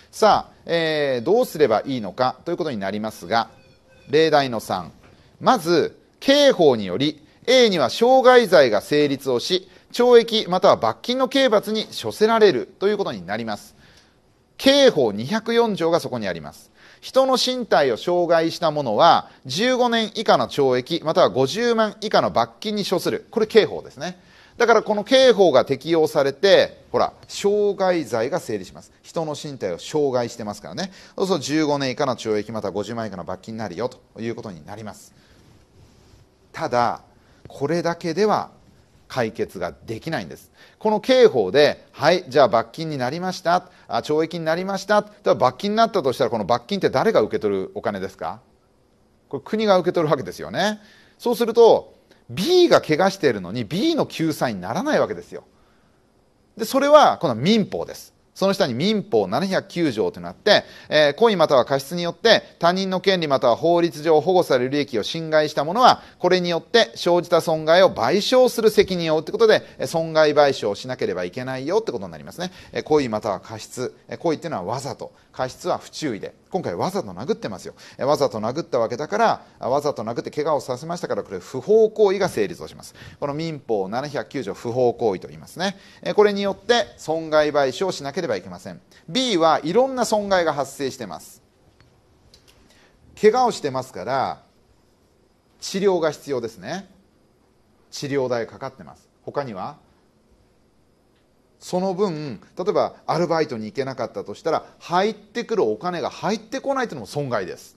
A: さあ、えー、どうすればいいのかということになりますが例題の3まず刑法により A には傷害罪が成立をし懲役または罰金の刑罰に処せられるということになります刑法204条がそこにあります人の身体を障害した者は15年以下の懲役または50万以下の罰金に処するこれ刑法ですねだからこの刑法が適用されてほら傷害罪が成立します人の身体を傷害してますからねそうすると15年以下の懲役または50万以下の罰金になるよということになりますただこれだけでは解決ができないんですこの刑法ではいじゃあ罰金になりましたあ懲役になりましたは罰金になったとしたらこの罰金って誰が受け取るお金ですかこれ国が受け取るわけですよねそうすると B が怪我しているのに B の救済にならないわけですよでそれはこの民法ですその下に民法709条となって、えー、故意または過失によって他人の権利または法律上保護される利益を侵害した者は、これによって生じた損害を賠償する責任を負うということで、損害賠償をしなければいけないよってことになりますね。えー、故意または過失。えー、故意っていうのはわざと。過失は不注意で。今回わざと殴ってますよ。えー、わざと殴ったわけだから、わざと殴って怪我をさせましたから、これ不法行為が成立をします。この民法709条不法行為と言いますね。えー、これによって損害賠償をしなければばいけません B はいろんな損害が発生してます怪我をしてますから治療が必要ですね治療代かかってます他にはその分例えばアルバイトに行けなかったとしたら入ってくるお金が入ってこないというのも損害です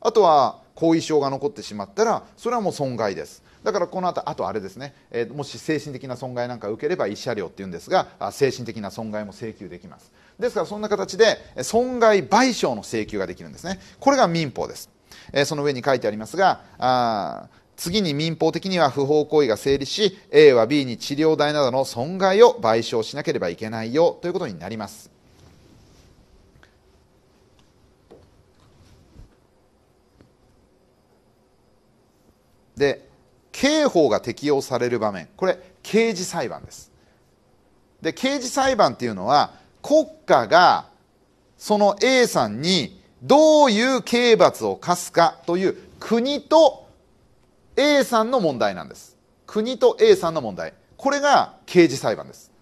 A: あとは後遺症が残ってしまったらそれはもう損害ですだからこの後あとあれですね、えー、もし精神的な損害なんか受ければ慰謝料っていうんですが精神的な損害も請求できますですからそんな形で損害賠償の請求ができるんですねこれが民法です、えー、その上に書いてありますがあ次に民法的には不法行為が成立し A は B に治療代などの損害を賠償しなければいけないよということになりますで刑法が適用される場面これ刑事裁判ですで刑事裁判っていうのは国家がその A さんにどういう刑罰を科すかという国と A さんの問題なんです国と A さんの問題これが刑事裁判です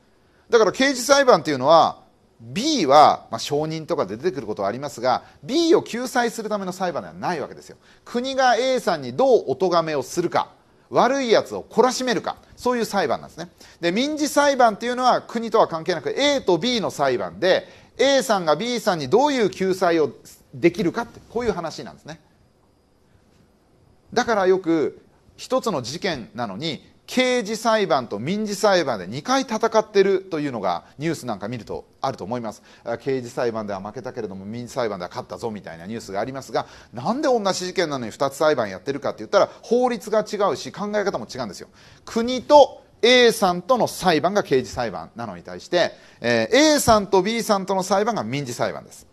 A: だから刑事裁判っていうのは B は、まあ、承認とかで出てくることはありますが B を救済するための裁判ではないわけですよ国が A さんにどうお咎めをするか悪いやつを懲らしめるかそういう裁判なんですねで民事裁判っていうのは国とは関係なく A と B の裁判で A さんが B さんにどういう救済をできるかってこういう話なんですねだからよく一つの事件なのに刑事裁判と民事裁判で2回戦ってるというのがニュースなんか見るとあると思います刑事裁判では負けたけれども民事裁判では勝ったぞみたいなニュースがありますがなんで同じ事件なのに2つ裁判やってるかって言ったら法律が違うし考え方も違うんですよ国と A さんとの裁判が刑事裁判なのに対して、え A さんと B さんとの裁判が民事裁判です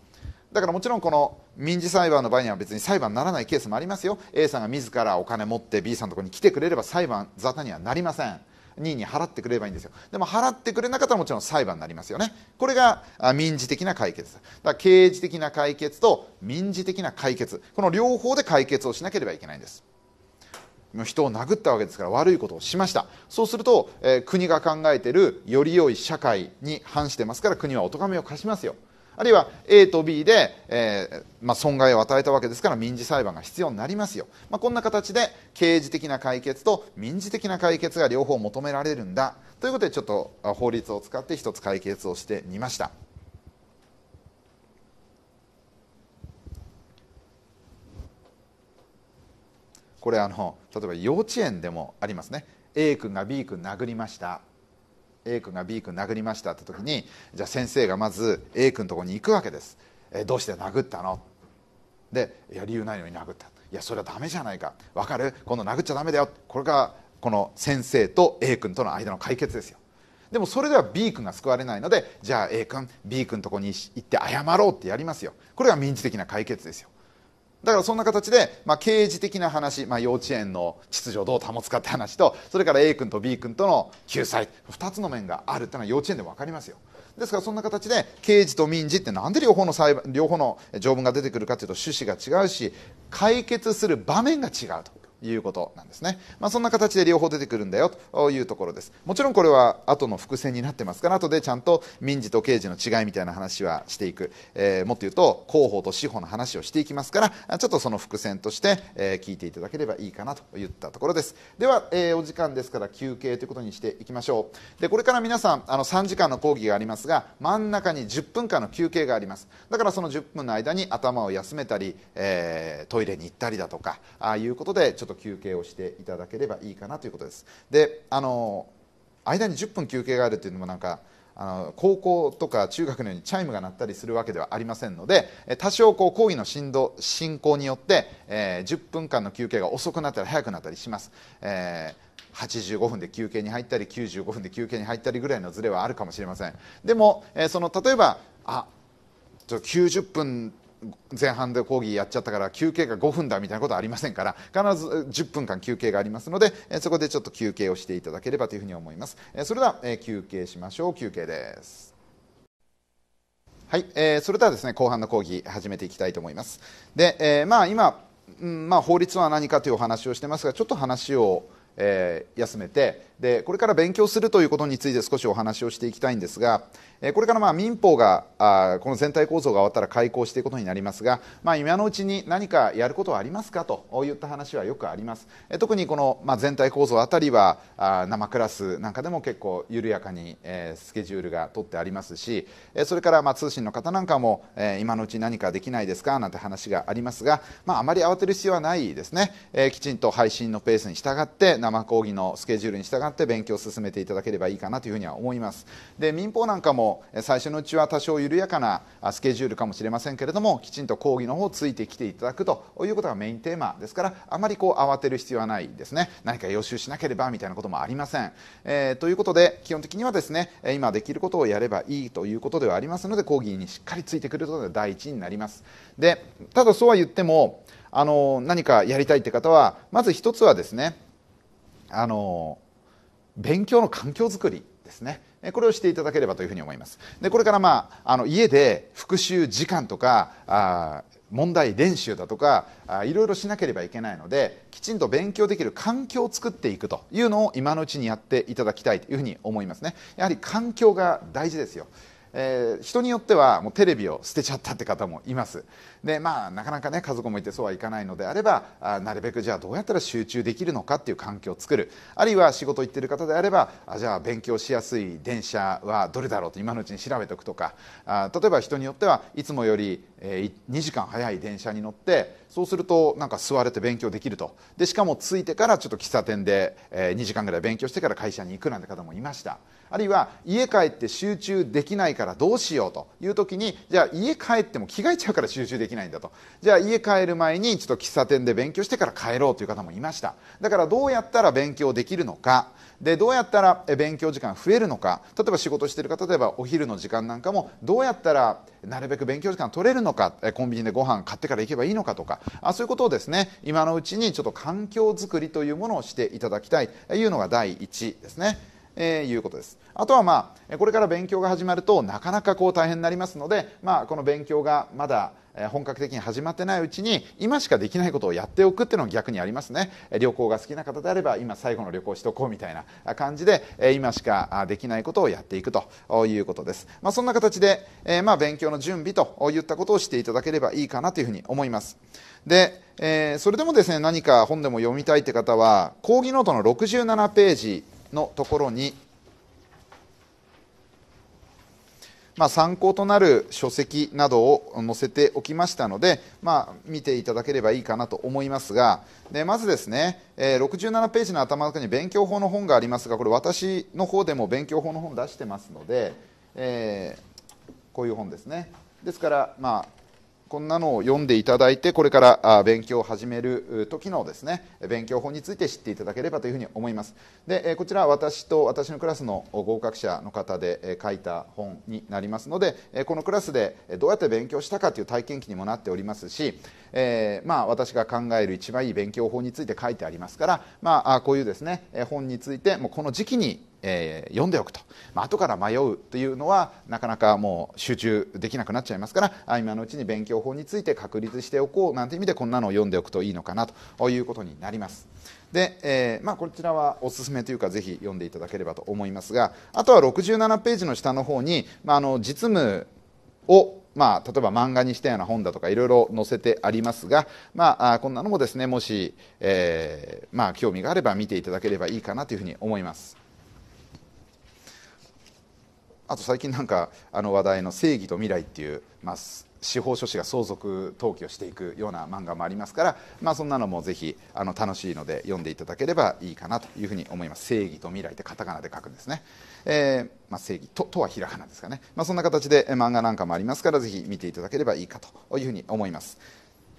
A: だからもちろんこの民事裁判の場合には別に裁判にならないケースもありますよ A さんが自らお金持って B さんのところに来てくれれば裁判沙汰にはなりません任に払ってくれればいいんですよでも払ってくれなかったらもちろん裁判になりますよねこれが民事的な解決だから刑事的な解決と民事的な解決この両方で解決をしなければいけないんです人を殴ったわけですから悪いことをしましたそうすると、えー、国が考えているより良い社会に反してますから国はお咎めを貸しますよあるいは A と B で、えー、まあ、損害を与えたわけですから民事裁判が必要になりますよ、まあ、こんな形で刑事的な解決と民事的な解決が両方求められるんだということでちょっと法律を使って一つ解決をしてみました。これあの例えば幼稚園でもありますね A 君が B 君殴りました A 君が B 君殴りましたって時にじゃあ先生がまず A 君のとこに行くわけです「えどうして殴ったの?」で「いや理由ないのに殴った」「いやそれはダメじゃないか分かる今度殴っちゃダメだよ」これがこの先生と A 君との間の解決ですよでもそれでは B 君が救われないのでじゃあ A 君 B 君のとこに行って謝ろうってやりますよこれが民事的な解決ですよだからそんな形で、まあ、刑事的な話、まあ、幼稚園の秩序をどう保つかって話とそれから A 君と B 君との救済2つの面があるっていうのは幼稚園で分かりますよですからそんな形で刑事と民事ってなんで両方の裁判両方の条文が出てくるかというと趣旨が違うし解決する場面が違うということなんですね、まあ、そんな形で両方出てくるんだよというところですもちろんこれは後の伏線になってますから後でちゃんと民事と刑事の違いみたいな話はしていく、えー、もっと言うと広報と司法の話をしていきますからちょっとその伏線として、えー、聞いていただければいいかなといったところですでは、えー、お時間ですから休憩ということにしていきましょうでこれから皆さんあの3時間の講義がありますが真ん中に10分間の休憩がありますだからその10分の間に頭を休めたり、えトイレに行ったりだとかああいうことでちょっとと休憩をしていただければいいかなということですであの間に10分休憩があるっていうのもなんかあの高校とか中学のようにチャイムが鳴ったりするわけではありませんので多少こう講義の振動進行によって、えー、10分間の休憩が遅くなったり早くなったりします、えー85分で休憩に入ったり95分で休憩に入ったりぐらいのズレはあるかもしれませんでも、えー、その例えばあ90分前半で講義やっちゃったから休憩が5分だみたいなことはありませんから必ず10分間休憩がありますのでそこでちょっと休憩をしていただければというふうに思いますそれでは休憩しましょう休憩ですはい、えー、それではですね後半の講義始めていきたいと思います。で、えー、まあ今、うんまあ、法律は何かというお話をしてますがちょっと話を、えー、休めて、でこれから勉強するということについて少しお話をしていきたいんですが、えこれからまあ民法があこの全体構造が終わったら開校していくことになりますが、まあ、今のうちに何かやることはありますかといった話はよくあります、え特にこの、まあ、全体構造あたりはあ生クラスなんかでも結構緩やかに、えスケジュールが取ってありますし、えそれからまあ通信の方なんかも、え今のうち何かできないですかなんて話がありますが、まあ、あまり慌てる必要はないですね、えきちんと配信のペースに従って生講義のスケジュールに従ってって勉強を進めていただければいいかなというふうには思いますで民法なんかも最初のうちは多少緩やかなスケジュールかもしれませんけれどもきちんと講義の方をついてきていただくということがメインテーマですからあまりこう慌てる必要はないですね何か予習しなければみたいなこともありません、えー、ということで基本的にはですね今できることをやればいいということではありますので講義にしっかりついてくることが第一になりますでただそうは言ってもあの何かやりたいって方はまず一つはですねあの勉強の環境づくりですねこれをしていただければというふうに思いますでこれから、まあ、あの家で復習時間とかあ問題練習だとかいろいろしなければいけないのできちんと勉強できる環境を作っていくというのを今のうちにやっていただきたいというふうに思いますねやはり環境が大事ですよえー、人によってはもうテレビを捨てちゃったって方もいますでまあなかなかね家族もいてそうはいかないのであればあなるべくじゃあどうやったら集中できるのかっていう環境を作るあるいは仕事行ってる方であればあじゃあ勉強しやすい電車はどれだろうと今のうちに調べておくとかあ例えば人によってはいつもより、えー、2時間早い電車に乗ってそうするとなんか座れて勉強できるとでしかも着いてからちょっと喫茶店で、えー、2時間ぐらい勉強してから会社に行くなんて方もいました。あるいは家帰って集中できないからどうしようという時にじゃあ家帰っても着替えちゃうから集中できないんだとじゃあ家帰る前にちょっと喫茶店で勉強してから帰ろうという方もいましただからどうやったら勉強できるのかでどうやったら勉強時間増えるのか例えば仕事してる方例えばお昼の時間なんかもどうやったらなるべく勉強時間取れるのかコンビニでご飯買ってから行けばいいのかとかあそういうことをですね今のうちにちょっと環境づくりというものをしていただきたいというのが第一ですね、えー、いうことです。あとはまあこれから勉強が始まるとなかなかこう大変になりますので、まあ、この勉強がまだ本格的に始まってないうちに今しかできないことをやっておくっていうのが逆にありますね旅行が好きな方であれば今最後の旅行しとこうみたいな感じで今しかできないことをやっていくということです、まあ、そんな形で、えまあ勉強の準備といったことをしていただければいいかなというふうに思いますで、えそれでもですね何か本でも読みたいって方は講義ノートの67ページのところにまあ、参考となる書籍などを載せておきましたので、まあ、見ていただければいいかなと思いますがでまずですね、えー、67ページの頭の中に勉強法の本がありますがこれ私の方でも勉強法の本出してますので、えー、こういう本ですねですから、まあこんなのを読んでいただいてこれから勉強を始める時のですね勉強法について知っていただければというふうに思いますでこちらは私と私のクラスの合格者の方で書いた本になりますのでこのクラスでどうやって勉強したかという体験記にもなっておりますし、えー、まあ、私が考える一番いい勉強法について書いてありますから、まあ、こういうですね本についてもうこの時期にえ読んでおくと、まあ後から迷うというのはなかなかもう集中できなくなっちゃいますから今のうちに勉強法について確立しておこうなんて意味でこんなのを読んでおくといいのかなということになります。で、えー、まあ、こちらはおすすめというかぜひ読んでいただければと思いますがあとは67ページの下の方に、まあ、あの実務をまあ、例えば漫画にしたような本だとかいろいろ載せてありますが、まあ、こんなのもですねもし、えー、まあ、興味があれば見ていただければいいかなというふうに思います。あと最近なんかあの話題の「正義と未来」っていう、まあ、司法書士が相続登記をしていくような漫画もありますから、まあ、そんなのもぜひあの楽しいので読んでいただければいいかなというふうに思います正義と未来ってカタカナで書くんですね、えー、まあ、正義ととはひらがなですかね、まあ、そんな形で漫画なんかもありますからぜひ見ていただければいいかというふうに思います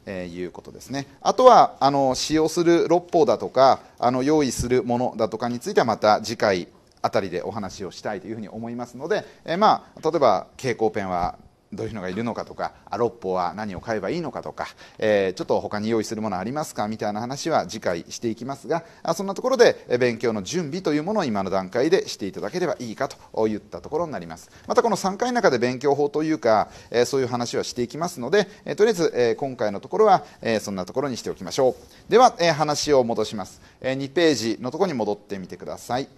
A: えー、いうことですねあとはあの使用する六法だとかあの用意するものだとかについてはまた次回あたりでお話をしたいというふうに思いますので、えまあ、例えば蛍光ペンはどういうのがいるのかとかアロッポは何を買えばいいのかとか、えー、ちょっと他に用意するものありますかみたいな話は次回していきますがそんなところで勉強の準備というものを今の段階でしていただければいいかといったところになりますまたこの3回の中で勉強法というか、えー、そういう話はしていきますので、えー、とりあえず、え今回のところは、えそんなところにしておきましょうでは、え話を戻します、え2ページのところに戻ってみてください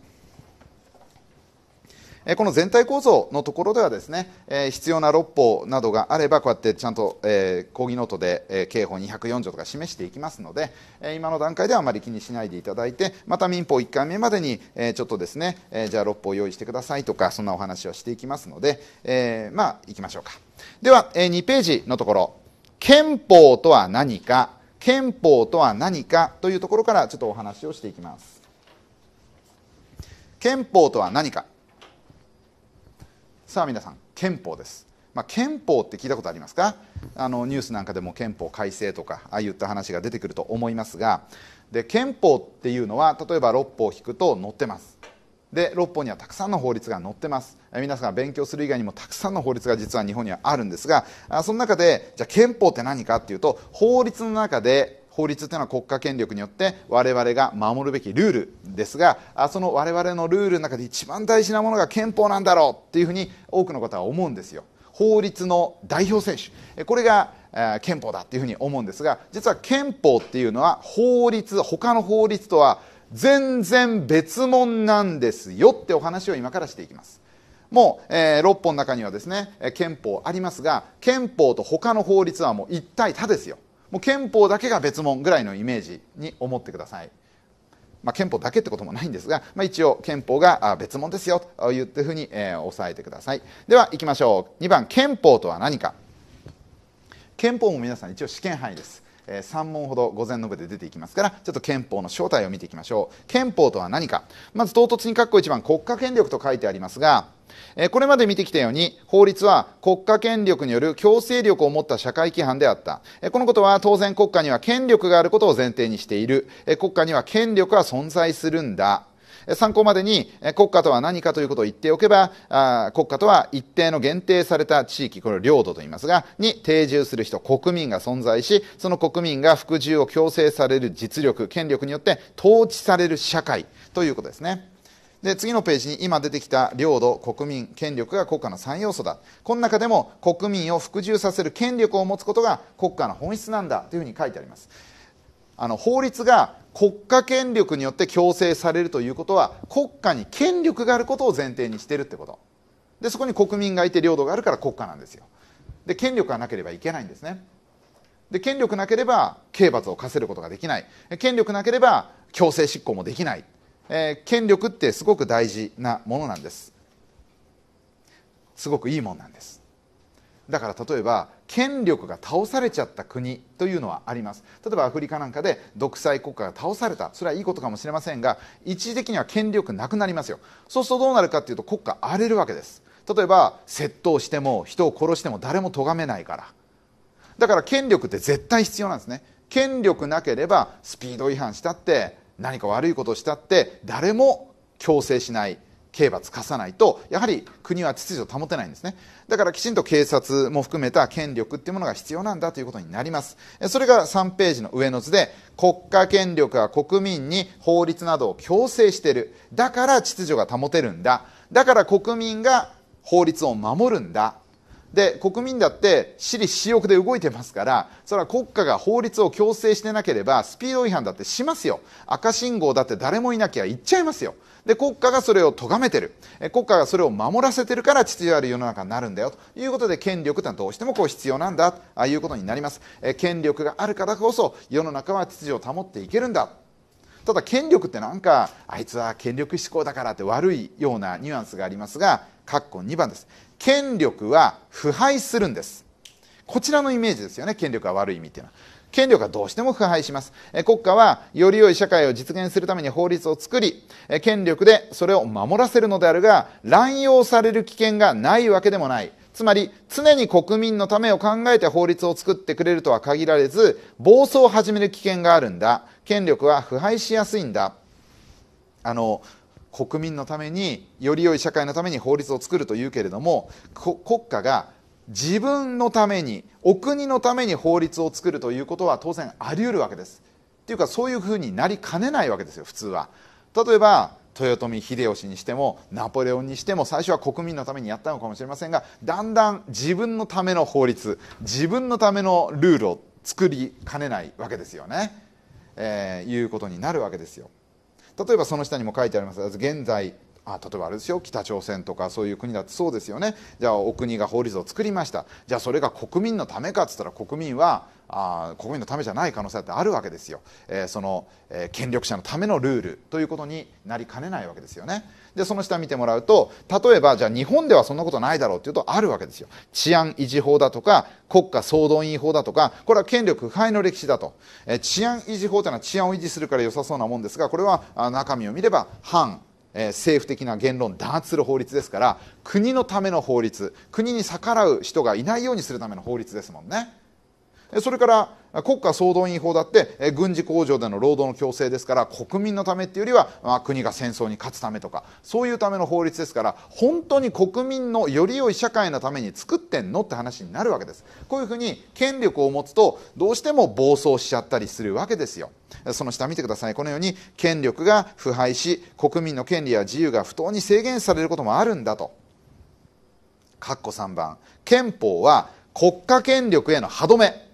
A: この全体構造のところではですね必要な六法などがあればこうやってちゃんと講義ノートで刑法204条とか示していきますので今の段階ではあまり気にしないでいただいてまた民法1回目までにちょっとですねじゃあ六法用意してくださいとかそんなお話をしていきますのでまあいきましょうかでは2ページのところ憲法とは何か憲法とは何かというところからちょっとお話をしていきます憲法とは何かさあ皆さん憲法です、まあ、憲法って聞いたことありますかあのニュースなんかでも憲法改正とかああいった話が出てくると思いますがで憲法っていうのは例えば6法を引くと載ってますで6法にはたくさんの法律が載ってます皆さんが勉強する以外にもたくさんの法律が実は日本にはあるんですがその中でじゃあ憲法って何かっていうと法律の中で法律というのは国家権力によって我々が守るべきルールですがその我々のルールの中で一番大事なものが憲法なんだろうっていうふうに多くの方は思うんですよ法律の代表選手これが憲法だっていうふうに思うんですが実は憲法っていうのは法律他の法律とは全然別物なんですよってお話を今からしていきますもう、えー、6本の中にはですね憲法ありますが憲法と他の法律はもう一体他ですよもう憲法だけが別問ぐらいのイメージに思ってください、まあ、憲法だけってこともないんですが、まあ、一応憲法が別問ですよと言ってふうに、えー、押さえてくださいではいきましょう2番憲法とは何か憲法も皆さん一応試験範囲ですえー、3問ほど午前の部で出ていきますからちょっと憲法の正体を見ていきましょう憲法とは何かまず唐突に括弧1番国家権力と書いてありますがこれまで見てきたように法律は国家権力による強制力を持った社会規範であったこのことは当然国家には権力があることを前提にしている国家には権力は存在するんだ参考までに国家とは何かということを言っておけば国家とは一定の限定された地域これを領土と言いますがに定住する人国民が存在しその国民が服従を強制される実力権力によって統治される社会ということですね。で次のページに今出てきた領土、国民、権力が国家の3要素だ、この中でも国民を服従させる権力を持つことが国家の本質なんだというふうに書いてあります。あの法律が国家権力によって強制されるということは国家に権力があることを前提にしてるってことでそこに国民がいて領土があるから国家なんですよで権力がなければいけないんですねで権力なければ刑罰を課せることができない権力なければ強制執行もできないえー、権力ってすごく大事なものなんですすごくいいもんなんですだから例えば権力が倒されちゃった国というのはあります例えばアフリカなんかで独裁国家が倒されたそれはいいことかもしれませんが一時的には権力なくなりますよそうするとどうなるかっていうと国家荒れるわけです例えば窃盗しても人を殺しても誰も咎めないからだから権力って絶対必要なんですね権力なければスピード違反したって何か悪いことをしたって誰も強制しない刑罰課さないとやはり国は秩序を保てないんですねだからきちんと警察も含めた権力っていうものが必要なんだということになりますそれが3ページの上の図で国家権力は国民に法律などを強制しているだから秩序が保てるんだだから国民が法律を守るんだで国民だって私利私欲で動いてますからそれは国家が法律を強制してなければスピード違反だってしますよ赤信号だって誰もいなきゃ行っちゃいますよで国家がそれを咎めてる国家がそれを守らせてるから秩序ある世の中になるんだよということで権力ってのはどうしてもこう必要なんだということになります権力があるからこそ世の中は秩序を保っていけるんだただ権力ってなんかあいつは権力志向だからって悪いようなニュアンスがありますがカッコ2番です権力は腐敗するんですこちらのイメージですよね権力は悪い意味っていうのは権力はどうしても腐敗します国家はより良い社会を実現するために法律を作り権力でそれを守らせるのであるが乱用される危険がないわけでもないつまり常に国民のためを考えて法律を作ってくれるとは限られず暴走を始める危険があるんだ権力は腐敗しやすいんだあの国民のためにより良い社会のために法律を作るというけれども国家が自分のためにお国のために法律を作るということは当然あり得るわけですっていうかそういうふうになりかねないわけですよ普通は例えば豊臣秀吉にしてもナポレオンにしても最初は国民のためにやったのかもしれませんがだんだん自分のための法律自分のためのルールを作りかねないわけですよね、えー、いうことになるわけですよ例えばその下にも書いてあります現在あ例えばあれですよ北朝鮮とかそういう国だってそうですよねじゃあお国が法律を作りましたじゃあそれが国民のためかっつったら国民はあ国民のためじゃない可能性ってあるわけですよ、えー、その、えー、権力者のためのルールということになりかねないわけですよねでその下見てもらうと例えばじゃあ日本ではそんなことないだろうっていうとあるわけですよ治安維持法だとか国家総動員法だとかこれは権力腐敗の歴史だと、えー、治安維持法というのは治安を維持するから良さそうなもんですがこれは中身を見れば反え政府的な言論弾圧する法律ですから国のための法律国に逆らう人がいないようにするための法律ですもんね。それから国家総動員法だって軍事工場での労働の強制ですから国民のためっていうよりは、まあ、国が戦争に勝つためとかそういうための法律ですから本当に国民のより良い社会のために作ってんのって話になるわけですこういうふうに権力を持つとどうしても暴走しちゃったりするわけですよその下見てくださいこのように権力が腐敗し国民の権利や自由が不当に制限されることもあるんだと括弧3番憲法は国家権力への歯止め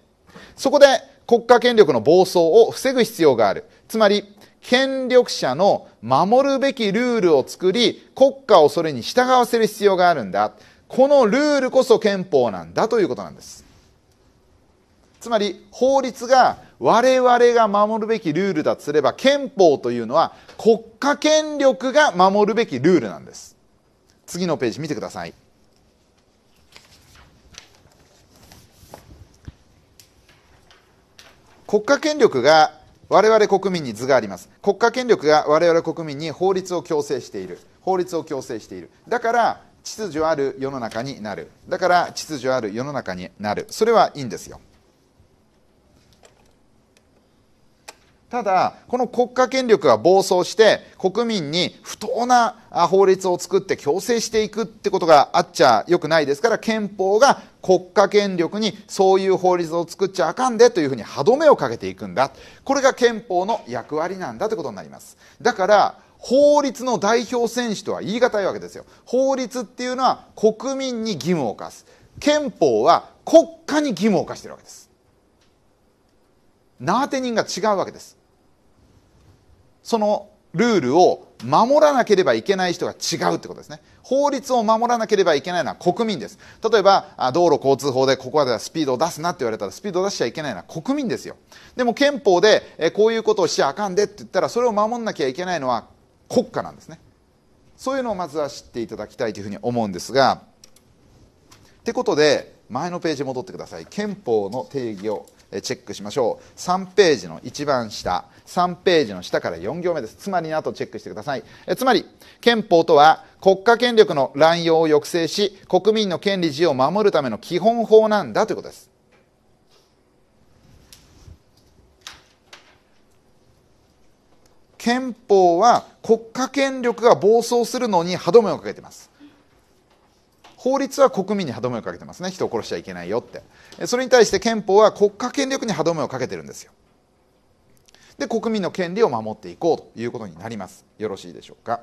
A: そこで国家権力の暴走を防ぐ必要がある。つまり、権力者の守るべきルールを作り、国家をそれに従わせる必要があるんだ。このルールこそ憲法なんだということなんです。つまり、法律が我々が守るべきルールだとすれば、憲法というのは国家権力が守るべきルールなんです。次のページ見てください。国家権力が我々国民に図があります国家権力が我々国民に法律を強制している法律を強制しているだから秩序ある世の中になるだから秩序ある世の中になるそれはいいんですよただこの国家権力が暴走して国民に不当な法律を作って強制していくってことがあっちゃよくないですから憲法が国家権力にそういう法律を作っちゃあかんでというふうに歯止めをかけていくんだこれが憲法の役割なんだということになりますだから法律の代表選手とは言い難いわけですよ法律っていうのは国民に義務を課す憲法は国家に義務を課してるわけです縄手人が違うわけですそのルールを守らなければいけない人が違うってことですね法律を守らなければいけないのは国民です例えば道路交通法でここまではスピードを出すなって言われたらスピードを出しちゃいけないのは国民ですよでも憲法でこういうことをしちゃあかんでって言ったらそれを守んなきゃいけないのは国家なんですねそういうのをまずは知っていただきたいというふうに思うんですがってことで前のページ戻ってください憲法の定義をチェックしましょう3ページの一番下3ページの下から4行目ですつまりなとチェックしてくださいえつまり憲法とは国家権力の乱用を抑制し国民の権利自由を守るための基本法なんだということです憲法は国家権力が暴走するのに歯止めをかけています法律は国民に歯止めをかけてますね人を殺しちゃいけないよってそれに対して憲法は国家権力に歯止めをかけてるんですよで国民の権利を守っていこうということになりますよろしいでしょうか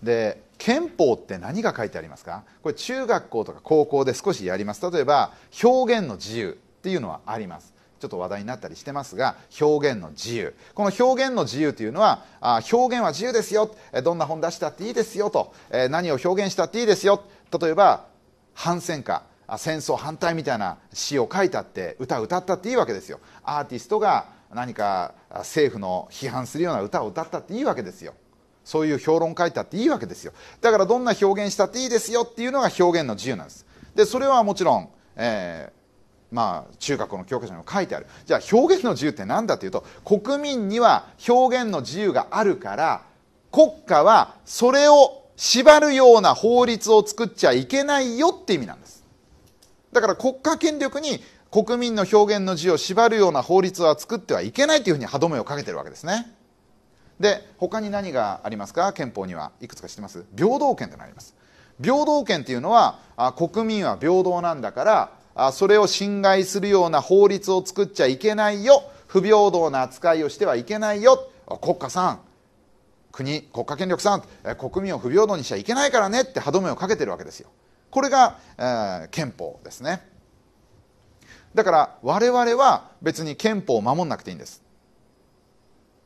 A: で憲法って何が書いてありますかこれ中学校とか高校で少しやります例えば表現の自由っていうのはありますちょっと話題になったりしてますが表現の自由この表現の自由というのはあ表現は自由ですよどんな本出したっていいですよと、え何を表現したっていいですよ例えば反戦か戦争反対みたいな詩を書いたって歌を歌ったっていいわけですよアーティストが何か政府の批判するような歌を歌ったっていいわけですよそういう評論書いたっていいわけですよだからどんな表現したっていいですよっていうのが表現の自由なんですでそれはもちろん、えー、まあ、中学校の教科書にも書いてあるじゃあ表現の自由って何だというと国民には表現の自由があるから国家はそれを縛るような法律を作っちゃいけないよって意味なんですだから国家権力に国民の表現の自由を縛るような法律は作ってはいけないというふうに歯止めをかけてるわけですねで他に何がありますか憲法にはいくつか知ってます平等権というのがあります平等権っていうのはあ国民は平等なんだからあそれを侵害するような法律を作っちゃいけないよ不平等な扱いをしてはいけないよ国家さん国国家権力さん国民を不平等にしちゃいけないからねって歯止めをかけてるわけですよこれが、えー、憲法ですねだから我々は別に憲法を守んなくていいんです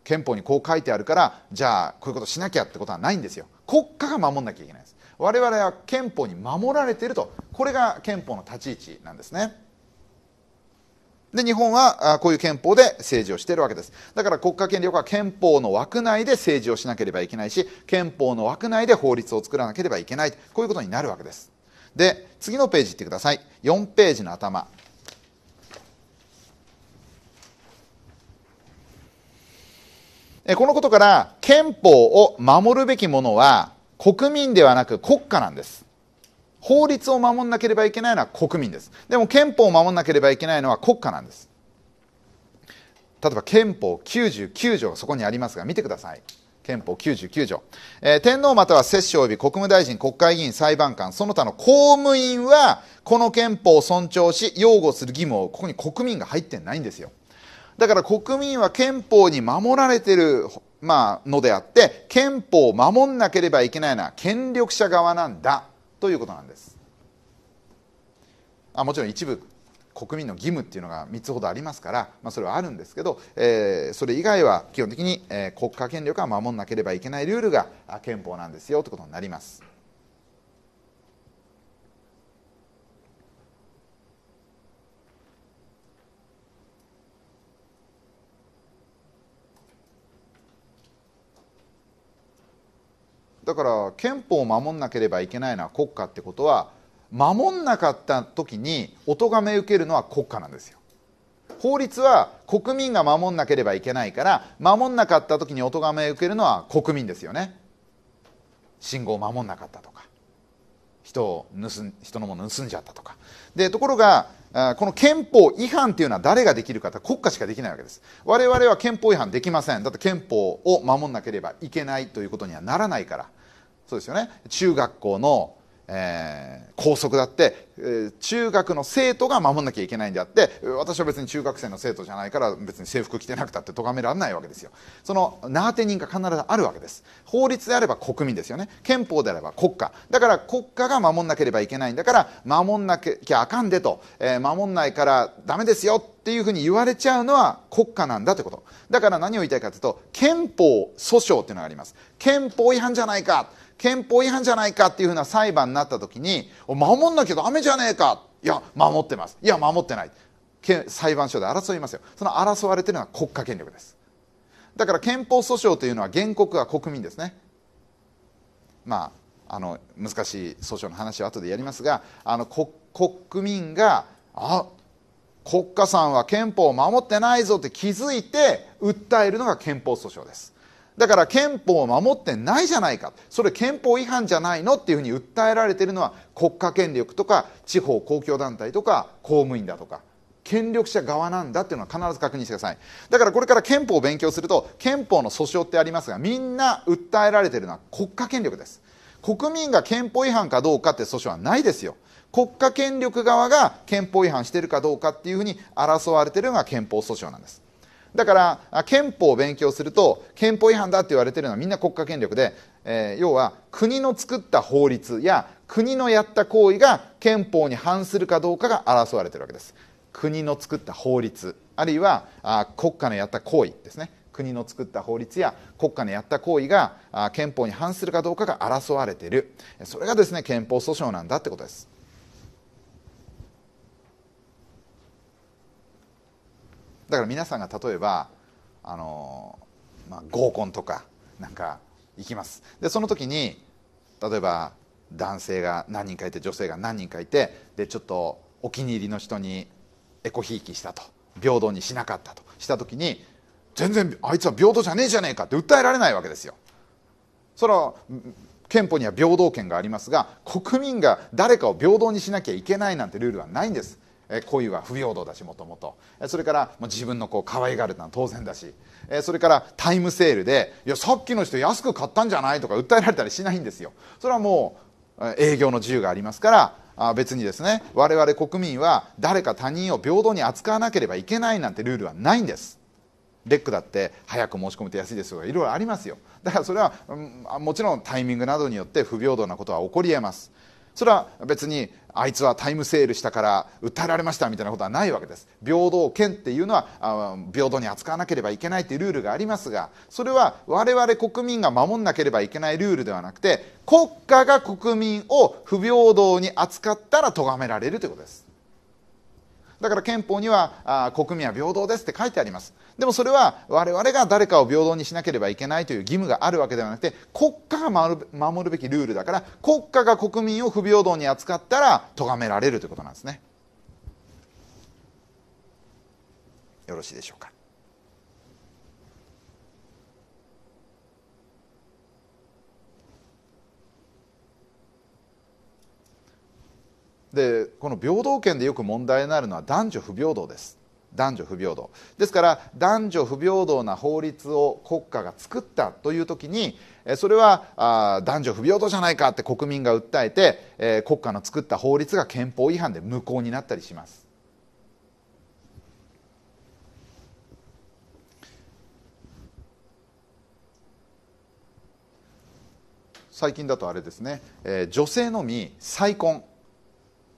A: 憲法にこう書いてあるからじゃあこういうことしなきゃってことはないんですよ国家が守んなきゃいけないんです我々は憲法に守られているとこれが憲法の立ち位置なんですねで日本はこういう憲法で政治をしているわけですだから国家権力は憲法の枠内で政治をしなければいけないし憲法の枠内で法律を作らなければいけないこういうことになるわけですで次のページいってください4ページの頭このことから憲法を守るべきものは国民ではなく国家なんです法律を守んなければいけないのは国民ですでも憲法を守んなければいけないのは国家なんです例えば憲法99条がそこにありますが見てください憲法99条、えー、天皇または摂政及び国務大臣国会議員裁判官その他の公務員はこの憲法を尊重し擁護する義務をここに国民が入ってないんですよだから国民は憲法に守られてるまあのであって憲法を守んなければいけないのは権力者側なんだということなんですあもちろん一部国民の義務っていうのが3つほどありますから、まあ、それはあるんですけど、えー、それ以外は基本的に、えー、国家権力は守んなければいけないルールが憲法なんですよということになります。だから憲法を守んなければいけないのは国家ってことは守んなかった時にお咎め受けるのは国家なんですよ法律は国民が守んなければいけないから守んなかった時にお咎め受けるのは国民ですよね信号を守んなかったとか人を盗ん人のものを盗んじゃったとかでところがこの憲法違反というのは誰ができるかと国家しかできないわけです我々は憲法違反できませんだって憲法を守らなければいけないということにはならないからそうですよね中学校のえー、校則だって、えー、中学の生徒が守んなきゃいけないんであって私は別に中学生の生徒じゃないから別に制服着てなくたって咎められないわけですよその名当て人が必ずあるわけです法律であれば国民ですよね憲法であれば国家だから国家が守んなければいけないんだから守んなきゃあかんでと、えー、守んないからダメですよっていうふうに言われちゃうのは国家なんだってことだから何を言いたいかというと憲法訴訟っていうのがあります憲法違反じゃないか憲法違反じゃないかっていうふうな裁判になった時に守んなきゃダメじゃねえかいや守ってますいや守ってない裁判所で争いますよその争われてるのは国家権力ですだから憲法訴訟というのは原告は国民ですねまああの難しい訴訟の話は後でやりますがあの国民があ国家さんは憲法を守ってないぞって気づいて訴えるのが憲法訴訟ですだから憲法を守ってないじゃないかそれ憲法違反じゃないのっていうふうに訴えられているのは国家権力とか地方公共団体とか公務員だとか権力者側なんだっていうのは必ず確認してくださいだからこれから憲法を勉強すると憲法の訴訟ってありますがみんな訴えられているのは国家権力です国民が憲法違反かどうかって訴訟はないですよ国家権力側が憲法違反してるかどうかっていうふうに争われているのが憲法訴訟なんですだから憲法を勉強すると憲法違反だって言われてるのはみんな国家権力で、えー、要は国の作った法律や国のやった行為が憲法に反するかどうかが争われてるわけです国の作った法律あるいはあ国家のやった行為ですね国の作った法律や国家のやった行為が憲法に反するかどうかが争われているそれがですね憲法訴訟なんだってことですだから皆さんが例えばあの、まあ、合コンとかなんか行きますでその時に例えば男性が何人かいて女性が何人かいてでちょっとお気に入りの人にエコひいきしたと平等にしなかったとした時に全然あいつは平等じゃねえじゃねえかって訴えられないわけですよ。それは憲法には平等権がありますが国民が誰かを平等にしなきゃいけないなんてルールはないんです恋は不平等だしもともとそれから自分のこう可愛がるのは当然だしそれからタイムセールでいやさっきの人安く買ったんじゃないとか訴えられたりしないんですよそれはもう営業の自由がありますからあ別にですね我々国民は誰か他人を平等に扱わなければいけないなんてルールはないんですレックだって早く申し込むと安いですとかいろいろありますよだからそれは、うん、もちろんタイミングなどによって不平等なことは起こりえますそれは別にあいつはタイムセールしたから訴えられましたみたいなことはないわけです平等権っていうのは平等に扱わなければいけないというルールがありますがそれは我々国民が守んなければいけないルールではなくて国家が国民を不平等に扱ったら咎められるということですだから憲法には国民は平等ですって書いてありますでもそれは我々が誰かを平等にしなければいけないという義務があるわけではなくて国家が守るべきルールだから国家が国民を不平等に扱ったら咎められるということなんですねよろしいでしょうかでこの平等権でよく問題になるのは男女不平等です男女不平等ですから男女不平等な法律を国家が作ったという時にそれは男女不平等じゃないかって国民が訴えて、えー、国家の作った法律が憲法違反で無効になったりします最近だとあれですね、えー、女性のみ再婚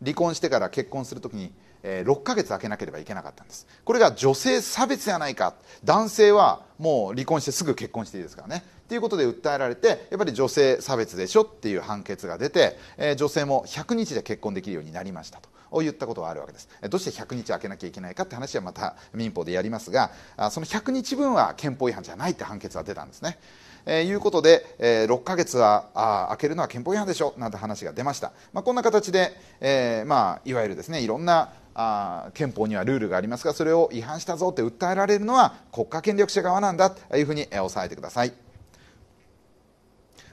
A: 離婚してから結婚するときに、えー、6ヶ月空けなければいけなかったんですこれが女性差別じゃないか男性はもう離婚してすぐ結婚していいですからねということで訴えられてやっぱり女性差別でしょっていう判決が出て、えー、女性も100日で結婚できるようになりましたと。言ったことはあるわけですどうして100日空けなきゃいけないかって話はまた民法でやりますがその100日分は憲法違反じゃないって判決は出たんですねえいうことで、え6ヶ月はあ開けるのは憲法違反でしょなんて話が出ました、まあ、こんな形で、えまあ、いわゆるですねいろんなあ憲法にはルールがありますがそれを違反したぞって訴えられるのは国家権力者側なんだというふうに押さえてください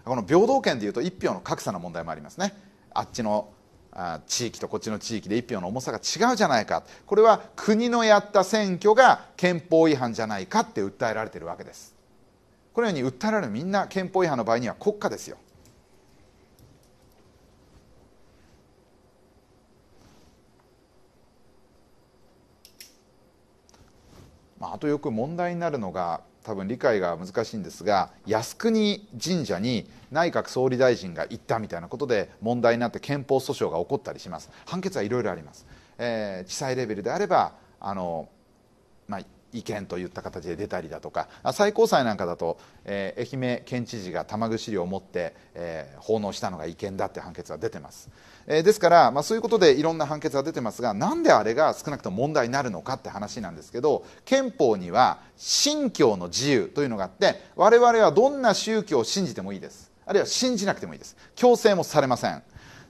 A: この平等権でいうと1票の格差の問題もありますねあっちの地域とこっちの地域で1票の重さが違うじゃないかこれは国のやった選挙が憲法違反じゃないかって訴えられてるわけですこのように訴えられるみんな憲法違反の場合には国家ですよまあ、あとよく問題になるのが多分理解が難しいんですが靖国神社に内閣総理大臣が行ったみたいなことで問題になって憲法訴訟が起こったりします判決はいろいろあります、えー、地裁レベルであればあの違憲といった形で出たりだとか最高裁なんかだと、えー、愛媛県知事が玉串料を持って、えー、奉納したのが違憲だって判決は出てます、えー、ですから、まあ、そういうことでいろんな判決は出てますがなんであれが少なくとも問題になるのかって話なんですけど憲法には信教の自由というのがあって我々はどんな宗教を信じてもいいですあるいは信じなくてもいいです強制もされません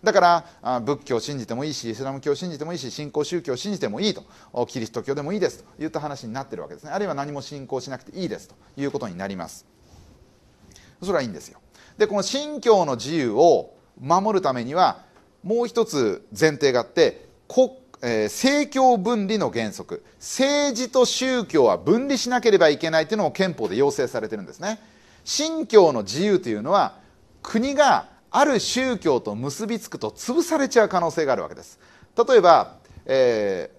A: だから仏教を信じてもいいしイスラム教を信じてもいいし新興宗教を信じてもいいとキリスト教でもいいですといった話になってるわけですねあるいは何も信仰しなくていいですということになりますそれはいいんですよでこの信教の自由を守るためにはもう一つ前提があって国えー、政教分離の原則政治と宗教は分離しなければいけないというのも憲法で要請されてるんですね信教の自由というのは国がある宗教と結びつくと潰されちゃう可能性があるわけです例えば、え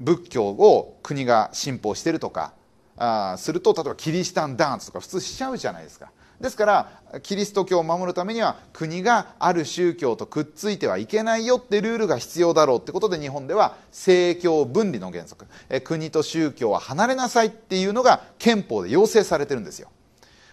A: ー、仏教を国が信奉してるとかあすると例えばキリシタンダンスとか普通しちゃうじゃないですかですからキリスト教を守るためには国がある宗教とくっついてはいけないよってルールが必要だろうってことで日本では政教分離の原則え国と宗教は離れなさいっていうのが憲法で要請されてるんですよ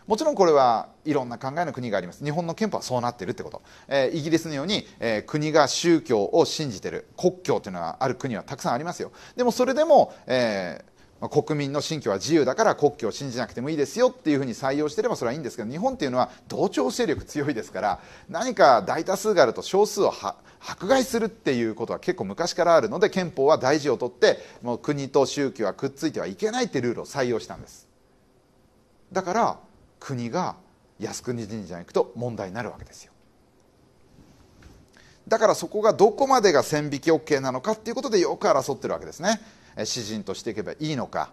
A: もちろんこれはいろんな考えの国があります日本の憲法はそうなっているってこと、えー、イギリスのように、えー、国が宗教を信じている国教というのはある国はたくさんありますよでもそれでも、えー国民の信教は自由だから国教を信じなくてもいいですよっていうふうに採用してればそれはいいんですけど日本っていうのは同調勢力強いですから何か大多数があると少数を迫害するっていうことは結構昔からあるので憲法は大事をとってもう国と宗教はくっついてはいけないってルールを採用したんですだから国が靖国神社に行くと問題になるわけですよだからそこがどこまでが線引き OK なのかっていうことでよく争ってるわけですね詩人としていけばいいのか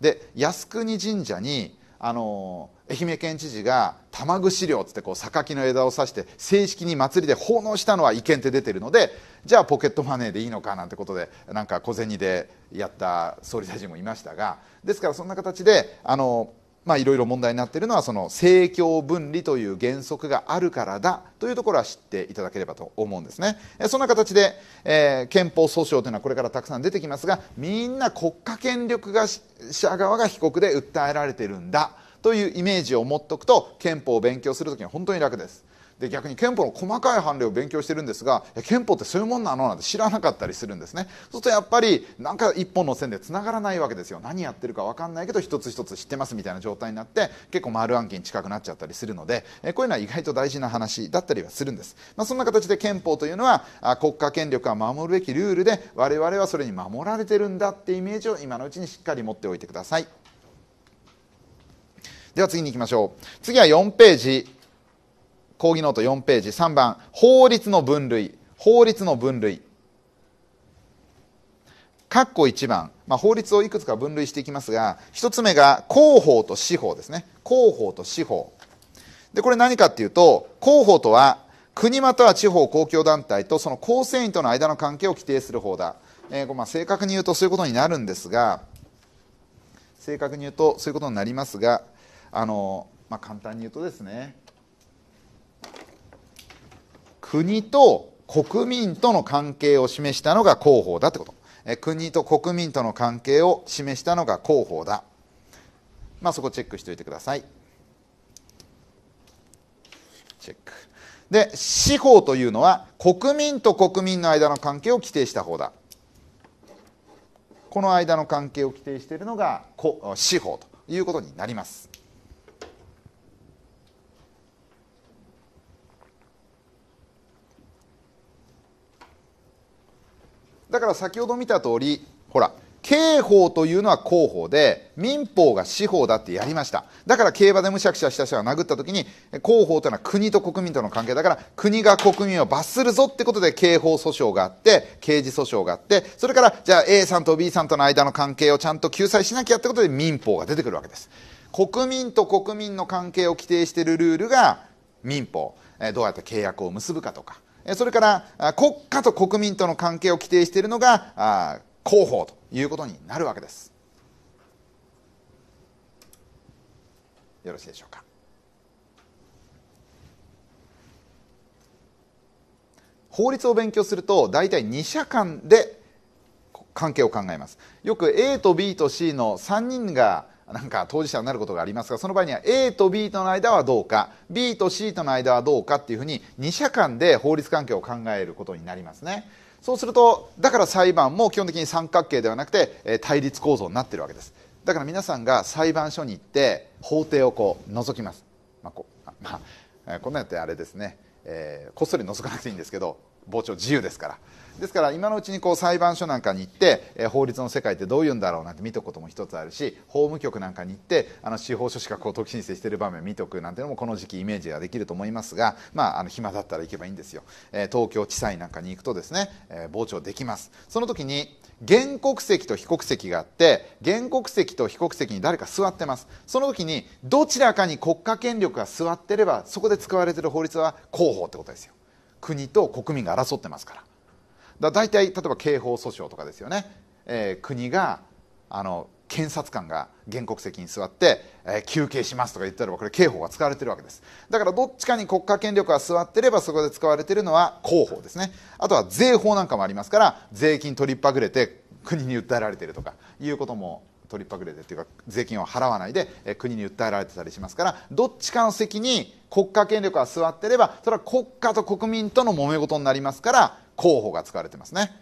A: で靖国神社にあの愛媛県知事が玉串料っつってこう榊の枝を刺して正式に祭りで奉納したのは違憲って出てるのでじゃあポケットマネーでいいのかなんてことでなんか小銭でやった総理大臣もいましたがですからそんな形であのまあ、いろいろ問題になっているのはその政教分離という原則があるからだというところは知っていただければと思うんですねそんな形で、えー、憲法訴訟というのはこれからたくさん出てきますがみんな国家権力が者側が被告で訴えられているんだというイメージを持っておくと憲法を勉強するときに本当に楽ですで逆に憲法の細かい判例を勉強してるんですが憲法ってそういうもんなのなんて知らなかったりするんですねそうするとやっぱりなんか一本の線でつながらないわけですよ何やってるか分かんないけど一つ一つ知ってますみたいな状態になって結構丸暗記に近くなっちゃったりするのでこういうのは意外と大事な話だったりはするんです、まあ、そんな形で憲法というのは国家権力は守るべきルールで我々はそれに守られてるんだってイメージを今のうちにしっかり持っておいてくださいでは次に行きましょう次は4ページ講義ノート4ページ3番法律の分類法律の分類括弧1番、まあ、法律をいくつか分類していきますが1つ目が広報と司法ですね広報と司法でこれ何かっていうと広報とは国または地方公共団体とその構成員との間の関係を規定する法だ、えーまあ、正確に言うとそういうことになるんですが正確に言うとそういうことになりますがあの、まあ、簡単に言うとですね国と国民との関係を示したのが広報だってことえ国と国民との関係を示したのが広報だまあそこチェックしておいてくださいチェックで司法というのは国民と国民の間の関係を規定した方だこの間の関係を規定しているのが司法ということになりますだから先ほど見た通りほら刑法というのは公法で民法が司法だってやりましただから競馬でむしゃくしゃした人が殴った時に公法というのは国と国民との関係だから国が国民を罰するぞってことで刑法訴訟があって刑事訴訟があってそれからじゃあ A さんと B さんとの間の関係をちゃんと救済しなきゃってことで民法が出てくるわけです国民と国民の関係を規定しているルールが民法どうやって契約を結ぶかとかそれから国家と国民との関係を規定しているのが広報ということになるわけですよろしいでしょうか法律を勉強すると大体2社間で関係を考えますよく A と B と C の3人がなんか当事者になることがありますがその場合には A と B との間はどうか B と C との間はどうかっていうふうに2者間で法律関係を考えることになりますねそうするとだから裁判も基本的に三角形ではなくて、え対立構造になってるわけですだから皆さんが裁判所に行って法廷をこう覗きます、まあこまあ、こんなやってあれですね、えー、こっそり覗かなくていいんですけど傍聴自由ですからですから今のうちにこう裁判所なんかに行って、え法律の世界ってどういうんだろうなんて見とくことも一つあるし法務局なんかに行ってあの司法書士がこう特申請している場面を見とくなんてのもこの時期イメージができると思いますが、まあ、あの暇だったら行けばいいんですよ、え東京地裁なんかに行くとですね、え傍聴できますその時に原告席と被告席があって原告席と被告席に誰か座ってますその時にどちらかに国家権力が座ってればそこで使われている法律は広報ってことですよ国と国民が争ってますからだ大体例えば刑法訴訟とかですよね、えー、国があの検察官が原告席に座って、えー、休憩しますとか言ったらこれ刑法が使われてるわけですだからどっちかに国家権力が座ってればそこで使われてるのは公法ですねあとは税法なんかもありますから税金取りっぱぐれて国に訴えられてるとかいうことも取りっぱぐれてっていうか税金を払わないで、えー、国に訴えられてたりしますからどっちかの席に国家権力が座ってればそれは国家と国民との揉め事になりますから候補が使われてますね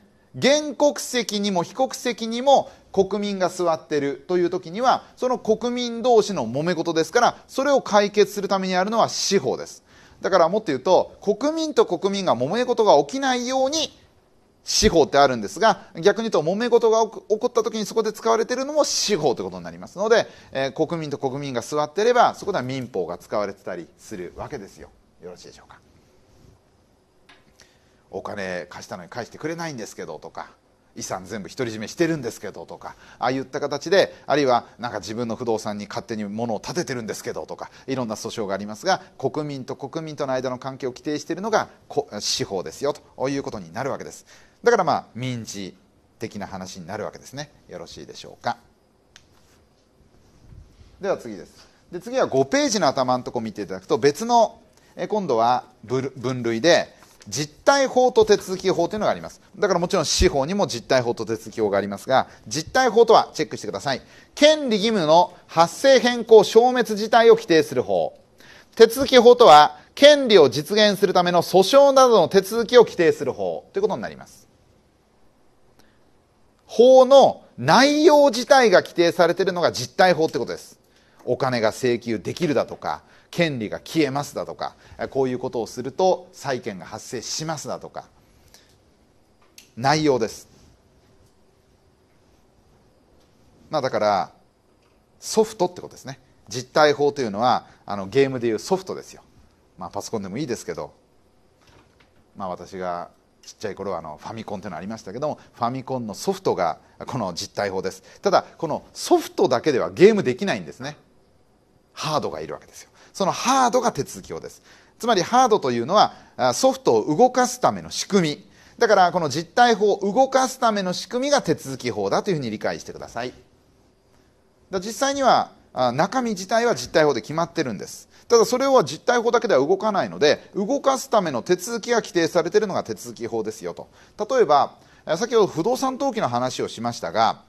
A: 原告席にも被告席にも国民が座ってるという時にはその国民同士の揉め事ですからそれを解決するためにあるのは司法ですだからもっと言うと国民と国民が揉め事が起きないように司法ってあるんですが逆に言うと揉め事が起こった時にそこで使われているのも司法ということになりますので、えー、国民と国民が座ってればそこでは民法が使われてたりするわけですよよろしいでしょうかお金貸したのに返してくれないんですけどとか遺産全部独り占めしてるんですけどとかああいった形であるいはなんか自分の不動産に勝手に物を建ててるんですけどとかいろんな訴訟がありますが国民と国民との間の関係を規定しているのが司法ですよということになるわけですだからまあ民事的な話になるわけですねよろしいでしょうかでは次ですで次は5ページの頭のとこ見ていただくと別の今度は分類で実態法と手続き法というのがありますだからもちろん司法にも実態法と手続き法がありますが実態法とはチェックしてください権利義務の発生変更消滅自体を規定する法手続き法とは権利を実現するための訴訟などの手続きを規定する法ということになります法の内容自体が規定されているのが実態法ってことですお金が請求できるだとか権利が消えますだとかこういうことをすると債権が発生しますだとか内容です、まあ、だからソフトってことですね実体法というのはあのゲームでいうソフトですよ、まあ、パソコンでもいいですけど、まあ、私がちっちゃい頃はあのファミコンというのありましたけどもファミコンのソフトがこの実体法ですただこのソフトだけではゲームできないんですねハードがいるわけですよそのハードが手続き法ですつまりハードというのはソフトを動かすための仕組みだからこの実体法を動かすための仕組みが手続き法だというふうに理解してください実際には中身自体は実体法で決まってるんですただそれは実体法だけでは動かないので動かすための手続きが規定されているのが手続き法ですよと例えば先ほど不動産登記の話をしましたが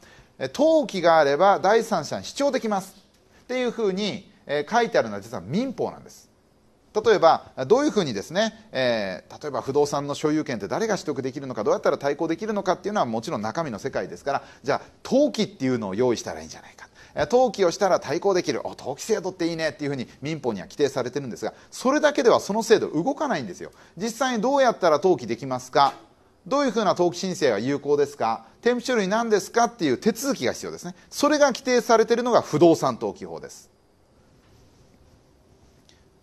A: 登記があれば第三者に主張できますっていうふうにえ書いてあるのは実は民法なんです例えばどういうふうにですね、えー、例えば不動産の所有権って誰が取得できるのかどうやったら対抗できるのかっていうのはもちろん中身の世界ですからじゃあ登記っていうのを用意したらいいんじゃないか登記をしたら対抗できる登記制度っていいねっていうふうに民法には規定されてるんですがそれだけではその制度動かないんですよ実際にどうやったら登記できますかどういうふうな登記申請が有効ですか添付書類何ですかっていう手続きが必要ですねそれが規定されているのが不動産登記法です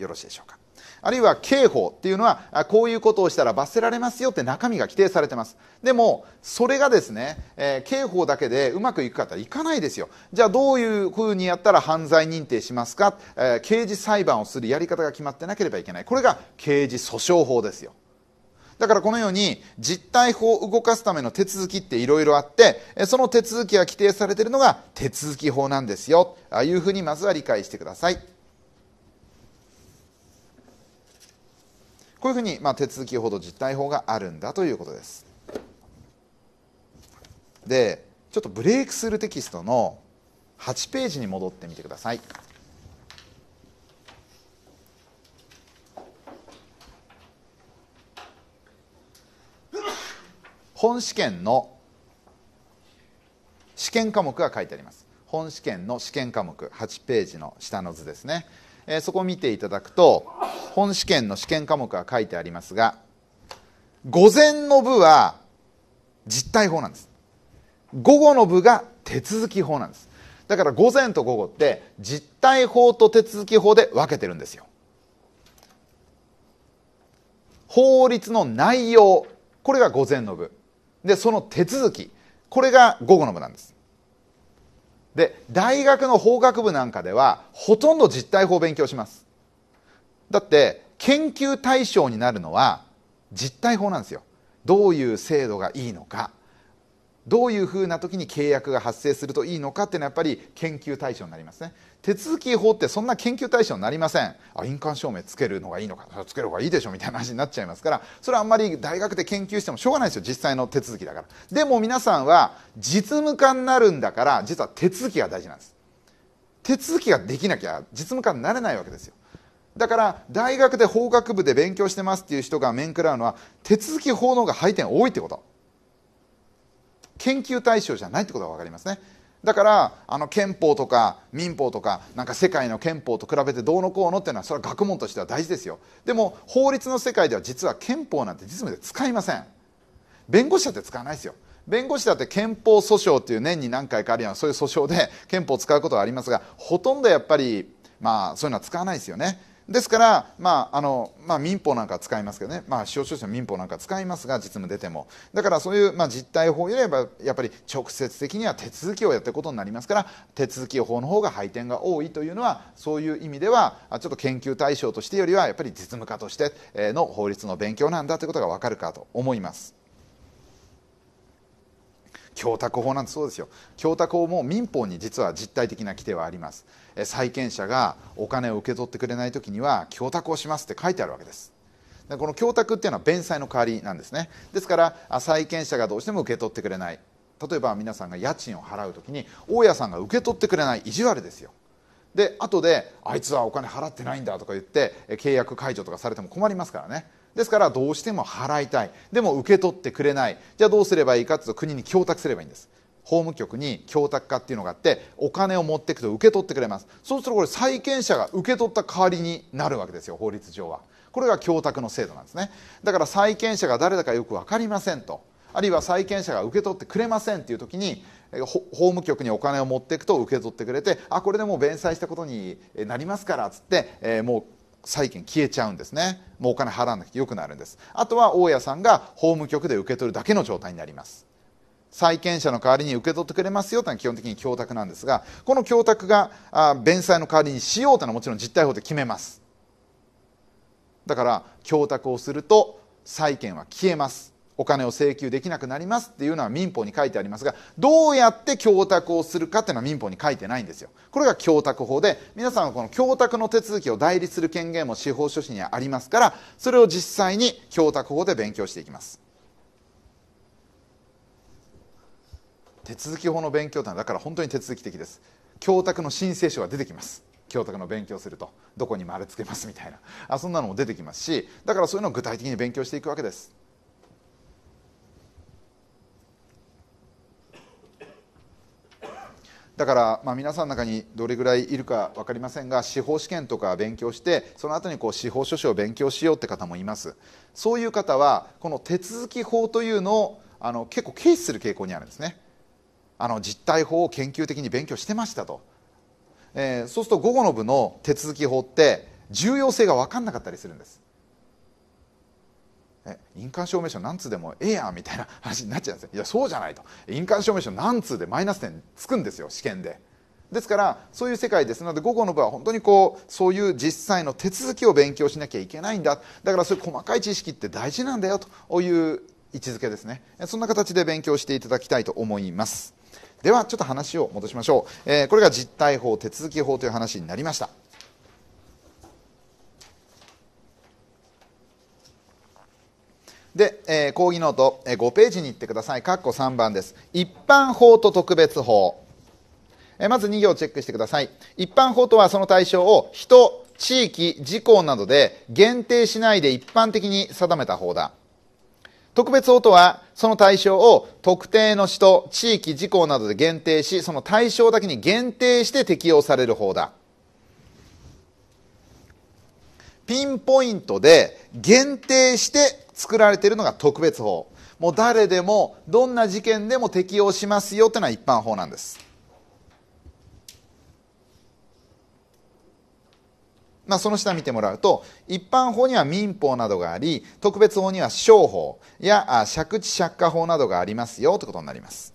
A: よろしいでしょうかあるいは刑法っていうのはこういうことをしたら罰せられますよって中身が規定されてますでもそれがですね、えー、刑法だけでうまくいくかっていかないですよじゃあどういうふうにやったら犯罪認定しますか、えー、刑事裁判をするやり方が決まってなければいけないこれが刑事訴訟法ですよだからこのように実態法を動かすための手続きっていろいろあってその手続きが規定されているのが手続き法なんですよああいうふうにまずは理解してくださいこういうふうに、まあ、手続きほど実態法があるんだということですでちょっとブレイクするテキストの8ページに戻ってみてください本試験の試験科目が書いてあります本試験の試験科目8ページの下の図ですねえそこを見ていただくと本試験の試験科目が書いてありますが午前の部は実態法なんです午後の部が手続き法なんですだから午前と午後って実態法と手続き法で分けてるんですよ法律の内容これが午前の部でその手続きこれが午後の部なんですで大学の法学部なんかではほとんど実体法を勉強しますだって研究対象になるのは実体法なんですよどういう制度がいいのかどういうふうな時に契約が発生するといいのかっていうのはやっぱり研究対象になりますね手続き法ってそんな研究対象になりませんあ印鑑証明つけるのがいいのかつける方がいいでしょみたいな話になっちゃいますからそれはあんまり大学で研究してもしょうがないですよ実際の手続きだからでも皆さんは実務家になるんだから実は手続きが大事なんです手続きができなきゃ実務家になれないわけですよだから大学で法学部で勉強してますっていう人が面食らうのは手続き法の方が配点多いってこと研究対象じゃないってことが分かりますねだからあの憲法とか民法とかなんか世界の憲法と比べてどうのこうのっていうのはそれは学問としては大事ですよでも法律の世界では実は憲法なんて実務で使いません弁護士だって使わないですよ弁護士だって憲法訴訟っていう年に何回かあるようなそういう訴訟で憲法を使うことはありますがほとんどやっぱりまあそういうのは使わないですよねですから、まああのまあ、民法なんか使いますけどね、まあ、司法書士の民法なんか使いますが、実務出ても、だからそういう、まあ、実態法よりはやっぱり直接的には手続きをやっていくことになりますから、手続き法の方が配点が多いというのは、そういう意味では、ちょっと研究対象としてよりは、やっぱり実務家としての法律の勉強なんだということが分かるかと思います。供託法なんてそうですよ供託法も民法に実は実体的な規定はあります債権者がお金を受け取ってくれない時には供託をしますって書いてあるわけですこの供託っていうのは弁済の代わりなんですねですから債権者がどうしても受け取ってくれない例えば皆さんが家賃を払う時に大家さんが受け取ってくれない意地悪ですよで後であいつはお金払ってないんだとか言って契約解除とかされても困りますからねですからどうしても払いたいでも受け取ってくれないじゃあどうすればいいかというと国に供託すればいいんです法務局に供託課っていうのがあってお金を持っていくと受け取ってくれますそうするとこれ債権者が受け取った代わりになるわけですよ法律上はこれが供託の制度なんですねだから債権者が誰だかよく分かりませんとあるいは債権者が受け取ってくれませんっていう時に法務局にお金を持っていくと受け取ってくれてあこれでもう弁済したことになりますからっつって、えー、もう債権消えちゃうんですねもうお金払わなくてよくなるんですあとは大家さんが法務局で受け取るだけの状態になります債権者の代わりに受け取ってくれますよというのは基本的に供託なんですがこの供託が弁済の代わりにしようというのはもちろん実態法で決めますだから供託をすると債権は消えますお金を請求できなくなりますっていうのは民法に書いてありますがどうやって供託をするかっていうのは民法に書いてないんですよこれが供託法で皆さんはこの供託の手続きを代理する権限も司法書士にはありますからそれを実際に供託法で勉強していきます手続き法の勉強というのはだから本当に手続き的です教託の申請書が出てきます教託の勉強するとどこに丸つけますみたいなあそんなのも出てきますしだからそういうのを具体的に勉強していくわけですだから、まあ、皆さんの中にどれぐらいいるか分かりませんが司法試験とか勉強してその後にこに司法書士を勉強しようって方もいますそういう方はこの手続き法というのをあの結構軽視する傾向にあるんですねあの実体法を研究的に勉強してましたと、えー、そうすると午後の部の手続き法って重要性が分かんなかったりするんです印鑑証明書何通でもええやんみたいな話になっちゃうんですいやそうじゃないと印鑑証明書何通でマイナス点つくんですよ試験でですからそういう世界ですので午後の部は本当にこうそういう実際の手続きを勉強しなきゃいけないんだだからそういう細かい知識って大事なんだよという位置づけですねそんな形で勉強していただきたいと思いますではちょっと話を戻しましょう、えー、これが実態法手続き法という話になりましたで、えー、講義ノート、えー、5ページに行ってください、括弧3番です。一般法と特別法。えー、まず2行チェックしてください。一般法とはその対象を人、地域、事項などで限定しないで一般的に定めた法だ。特別法とはその対象を特定の人地域事項などで限定しその対象だけに限定して適用される法だピンポイントで限定して作られているのが特別法もう誰でもどんな事件でも適用しますよというのは一般法なんですまあ、その下見てもらうと一般法には民法などがあり特別法には商法や借地借家法などがありますよということになります。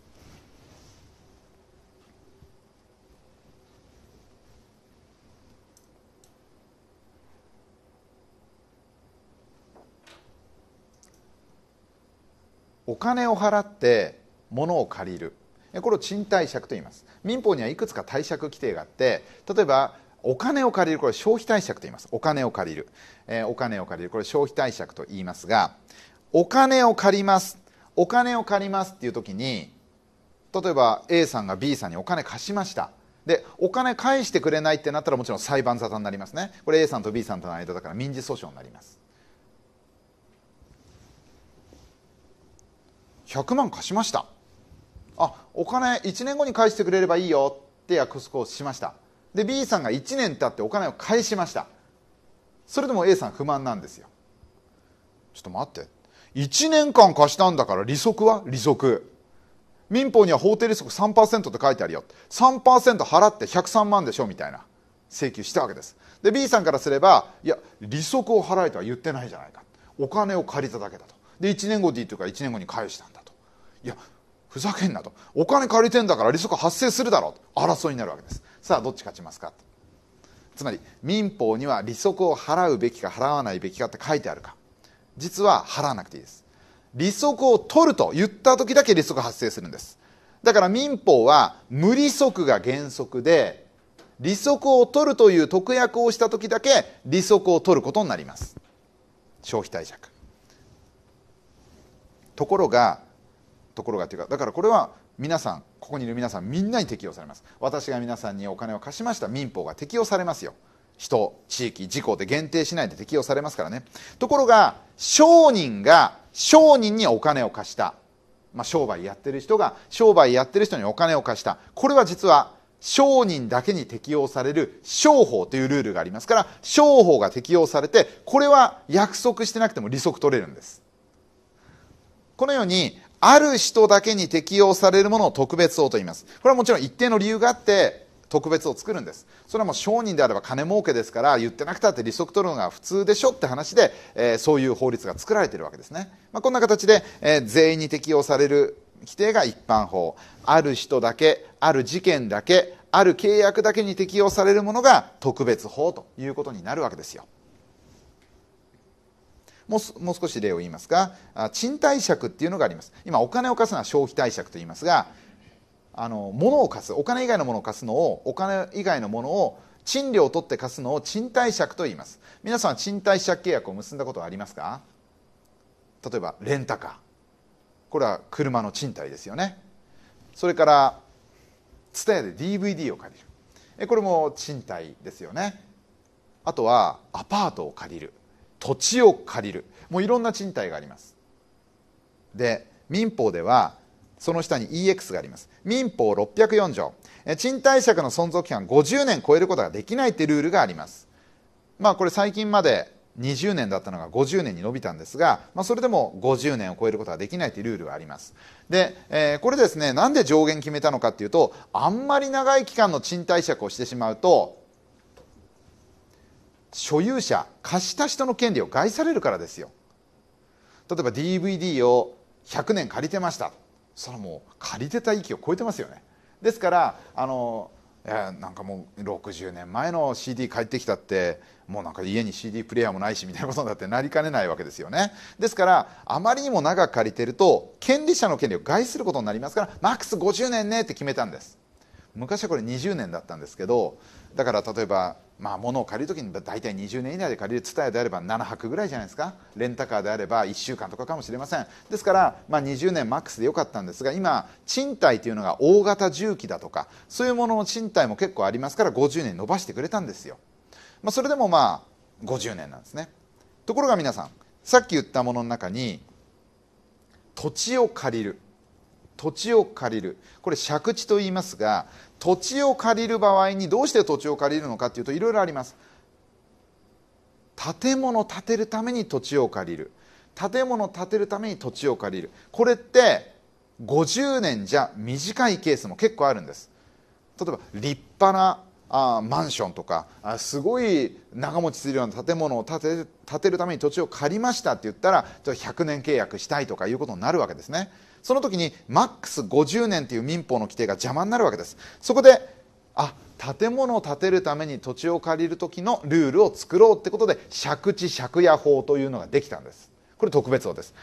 A: お金を払って物を借りるこれを賃貸借と言います民法にはいくつか貸借規定があって例えばお金を借りるこれ消費貸借と言いますお金を借りる、えー、お金を借りるこれ消費貸借と言いますがお金を借りますお金を借りますっていう時に例えば A さんが B さんにお金貸しましたでお金返してくれないってなったらもちろん裁判沙汰になりますねこれ A さんと B さんとの間だから民事訴訟になります100万貸しましたあお金1年後に返してくれればいいよって約束をしましたで B さんが1年経ってお金を返しましたそれでも A さん不満なんですよちょっと待って1年間貸したんだから利息は利息民法には法定利息3%って書いてあるよ3%払って103万でしょみたいな請求したわけですで B さんからすればいや利息を払えとは言ってないじゃないかお金を借りただけだとで1年後でいいというか1年後に返したんだといやふざけんなとお金借りてんだから利息発生するだろうと争いになるわけですさあどっち勝ちますかつまり民法には利息を払うべきか払わないべきかって書いてあるか実は払わなくていいです利息を取ると言った時だけ利息発生するんですだから民法は無利息が原則で利息を取るという特約をした時だけ利息を取ることになります消費貸借ところがところがというかだからこれは皆さんここにいる皆さんみんなに適用されます私が皆さんにお金を貸しました民法が適用されますよ人地域事項で限定しないで適用されますからねところが商人が商人にお金を貸した、まあ、商売やってる人が商売やってる人にお金を貸したこれは実は商人だけに適用される商法というルールがありますから商法が適用されてこれは約束してなくても利息取れるんですこのようにある人だけに適用されるものを特別法と言いますこれはもちろん一定の理由があって特別を作るんですそれはもう商人であれば金儲けですから言ってなくたって利息取るのが普通でしょって話で、えー、そういう法律が作られてるわけですね、まあ、こんな形で、えー、全員に適用される規定が一般法ある人だけある事件だけある契約だけに適用されるものが特別法ということになるわけですよもうもう少し例を言いますが賃貸借っていうのがあります今お金を貸すのは消費貸借と言いますがあの物を貸すお金以外のものを貸すのをお金以外のものを賃料を取って貸すのを賃貸借と言います皆さん賃貸借契約を結んだことはありますか例えばレンタカーこれは車の賃貸ですよねそれからツタヤで DVD を借りるこれも賃貸ですよねあとはアパートを借りる土地を借りるもういろんな賃貸がありますで民法ではその下に EX があります民法604条賃貸借の存続期間50年超えることができないというルールがありますまあこれ最近まで20年だったのが50年に伸びたんですが、まあ、それでも50年を超えることはできないというルールがありますで、えー、これですねなんで上限決めたのかっていうとあんまり長い期間の賃貸借をしてしまうと所有者貸した人の権利を害されるからですよ例えば DVD を100年借りてましたそれはもう借りてた域を超えてますよねですからあのなんかもう60年前の CD 帰ってきたってもうなんか家に CD プレーヤーもないしみたいなことになってなりかねないわけですよねですからあまりにも長く借りてると権利者の権利を害することになりますからマックス50年ねって決めたんです昔はこれ20年だったんですけどだから例えばまあ、物を借りるときに大体20年以内で借りる蔦屋であれば7泊ぐらいじゃないですかレンタカーであれば1週間とかかもしれませんですから、まあ、20年マックスでよかったんですが今賃貸というのが大型重機だとかそういうものの賃貸も結構ありますから50年延ばしてくれたんですよ、まあ、それでもまあ50年なんですねところが皆さんさっき言ったものの中に土地を借りる土地を借りるこれ借地と言いますが土地を借りる場合にどうして土地を借りるのかというといろいろあります建物を建てるために土地を借りる建物を建てるために土地を借りるこれって50年じゃ短いケースも結構あるんです例えば立派なあマンションとかあすごい長持ちするような建物を建て建てるために土地を借りましたって言ったら100年契約したいとかいうことになるわけですねその時にマックス50年という民法の規定が邪魔になるわけですそこであ建物を建てるために土地を借りる時のルールを作ろうってことで借地借家法というのができたんですこれ特別法です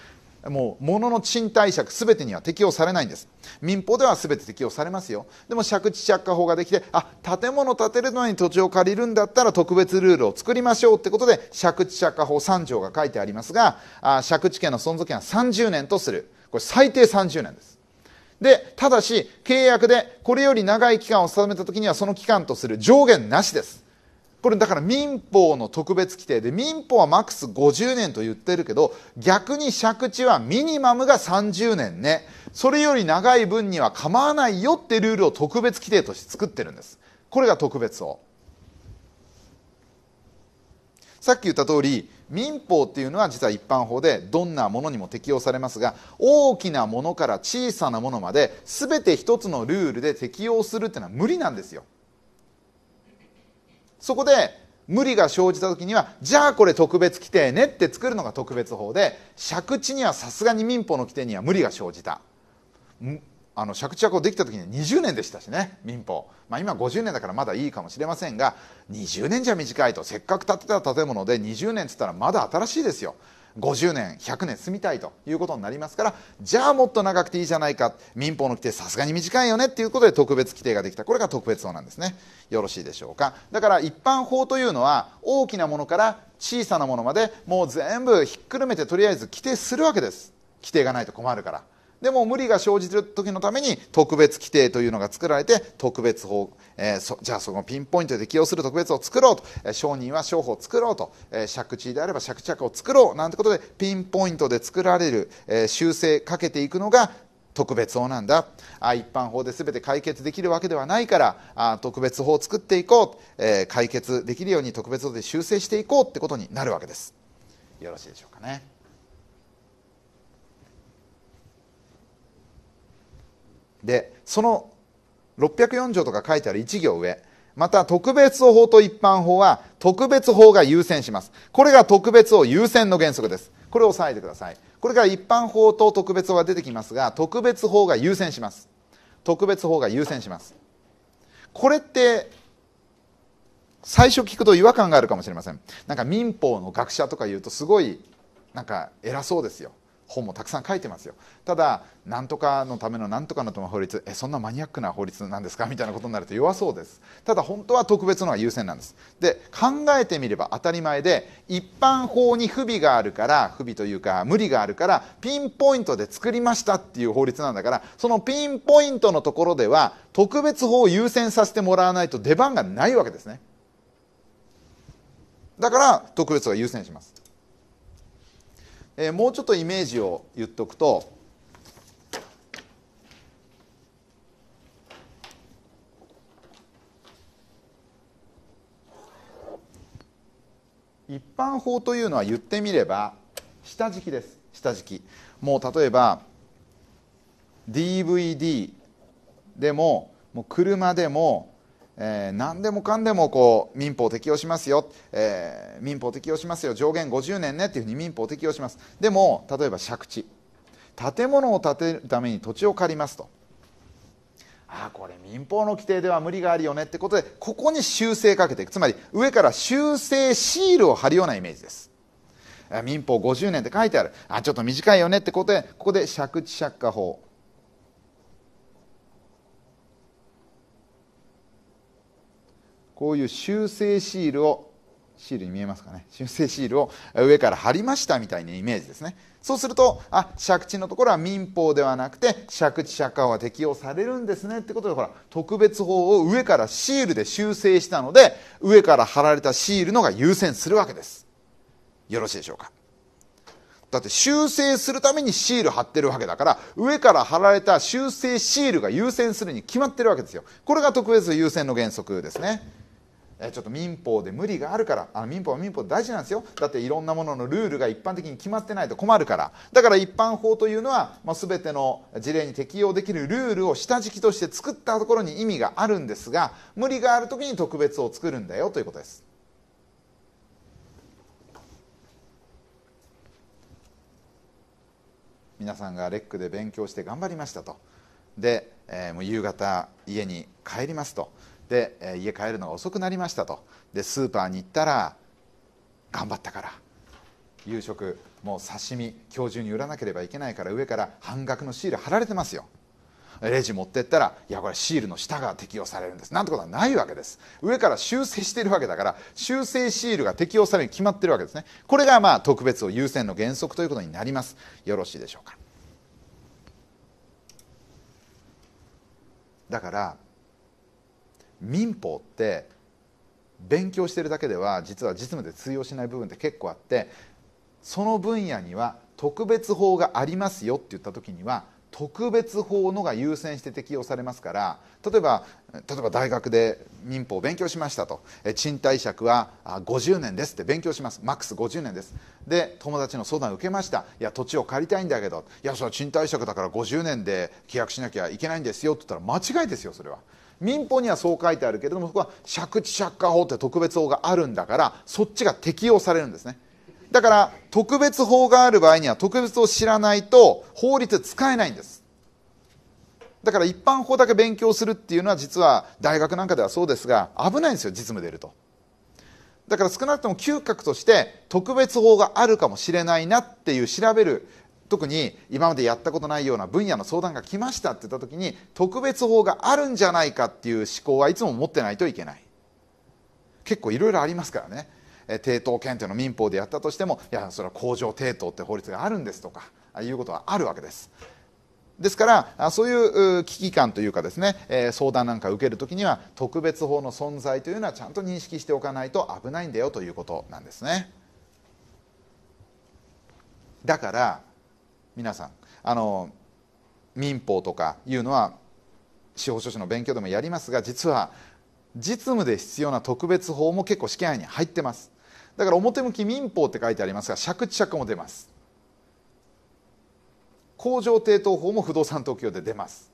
A: もう物の賃貸借全てには適用されないんです民法では全て適用されますよでも借地借家法ができてあ建物建てるのに土地を借りるんだったら特別ルールを作りましょうってことで借地借家法3条が書いてありますがあ借地権の存続権は30年とするこれ最低30年です。で、ただし、契約でこれより長い期間を定めた時にはその期間とする上限なしです。これだから民法の特別規定で民法はマックス50年と言ってるけど逆に借地はミニマムが30年ねそれより長い分には構わないよってルールを特別規定として作ってるんですこれが特別法さっき言った通り民法っていうのは実は一般法でどんなものにも適用されますが大きなものから小さなものまで全て一つのルールで適用するっていうのは無理なんですよそこで無理が生じた時にはじゃあこれ特別規定ねって作るのが特別法で借地にはさすがに民法の規定には無理が生じたあの借地役できた時に20年でしたしね民法、まあ、今50年だからまだいいかもしれませんが20年じゃ短いとせっかく建てた建物で20年っつったらまだ新しいですよ50年100年住みたいということになりますからじゃあもっと長くていいじゃないか民法の規定さすがに短いよねっていうことで特別規定ができたこれが特別法なんですねよろしいでしょうかだから一般法というのは大きなものから小さなものまでもう全部ひっくるめてとりあえず規定するわけです規定がないと困るからでも無理が生じる時のために特別規定というのが作られて特別法、えー、じゃあそのピンポイントで適用する特別を作ろうと、えー、商人は商法を作ろうと、えー、借地であれば借着を作ろうなんてことでピンポイントで作られる、えー、修正かけていくのが特別法なんだあ一般法で全て解決できるわけではないからあ特別法を作っていこう、えー、解決できるように特別法で修正していこうってことになるわけですよろしいでしょうかねでその604条とか書いてある1行上また特別法と一般法は特別法が優先しますこれが特別法優先の原則ですこれを押さえてくださいこれから一般法と特別法が出てきますが特別法が優先します特別法が優先しますこれって最初聞くと違和感があるかもしれませんなんか民法の学者とか言うとすごいなんか偉そうですよ本もたくさん書いてますよただ何とかのための何とかのための法律えそんなマニアックな法律なんですかみたいなことになると弱そうですただ本当は特別のが優先なんですで考えてみれば当たり前で一般法に不備があるから不備というか無理があるからピンポイントで作りましたっていう法律なんだからそのピンポイントのところでは特別法を優先させてもらわないと出番がないわけですねだから特別は優先しますえー、もうちょっとイメージを言っておくと一般法というのは言ってみれば下敷きです下敷きもう例えば DVD でももう車でもえー、何でもかんでもこう民法適用しますよ、えー、民法適用しますよ上限50年ねっていうふうに民法適用しますでも例えば借地建物を建てるために土地を借りますとああこれ民法の規定では無理があるよねってことでここに修正かけていくつまり上から修正シールを貼るようなイメージです民法50年って書いてあるあちょっと短いよねってことでここで借地借家法こういう修正シールをシールに見えますかね修正シールを上から貼りましたみたいなイメージですねそうするとあ借地のところは民法ではなくて借地借家は適用されるんですねってことでほら特別法を上からシールで修正したので上から貼られたシールのが優先するわけですよろしいでしょうかだって修正するためにシール貼ってるわけだから上から貼られた修正シールが優先するに決まってるわけですよこれが特別優先の原則ですねちょっと民法で無理があるからあ民法は民法大事なんですよだっていろんなもののルールが一般的に決まってないと困るからだから一般法というのは、まあ、全ての事例に適用できるルールを下敷きとして作ったところに意味があるんですが無理がある時に特別を作るんだよということです。皆さんがレックで勉強して頑張りましたとで、えー、もう夕方家に帰りますとで家帰るのが遅くなりましたとでスーパーに行ったら頑張ったから夕食もう刺身今日中に売らなければいけないから上から半額のシール貼られてますよレジ持ってったらいやこれシールの下が適用されるんですなんてことはないわけです上から修正しているわけだから修正シールが適用されるに決まってるわけですねこれがまあ特別を優先の原則ということになりますよろしいでしょうかだから民法って勉強してるだけでは実は実務で通用しない部分って結構あってその分野には特別法がありますよって言った時には特別法のが優先して適用されますから例えば例えば大学で民法を勉強しましたと賃貸借は50年ですって勉強しますマックス50年ですで友達の相談を受けましたいや土地を借りたいんだけどいやそれは賃貸借だから50年で契約しなきゃいけないんですよって言ったら間違いですよそれは民法にはそう書いてあるけれどもそこは借地借家法って特別法があるんだからそっちが適用されるんですねだから特別法がある場合には特別を知らないと法律使えないんですだから一般法だけ勉強するっていうのは実は大学なんかではそうですが危ないんですよ実務でいるとだから少なくとも嗅覚として特別法があるかもしれないなっていう調べる特に今までやったことないような分野の相談が来ましたって言った時に特別法があるんじゃないかっていう思考はいつも持ってないといけない結構いろいろありますからね抵当権というのを民法でやったとしてもいやそれは工場抵当って法律があるんですとかいうことはあるわけですですからそういう危機感というかですね相談なんか受けるときには特別法の存在というのはちゃんと認識しておかないと危ないんだよということなんですねだから皆さんあの民法とかいうのは司法書士の勉強でもやりますが実は実務で必要な特別法も結構試験範囲に入ってますだから表向き民法って書いてありますが借地借も出ます工場抵当法も不動産等級で出ます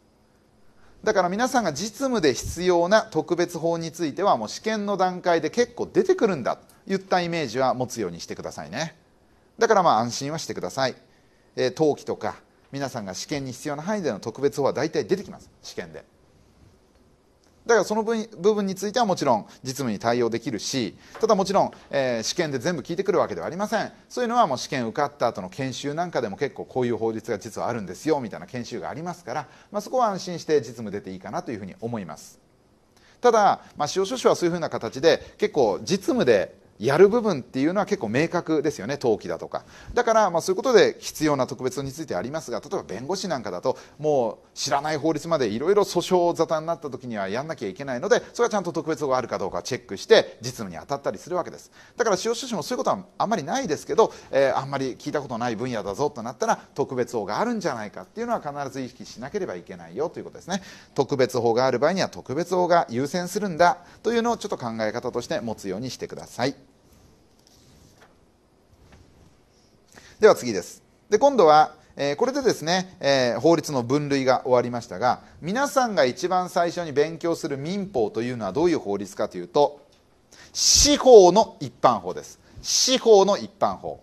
A: だから皆さんが実務で必要な特別法についてはもう試験の段階で結構出てくるんだといったイメージは持つようにしてくださいねだからまあ安心はしてくださいえ登記とか皆さんが試験に必要な範囲での特別法は大体出てきます試験でだからその部分についてはもちろん実務に対応できるしただもちろん、えー、試験で全部聞いてくるわけではありませんそういうのはもう試験受かった後の研修なんかでも結構こういう法律が実はあるんですよみたいな研修がありますから、まあ、そこは安心して実務出ていいかなというふうに思いますただ、まあ、司法書士はそういうふうな形で結構実務でやる部分っていうのは結構明確ですよね登記だとかだからまあそういうことで必要な特別についてありますが例えば弁護士なんかだともう知らない法律までいろいろ訴訟沙汰になった時にはやんなきゃいけないのでそれはちゃんと特別法があるかどうかチェックして実務に当たったりするわけですだから司法書士もそういうことはあんまりないですけど、えー、あんまり聞いたことない分野だぞとなったら特別法があるんじゃないかっていうのは必ず意識しなければいけないよということですね特別法がある場合には特別法が優先するんだというのをちょっと考え方として持つようにしてください。では次です。で、今度は、えー、これでですね、えー、法律の分類が終わりましたが、皆さんが一番最初に勉強する民法というのはどういう法律かというと、司法の一般法です。司法の一般法。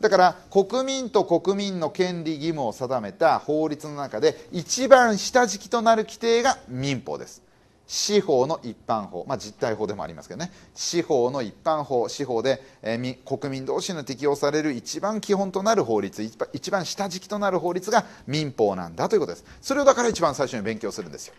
A: だから国民と国民の権利義務を定めた法律の中で一番下敷きとなる規定が民法です司法の一般法、まあ、実態法でもありますけどね司法の一般法司法で、えー、国民同士に適用される一番基本となる法律一番下敷きとなる法律が民法なんだということですそれをだから一番最初に勉強するんですよ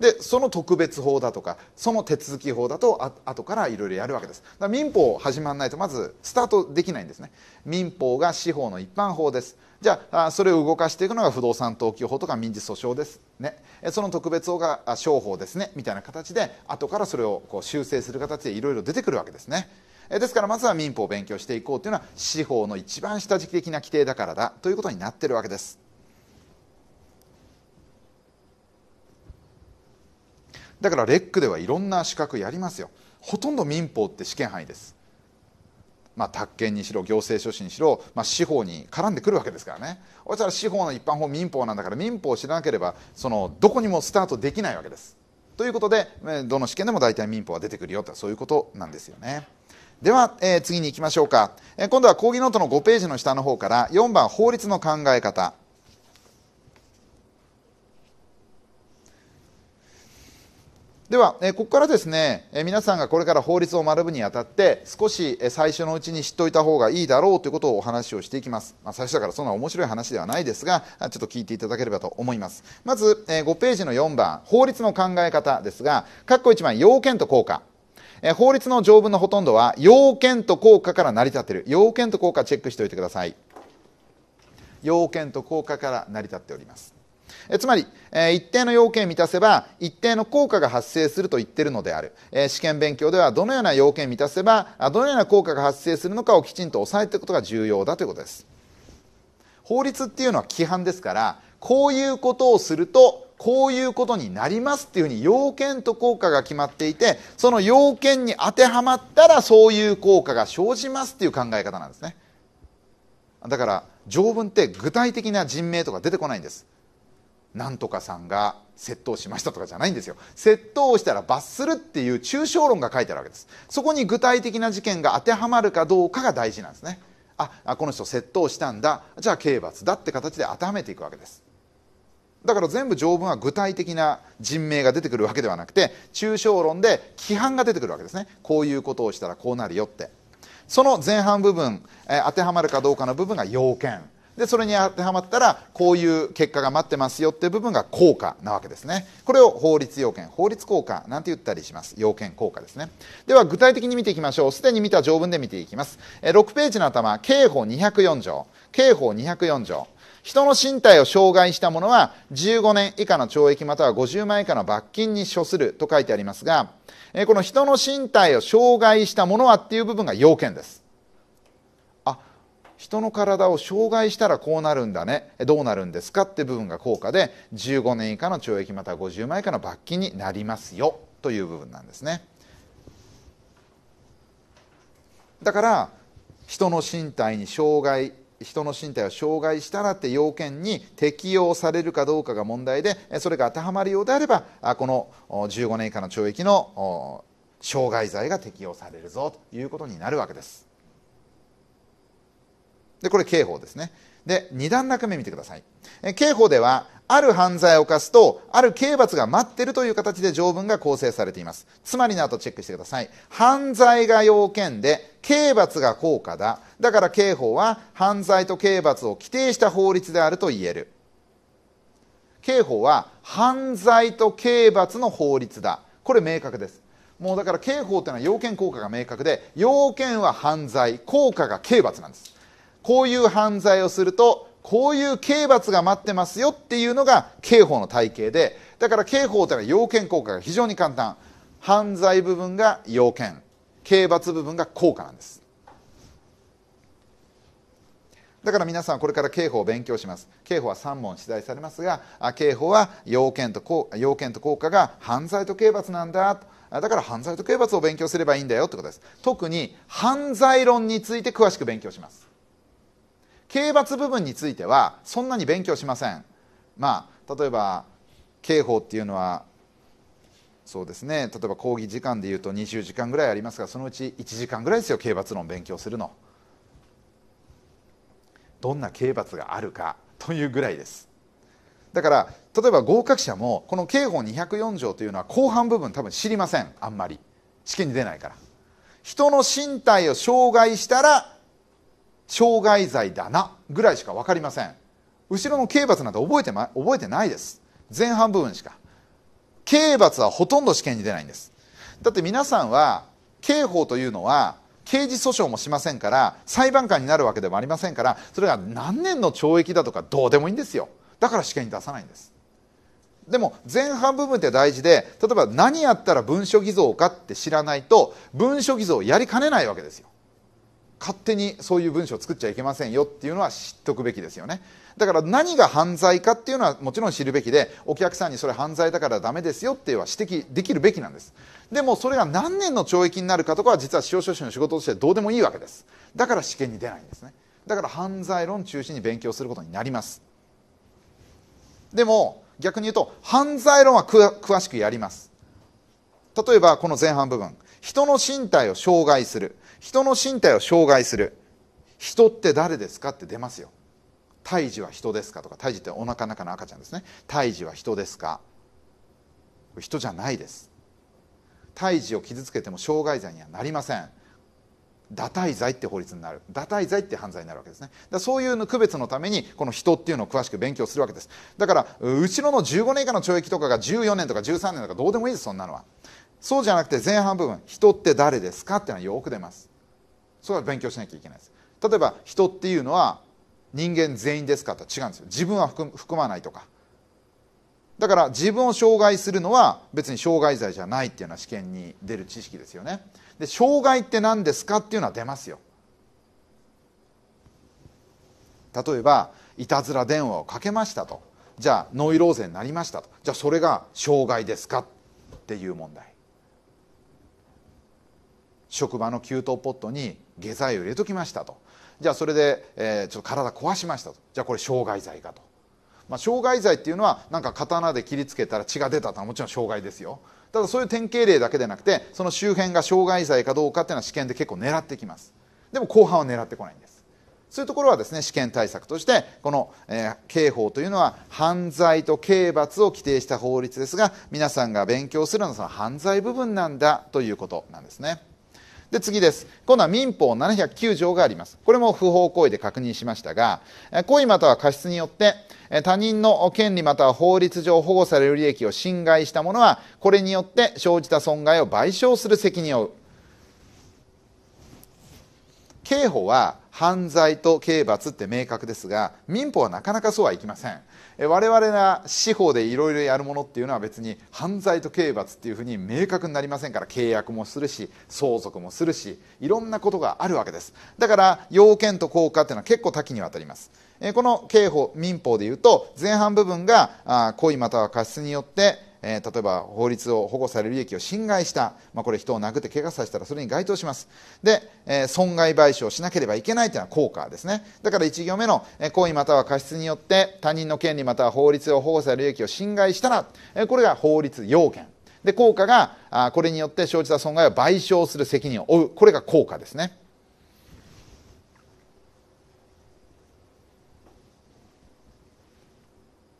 A: でその特別法だとかその手続き法だとあ後からいろいろやるわけですだから民法始まらないとまずスタートできないんですね民法が司法の一般法ですじゃあそれを動かしていくのが不動産登記法とか民事訴訟ですねその特別法が商法ですねみたいな形で後からそれをこう修正する形でいろいろ出てくるわけですねですからまずは民法を勉強していこうというのは司法の一番下敷き的な規定だからだということになってるわけですだからレックではいろんな資格やりますよほとんど民法って試験範囲ですまあ、宅建にしろ行政書士にしろ、まあ、司法に絡んでくるわけですからねそしたら司法の一般法民法なんだから民法を知らなければそのどこにもスタートできないわけですということでどの試験でも大体民法は出てくるよってそういうことなんですよねでは、えー、次に行きましょうか、えー、今度は講義ノートの5ページの下の方から4番法律の考え方では、えここからですね、え皆さんがこれから法律を学ぶにあたって少し、え最初のうちに知っておいた方がいいだろうということをお話をしていきます、まあ、最初だからそんな面白い話ではないですがちょっと聞いていただければと思いますまず、え5ページの4番法律の考え方ですが括弧1番要件と効果え法律の条文のほとんどは要件と効果から成り立っている要件と効果チェックしておいてください要件と効果から成り立っておりますえつまり、え一定の要件満たせば一定の効果が発生すると言ってるのである、え試験勉強ではどのような要件満たせばどのような効果が発生するのかをきちんと押さえていくことが重要だということです法律っていうのは規範ですからこういうことをするとこういうことになりますっていうふうに要件と効果が決まっていてその要件に当てはまったらそういう効果が生じますっていう考え方なんですねだから条文って具体的な人名とか出てこないんです何とかさんが窃盗しましたとかじゃないんですよ窃盗をしたら罰するっていう抽象論が書いてあるわけですそこに具体的な事件が当てはまるかどうかが大事なんですねあこの人窃盗したんだじゃあ刑罰だって形で当てはめていくわけですだから全部条文は具体的な人名が出てくるわけではなくて抽象論で規範が出てくるわけですねこういうことをしたらこうなるよってその前半部分、えー、当てはまるかどうかの部分が要件でそれに当てはまったらこういう結果が待ってますよっていう部分が効果なわけですねこれを法律要件法律効果なんて言ったりします要件効果ですねでは具体的に見ていきましょうすでに見た条文で見ていきます6ページの頭刑法204条刑法204条人の身体を障害した者は15年以下の懲役または50万以下の罰金に処すると書いてありますが、この人の身体を障害した者はっていう部分が要件です。人の体を障害したらこうなるんだねどうなるんですかって部分が効果で15年以下の懲役または50万以下の罰金になりますよという部分なんですねだから人の身体に障害人の身体を障害したらって要件に適用されるかどうかが問題でそれが当てはまるようであればこの15年以下の懲役の障害罪が適用されるぞということになるわけですでこれ刑法ですねで2段落目見てください刑法ではある犯罪を犯すとある刑罰が待ってるという形で条文が構成されていますつまりの後チェックしてください犯罪が要件で刑罰が効果だだから刑法は犯罪と刑罰を規定した法律であると言える刑法は犯罪と刑罰の法律だこれ明確ですもうだから刑法というのは要件効果が明確で要件は犯罪効果が刑罰なんですこういう犯罪をするとこういう刑罰が待ってますよっていうのが刑法の体系でだから刑法というのは要件効果が非常に簡単犯罪部分が要件刑罰部分が効果なんですだから皆さんこれから刑法を勉強します刑法は3問取材されますが刑法は要件と要件と効果が犯罪と刑罰なんだだから犯罪と刑罰を勉強すればいいんだよってことです特に犯罪論について詳しく勉強します刑罰部分についてはそんなに勉強しませんまあ例えば刑法っていうのはそうですね例えば講義時間でいうと20時間ぐらいありますがそのうち1時間ぐらいですよ刑罰論勉強するのどんな刑罰があるかというぐらいですだから例えば合格者もこの刑法204条というのは後半部分多分知りませんあんまり試験に出ないから人の身体を障害したら傷害罪だなぐらいしか分かりません後ろの刑罰なんて覚えて,、ま、覚えてないです前半部分しか刑罰はほとんど試験に出ないんですだって皆さんは刑法というのは刑事訴訟もしませんから裁判官になるわけでもありませんからそれが何年の懲役だとかどうでもいいんですよだから試験に出さないんですでも前半部分って大事で例えば何やったら文書偽造かって知らないと文書偽造をやりかねないわけですよ勝手にそういう文章を作っちゃいけませんよっていうのは知っておくべきですよねだから何が犯罪かっていうのはもちろん知るべきでお客さんにそれ犯罪だからダメですよっていうのは指摘できるべきなんですでもそれが何年の懲役になるかとかは実は司法書士の仕事としてどうでもいいわけですだから試験に出ないんですねだから犯罪論中心に勉強することになりますでも逆に言うと犯罪論は詳しくやります例えばこの前半部分人の身体を障害する人の身体を障害する人って誰ですかって出ますよ胎児は人ですかとか胎児ってお腹の中の赤ちゃんですね胎児は人ですか人じゃないです胎児を傷つけても傷害罪にはなりません堕胎罪って法律になる堕胎罪って犯罪になるわけですねだそういうの区別のためにこの人っていうのを詳しく勉強するわけですだから後ろの15年以下の懲役とかが14年とか13年とかどうでもいいですそんなのはそうじゃなくて前半部分人って誰ですかっていうのはよく出ますそれは勉強しなきゃいけないです例えば人っていうのは人間全員ですかと違うんですよ自分は含まないとかだから自分を障害するのは別に障害罪じゃないっていうのは試験に出る知識ですよねで障害って何ですかっていうのは出ますよ例えばいたずら電話をかけましたとじゃあノイローゼになりましたとじゃあそれが障害ですかっていう問題職場の給湯ポットに下剤を入れときましたとじゃあそれで、えー、ちょっと体壊しましたとじゃあこれ傷害罪かと、まあ、傷害罪っていうのはなんか刀で切りつけたら血が出たとはもちろん傷害ですよただそういう典型例だけでなくてその周辺が傷害罪かどうかっていうのは試験で結構狙ってきますでも後半は狙ってこないんですそういうところはですね試験対策としてこの、えー、刑法というのは犯罪と刑罰を規定した法律ですが皆さんが勉強するのはその犯罪部分なんだということなんですね。で次です今度は民法709条がありますこれも不法行為で確認しましたが故意または過失によって他人の権利または法律上保護される利益を侵害した者はこれによって生じた損害を賠償する責任を負う刑法は犯罪と刑罰って明確ですが民法はなかなかそうはいきません我々が司法でいろいろやるものっていうのは別に犯罪と刑罰っていうふうに明確になりませんから契約もするし相続もするしいろんなことがあるわけですだから要件と効果っていうのは結構多岐にわたりますこの刑法民法でいうと前半部分が故意または過失によってえー、例えば法律を保護される利益を侵害した、まあ、これ人を殴って怪我させたらそれに該当しますで、えー、損害賠償しなければいけないというのは効果ですねだから1行目の、えー、行為または過失によって他人の権利または法律を保護される利益を侵害したら、えー、これが法律要件で効果があこれによって生じた損害を賠償する責任を負うこれが効果ですね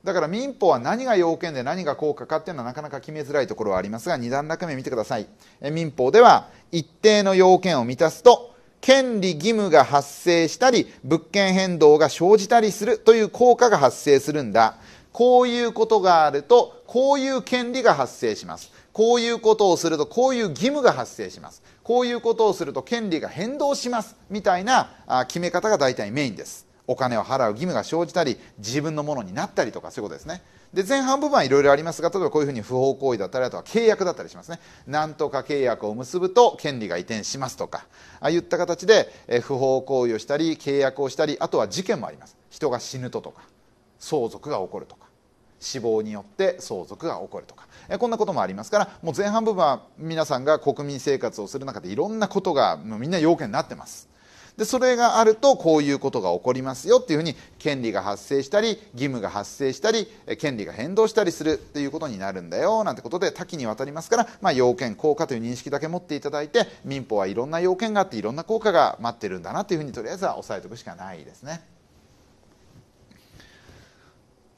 A: だから民法は何が要件で何が効果かっていうのはなかなか決めづらいところはありますが2段落目見てください民法では一定の要件を満たすと権利義務が発生したり物件変動が生じたりするという効果が発生するんだこういうことがあるとこういう権利が発生しますこういうことをするとこういう義務が発生しますこういうことをすると権利が変動しますみたいな決め方が大体メインですお金を払う義務が生じたり自分のものになったりとかそういうことですねで前半部分はいろいろありますが例えばこういうふうに不法行為だったりあとは契約だったりしますねなんとか契約を結ぶと権利が移転しますとかああいった形で不法行為をしたり契約をしたりあとは事件もあります人が死ぬととか相続が起こるとか死亡によって相続が起こるとかこんなこともありますからもう前半部分は皆さんが国民生活をする中でいろんなことがもうみんな要件になってますでそれがあるとこういうことが起こりますよっていうふうに権利が発生したり義務が発生したり権利が変動したりするっていうことになるんだよなんてことで多岐にわたりますから、まあ、要件効果という認識だけ持っていただいて民法はいろんな要件があっていろんな効果が待ってるんだなというふうにとりあえずは押さえておくしかないですね。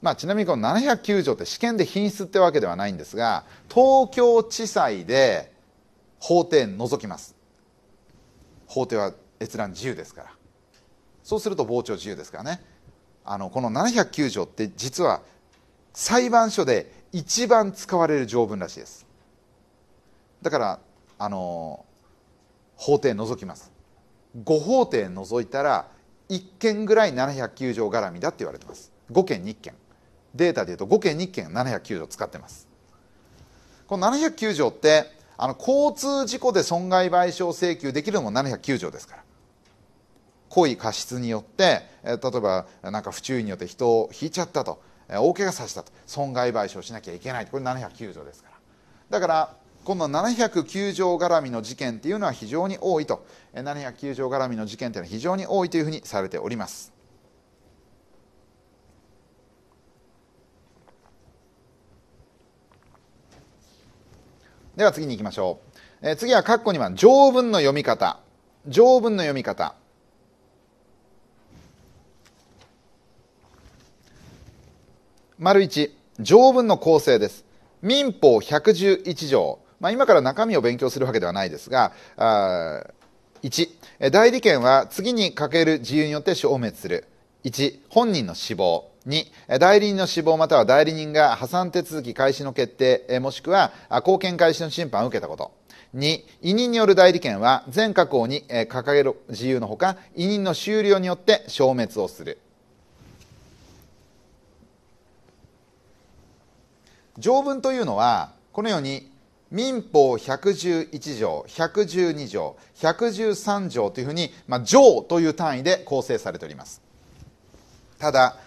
A: まあ、ちなみにこの709条って試験で品質ってわけではないんですが東京地裁で法廷除きます法廷は閲覧自由ですからそうすると傍聴自由ですからねあのこの709条って実は裁判所で一番使われる条文らしいですだからあの法廷除きます5法廷除いたら1件ぐらい709条絡みだって言われてます5件に1件データでいうと5件に1件709条使ってますこの709条ってあの交通事故で損害賠償請求できるのも709条ですから故意過失によって、え例えばなんか不注意によって人を引いちゃったと大怪我させたと損害賠償しなきゃいけないこれ709条ですからだからこの709条絡みの事件っていうのは非常に多いと709条絡みの事件というのは非常に多いというふうにされておりますでは次に行きましょう、え次は括弧には条文の読み方条文の読み方丸1、条文の構成です。民法111条。まあ、今から中身を勉強するわけではないですが、あ1、代理権は次にかける自由によって消滅する。1、本人の死亡。2代理人の死亡または代理人が破産手続き開始の決定もしくは貢献開始の審判を受けたこと2委任による代理権は全確保に掲げる自由のほか委任の終了によって消滅をする条文というのはこのように民法111条112条113条というふうに、まあ、条という単位で構成されておりますただ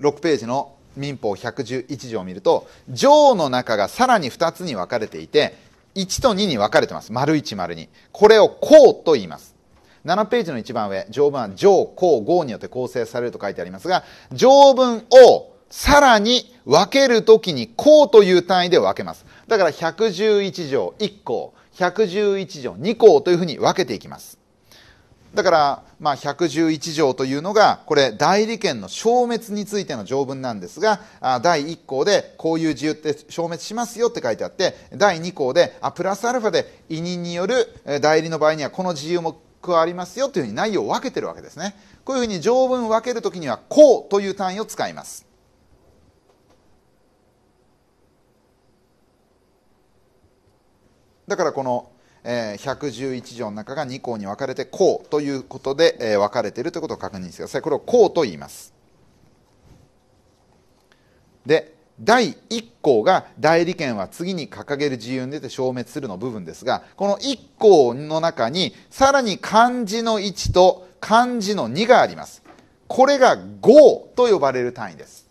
A: 6ページの民法111条を見ると条の中がさらに2つに分かれていて1と2に分かれてます丸1丸2これを項と言います7ページの一番上条文は条項号によって構成されると書いてありますが条文をさらに分ける時に項という単位で分けます。だから111条1項、111条2項というふうに分けていきます。だから、まあ、111条というのが、これ、代理権の消滅についての条文なんですが、第1項で、こういう自由って消滅しますよって書いてあって、第2項で、あプラスアルファで、委任による代理の場合には、この自由も加わりますよというふうに内容を分けてるわけですね。こういうふうに条文を分けるときには、項という単位を使います。だからこの、え111条の中が2項に分かれて項ということで、え分かれているということを確認してくださいこれを項と言いますで第1項が代理権は次に掲げる自由に出て消滅するの部分ですがこの1項の中にさらに漢字の1と漢字の2がありますこれが号と呼ばれる単位です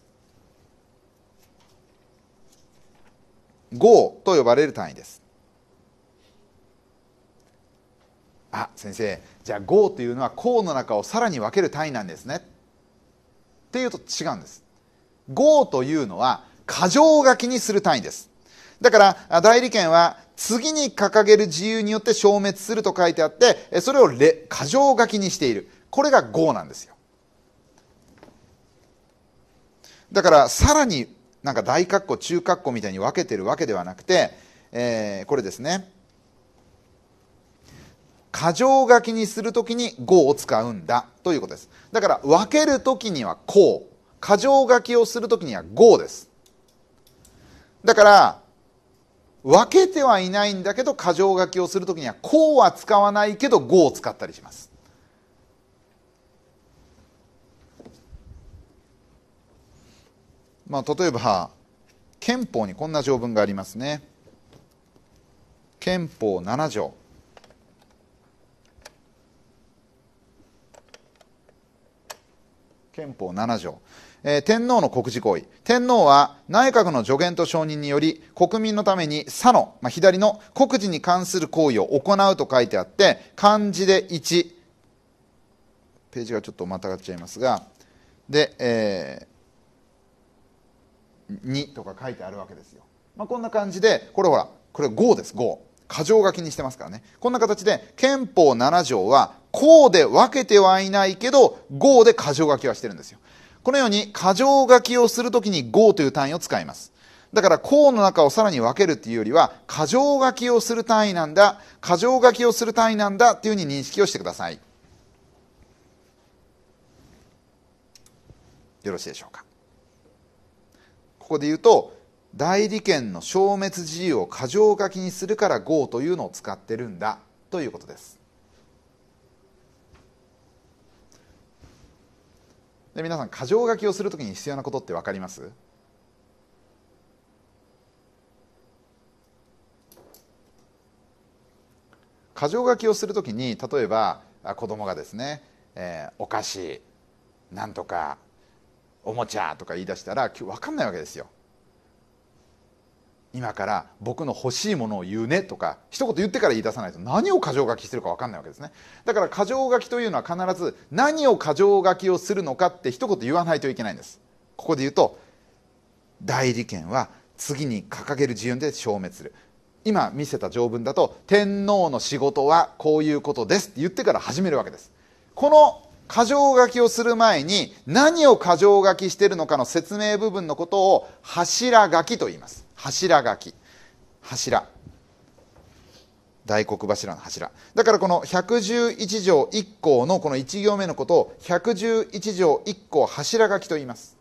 A: 号と呼ばれる単位ですあ先生じゃあ合というのは項の中をさらに分ける単位なんですねっていうと違うんです合というのは箇条書きにする単位ですだから代理権は次に掲げる自由によって消滅すると書いてあってそれを箇条書きにしているこれが合なんですよだからさらになんか大括弧中括弧みたいに分けてるわけではなくて、えー、これですね箇条書きにするきに語を使うんだということですだから分ける時にはこう過剰書きをする時には語ですだから分けてはいないんだけど過剰書きをする時にはこうは使わないけど語を使ったりしますまあ例えば憲法にこんな条文がありますね憲法7条憲法7条、えー、天皇の国事行為天皇は内閣の助言と承認により国民のために左の、まあ、左の国事に関する行為を行うと書いてあって漢字で1ページがちょっとまたがっちゃいますがで、えー、2とか書いてあるわけですよ、まあ、こんな感じでこれほらこれ5です5。箇条書きにしてますからねこんな形で憲法7条は項で分けてはいないけど号で箇条書きはしてるんですよこのように箇条書きをするときに号という単位を使いますだから項の中をさらに分けるっていうよりは箇条書きをする単位なんだ箇条書きをする単位なんだっていうふうに認識をしてくださいよろしいでしょうかここで言うと代理権の消滅自由を過剰書きにするから g というのを使ってるんだということですで皆さん箇条書きをするときに必要なことって分かります箇条書きをするときに例えば子供がですね、えー、お菓子なんとかおもちゃとか言い出したら分かんないわけですよ今から僕の欲しいものを言うねとか一言言ってから言い出さないと何を箇条書きしてるか分かんないわけですねだから箇条書きというのは必ず何を箇条書きをするのかって一言言わないといけないんですここで言うと代理権は次に掲げる自由で消滅する今見せた条文だと天皇の仕事はこういうことですって言ってから始めるわけですこの箇条書きをする前に何を箇条書きしてるのかの説明部分のことを柱書きと言います柱垣柱大黒柱の柱だからこの111条1項のこの1行目のことを111条1項柱書きと言います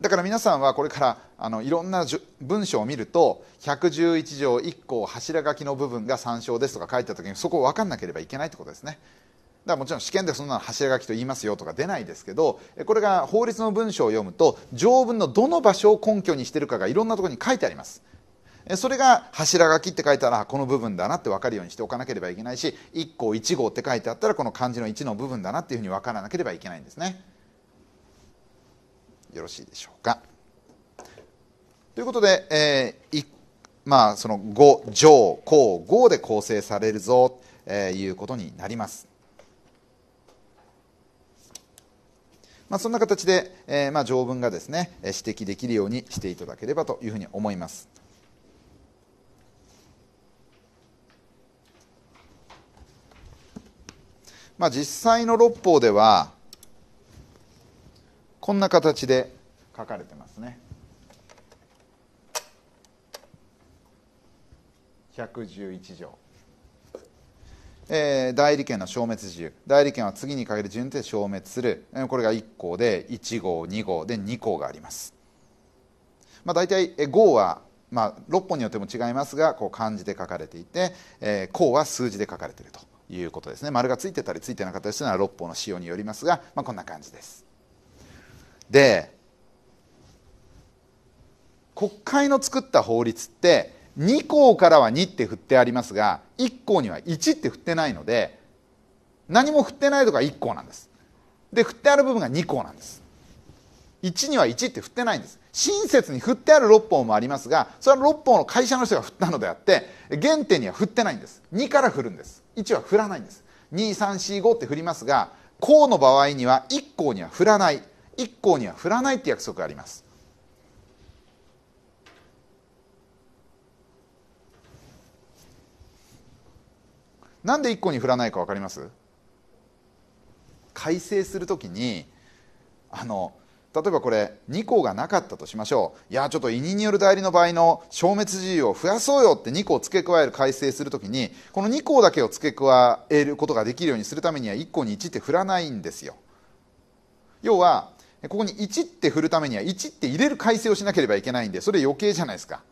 A: だから皆さんはこれからあのいろんな文章を見ると111条1項柱書きの部分が参照ですとか書いた時にそこを分かんなければいけないってことですねらもちろん試験でそんなの柱書きと言いますよとか出ないですけどこれが法律の文章を読むと条文のどの場所を根拠にしてるかがいろんなところに書いてありますそれが柱書きって書いたらこの部分だなって分かるようにしておかなければいけないし1項1号って書いてあったらこの漢字の1の部分だなっていうふうに分からなければいけないんですねよろしいでしょうかということで、えー、まあその5条項5で構成されるぞということになりますまあ、そんな形で、えー、まあ、条文がですね指摘できるようにしていただければというふうに思います。まあ、実際の六法ではこんな形で書かれてますね。111条。えー、代理権の消滅自由代理権は次にかける順で消滅するこれが1項で1号2号で2項があります、まあ、大体号は、まあ、6本によっても違いますがこう漢字で書かれていて、えー、項は数字で書かれているということですね丸がついてたりついてなかったりするのは6本の仕様によりますが、まあ、こんな感じですで国会の作った法律って2項からは2って振ってありますが1項には1って振ってないので何も振ってないとかが1項なんですで振ってある部分が2項なんです1には1って振ってないんです親切に振ってある6本もありますがそれは6本の会社の人が振ったのであって原点には振ってないんです2から振るんです1は振らないんです2345って振りますが項の場合には1項には振らない1項には振らないって約束がありますなんで1個に振らないか分かります改正する時にあの例えばこれ2個がなかったとしましょういやちょっと委任による代理の場合の消滅事由を増やそうよって2個を付け加える改正するときにこの2個だけを付け加えることができるようにするためには1個に1って振らないんですよ要はここに1って振るためには1って入れる改正をしなければいけないんでそれ余計じゃないですか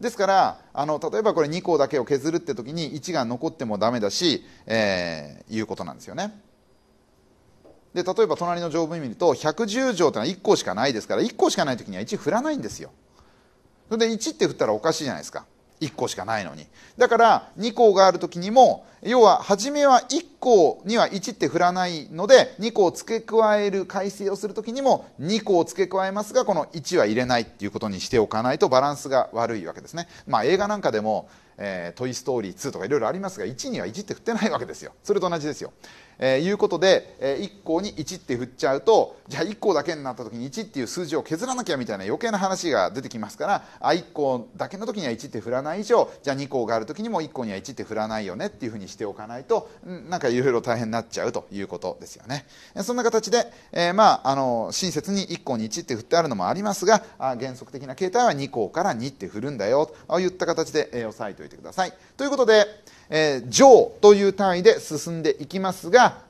A: ですからあの例えばこれ2項だけを削るって時に1が残ってもダメだし、えー、いうことなんですよねで例えば隣の条文見ると110条ってのは1項しかないですから1項しかない時には1振らないんですよそれで1って振ったらおかしいじゃないですか1個しかないのにだから2項がある時にも要は初めは1項には1って振らないので2項付け加える改正をする時にも2項付け加えますがこの1は入れないっていうことにしておかないとバランスが悪いわけですね、まあ、映画なんかでも「えー、トイ・ストーリー2」とかいろいろありますが1には1って振ってないわけですよそれと同じですよえー、いうことで、えー、1個に1って振っちゃうとじゃあ1個だけになった時に1っていう数字を削らなきゃみたいな余計な話が出てきますからあ1個だけの時には1って振らない以上じゃあ2個がある時にも1個には1って振らないよねっていうふうにしておかないとなんかいろいろ大変になっちゃうということですよね。そんな形で、えー、まあ、あの親切に1個に1って振ってあるのもありますが原則的な形態は2個から2って振るんだよといった形で、えー、押さえておいてください。ということでえー、上という単位で進んでいきますが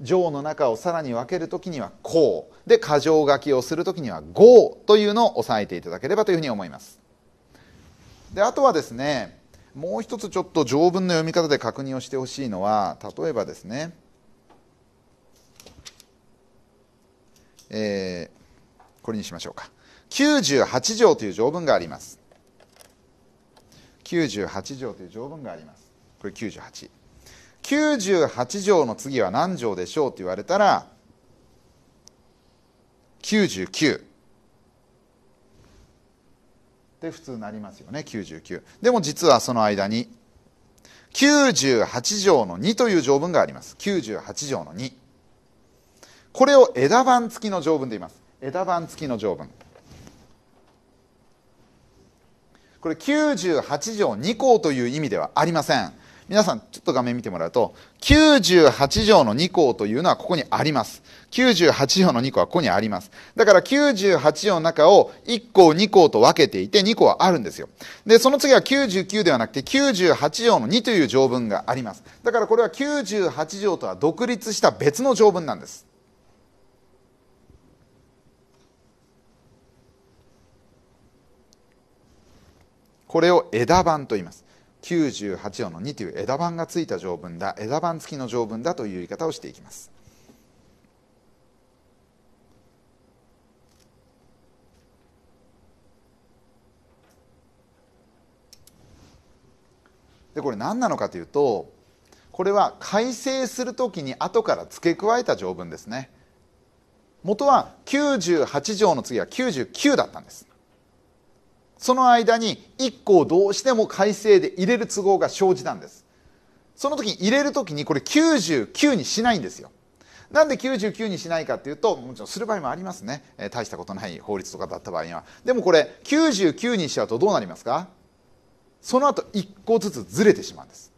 A: 上の中をさらに分けるときにはこうで箇条書きをするときには合というのを押さえていただければというふうに思いますであとはですねもう一つちょっと条文の読み方で確認をしてほしいのは例えばですねえー、これにしましょうか98条という条文があります98条という条文がありますこれ9898 98条の次は何条でしょうと言われたら99で普通なりますよね99でも実はその間に98条の2という条文があります98条の2これを枝番付きの条文で言います枝番付きの条文これ98条2項という意味ではありません皆さんちょっと画面見てもらうと98条の2項というのはここにあります98条の2項はここにありますだから98条の中を1項2項と分けていて2項はあるんですよでその次は99ではなくて98条の2という条文がありますだからこれは98条とは独立した別の条文なんですこれを枝版と言います98音の2という枝板がついた条文だ枝板付きの条文だという言い方をしていきますでこれ何なのかというとこれは改正するときに後から付け加えた条文ですね元は98条の次は99だったんですその間に1個をどうしても改正で入れる都合が生じたんですその時に入れる時にこれ99にしないんですよなんで99にしないかっていうともちろんする場合もありますね、えー、大したことない法律とかだった場合にはでもこれ99にしちゃうとどうなりますかその後1個ずつずれてしまうんです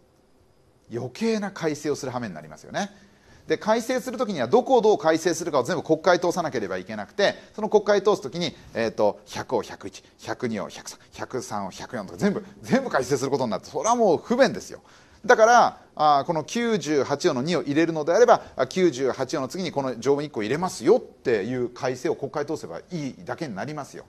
A: 余計な改正をする羽目になりますよねで改正するときにはどこをどう改正するかを全部国会通さなければいけなくてその国会通すときに、えーと、100を101102を103103を104とか全部全部改正することになってそれはもう不便ですよだからあこの98条の2を入れるのであれば98条の次にこの条文1個入れますよっていう改正を国会通せばいいだけになりますよ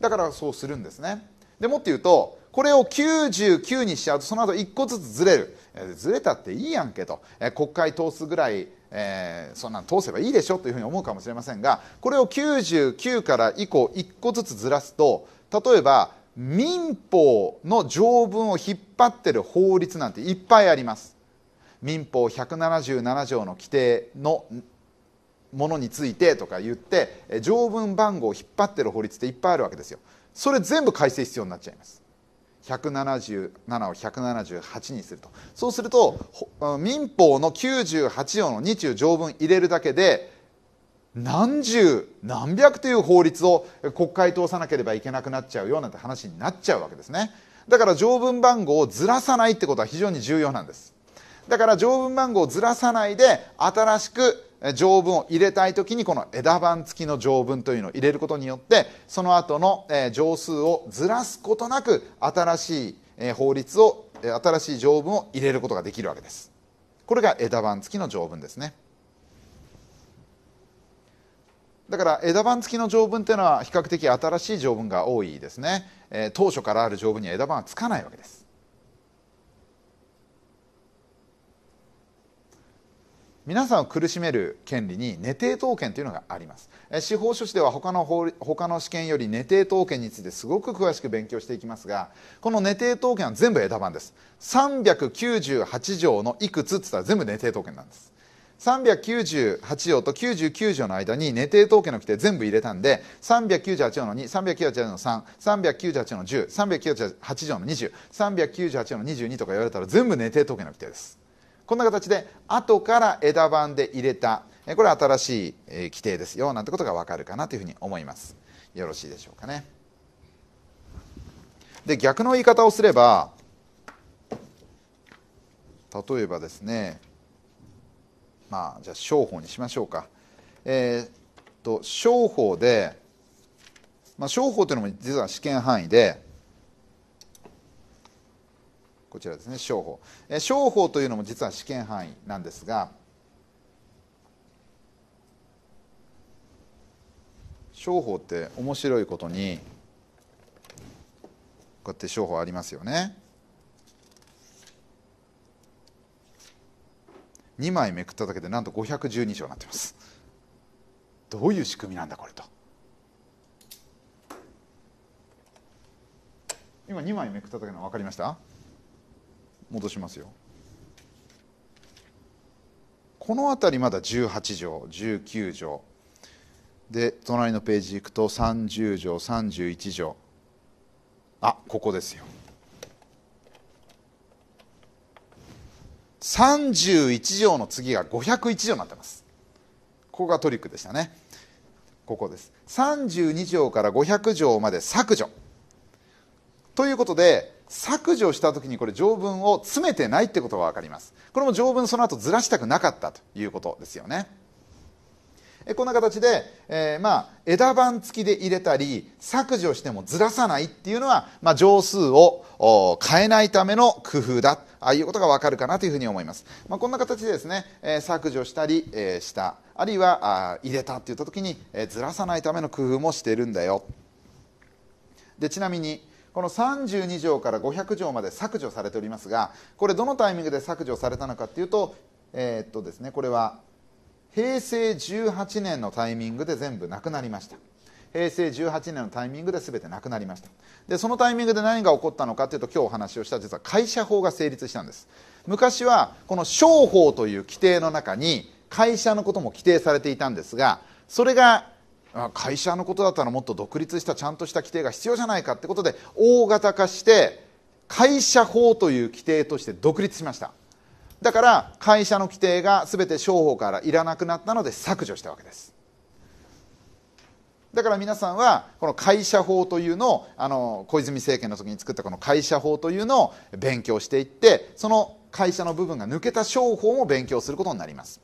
A: だからそうするんですねでもっと言うとこれを99にしちゃうとその後1個ずつずれるずれたっていいやんけと、え国会通すぐらい、えー、そんなん通せばいいでしょというふうに思うかもしれませんがこれを99から以降1個ずつずらすと例えば民法の条文を引っ張ってる法律なんていっぱいあります民法177条の規定のものについてとか言って条文番号を引っ張ってる法律っていっぱいあるわけですよそれ全部改正必要になっちゃいます177を178にするとそうすると民法の98条の2中条文入れるだけで何十何百という法律を国会通さなければいけなくなっちゃうよなんて話になっちゃうわけですねだから条文番号をずらさないってことは非常に重要なんですだから条文番号をずらさないで新しく条文を入れたい時にこの枝番付きの条文というのを入れることによってその後の条数をずらすことなく新しい法律を新しい条文を入れることができるわけですこれが枝番付きの条文ですねだから枝番付きの条文というのは比較的新しい条文が多いですね当初からある条文には枝番はつかないわけです皆さんを苦しめる権利に寝定当権というのがあります司法書士では他の法他の試験より寝定当権についてすごく詳しく勉強していきますがこの寝定当権は全部枝番です398条のいくつっつったら全部寝定当権なんです398条と99条の間に寝定当権の規定全部入れたんで398条の2398条の3398条の10398条の20398条の22とか言われたら全部寝定当権の規定ですこんな形で後から枝番で入れたこれは新しい規定ですよなんてことが分かるかなというふうに思いますよろしいでしょうかねで逆の言い方をすれば例えばですねまあじゃあ商法にしましょうかえー、っと商法で、まあ、商法というのも実は試験範囲でこちらですね商法、えー、商法というのも実は試験範囲なんですが商法って面白いことにこうやって商法ありますよね2枚めくっただけでなんと512章になってますどういう仕組みなんだこれと今2枚めくっただけの分かりました戻しますよこの辺りまだ18条19条で隣のページいくと30条31条あここですよ31条の次が501条になってますここがトリックでしたねここです32条から500条まで削除ということで削除した時にこれ条文を詰めてないってことが分かりますこれも条文その後ずらしたくなかったということですよねえこんな形で、えー、まあ、枝番付きで入れたり削除してもずらさないっていうのは、まあ、乗数を変えないための工夫だああいうことが分かるかなというふうに思います、まあ、こんな形でですね、えー、削除したり、えー、したあるいはあ入れたって言った時に、えずらさないための工夫もしてるんだよでちなみにこの32条から500条まで削除されておりますがこれどのタイミングで削除されたのかというと,、えー、っとですね、これは平成18年のタイミングで全部なくなりました平成18年のタイミングで全てなくなりましたでそのタイミングで何が起こったのかというと今日お話をした実は会社法が成立したんです昔はこの商法という規定の中に会社のことも規定されていたんですがそれが会社のことだったらもっと独立したちゃんとした規定が必要じゃないかってことで大型化して会社法という規定として独立しましただから会社の規定が全て商法からいらなくなったので削除したわけですだから皆さんはこの会社法というのをあの小泉政権の時に作ったこの会社法というのを勉強していってその会社の部分が抜けた商法も勉強することになります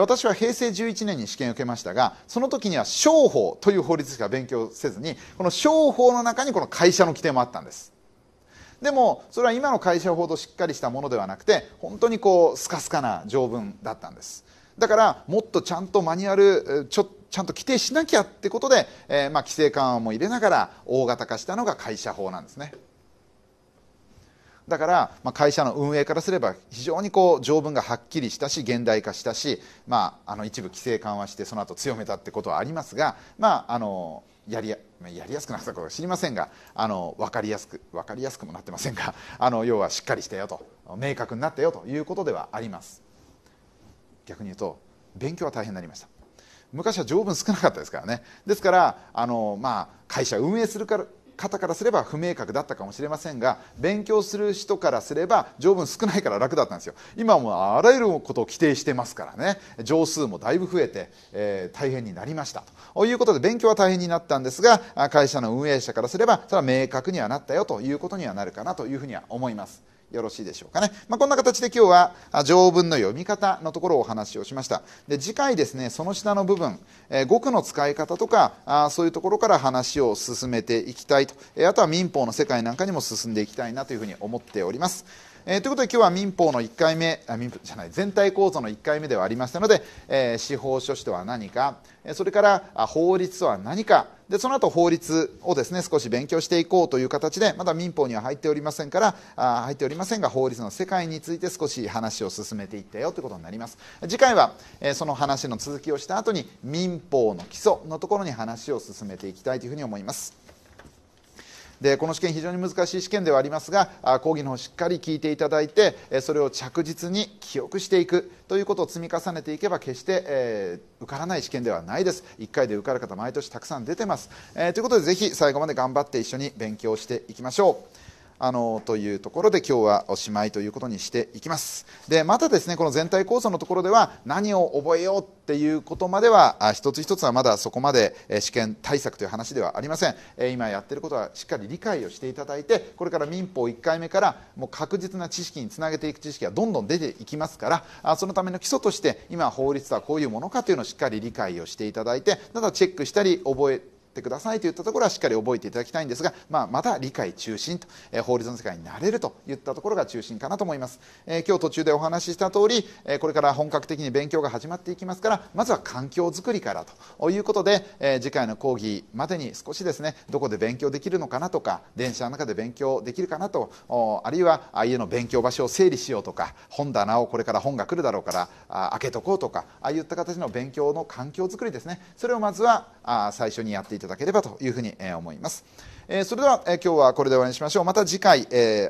A: 私は平成11年に試験を受けましたがその時には商法という法律しか勉強せずにこの商法の中にこの会社の規定もあったんですでもそれは今の会社ほどしっかりしたものではなくて本当にこうスカスカな条文だったんですだからもっとちゃんとマニュアルちょちゃんと規定しなきゃってことで、えー、まあ規制緩和も入れながら大型化したのが会社法なんですね。だから、まあ、会社の運営からすれば非常にこう条文がはっきりしたし現代化したし、まあ、あの一部規制緩和してその後強めたってことはありますが、まあ、あのやりややりやすくなったことは知りませんがあの分かりやすく分かりやすくもなってませんがあの要はしっかりしたよと明確になったよということではあります逆に言うと勉強は大変になりました昔は条文少なかったですからねですからあの、まあ、会社運営するから方からすれば不明確だったかもしれませんが勉強する人からすれば条文少ないから楽だったんですよ今もあらゆることを規定してますからね乗数もだいぶ増えて、えー、大変になりましたということで勉強は大変になったんですが会社の運営者からすればそれは明確にはなったよということにはなるかなというふうには思いますよろしいでしょうかね、まあ、こんな形で今日は条文の読み方のところをお話をしましたで次回ですねその下の部分、えー、語句の使い方とかあそういうところから話を進めていきたいと、えー、あとは民法の世界なんかにも進んでいきたいなというふうに思っておりますえー、ということで今日は民法の1回目あ民法じゃない全体構造の1回目ではありましたので、えー、司法書士とは何かそれから法律とは何かでその後法律をですね少し勉強していこうという形でまだ民法には入っておりませんからあ入っておりませんが法律の世界について少し話を進めていったよということになります次回は、えー、その話の続きをした後に民法の基礎のところに話を進めていきたいというふうに思いますでこの試験非常に難しい試験ではありますが講義の方をしっかり聞いていただいてそれを着実に記憶していくということを積み重ねていけば決して、えー、受からない試験ではないです1回で受かる方毎年たくさん出てます、えー、ということでぜひ最後まで頑張って一緒に勉強していきましょうあのというところで今日はおしまいということにしていきますでまたですねこの全体構想のところでは何を覚えようっていうことまでは一つ一つはまだそこまで試験対策という話ではありません今やってることはしっかり理解をしていただいてこれから民法1回目からもう確実な知識につなげていく知識がどんどん出ていきますからそのための基礎として今法律とはこういうものかというのをしっかり理解をしていただいてただチェックしたり覚えってくださいといったところはしっかり覚えていただきたいんですが、まあ、また理解中心と、えー、法律の世界になれるといったところが中心かなと思います、えー、今日途中でお話しした通り、えー、これから本格的に勉強が始まっていきますからまずは環境づくりからということで、え次回の講義までに少しですねどこで勉強できるのかなとか電車の中で勉強できるかなとあるいは家の勉強場所を整理しようとか本棚をこれから本が来るだろうからあ開けとこうとかああいった形の勉強の環境づくりですねそれをまずはあ最初にやっていただければというふうに思います。それでは今日はこれで終わりにしましょう。また次回、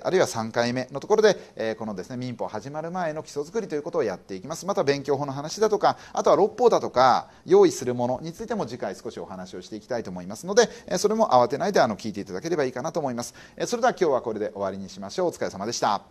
A: あるいは3回目のところで、このですね、民法始まる前の基礎づくりということをやっていきます。また勉強法の話だとか、あとは六法だとか、用意するものについても次回少しお話をしていきたいと思いますので、それも慌てないであの聞いていただければいいかなと思います。それでは今日はこれで終わりにしましょう。お疲れ様でした。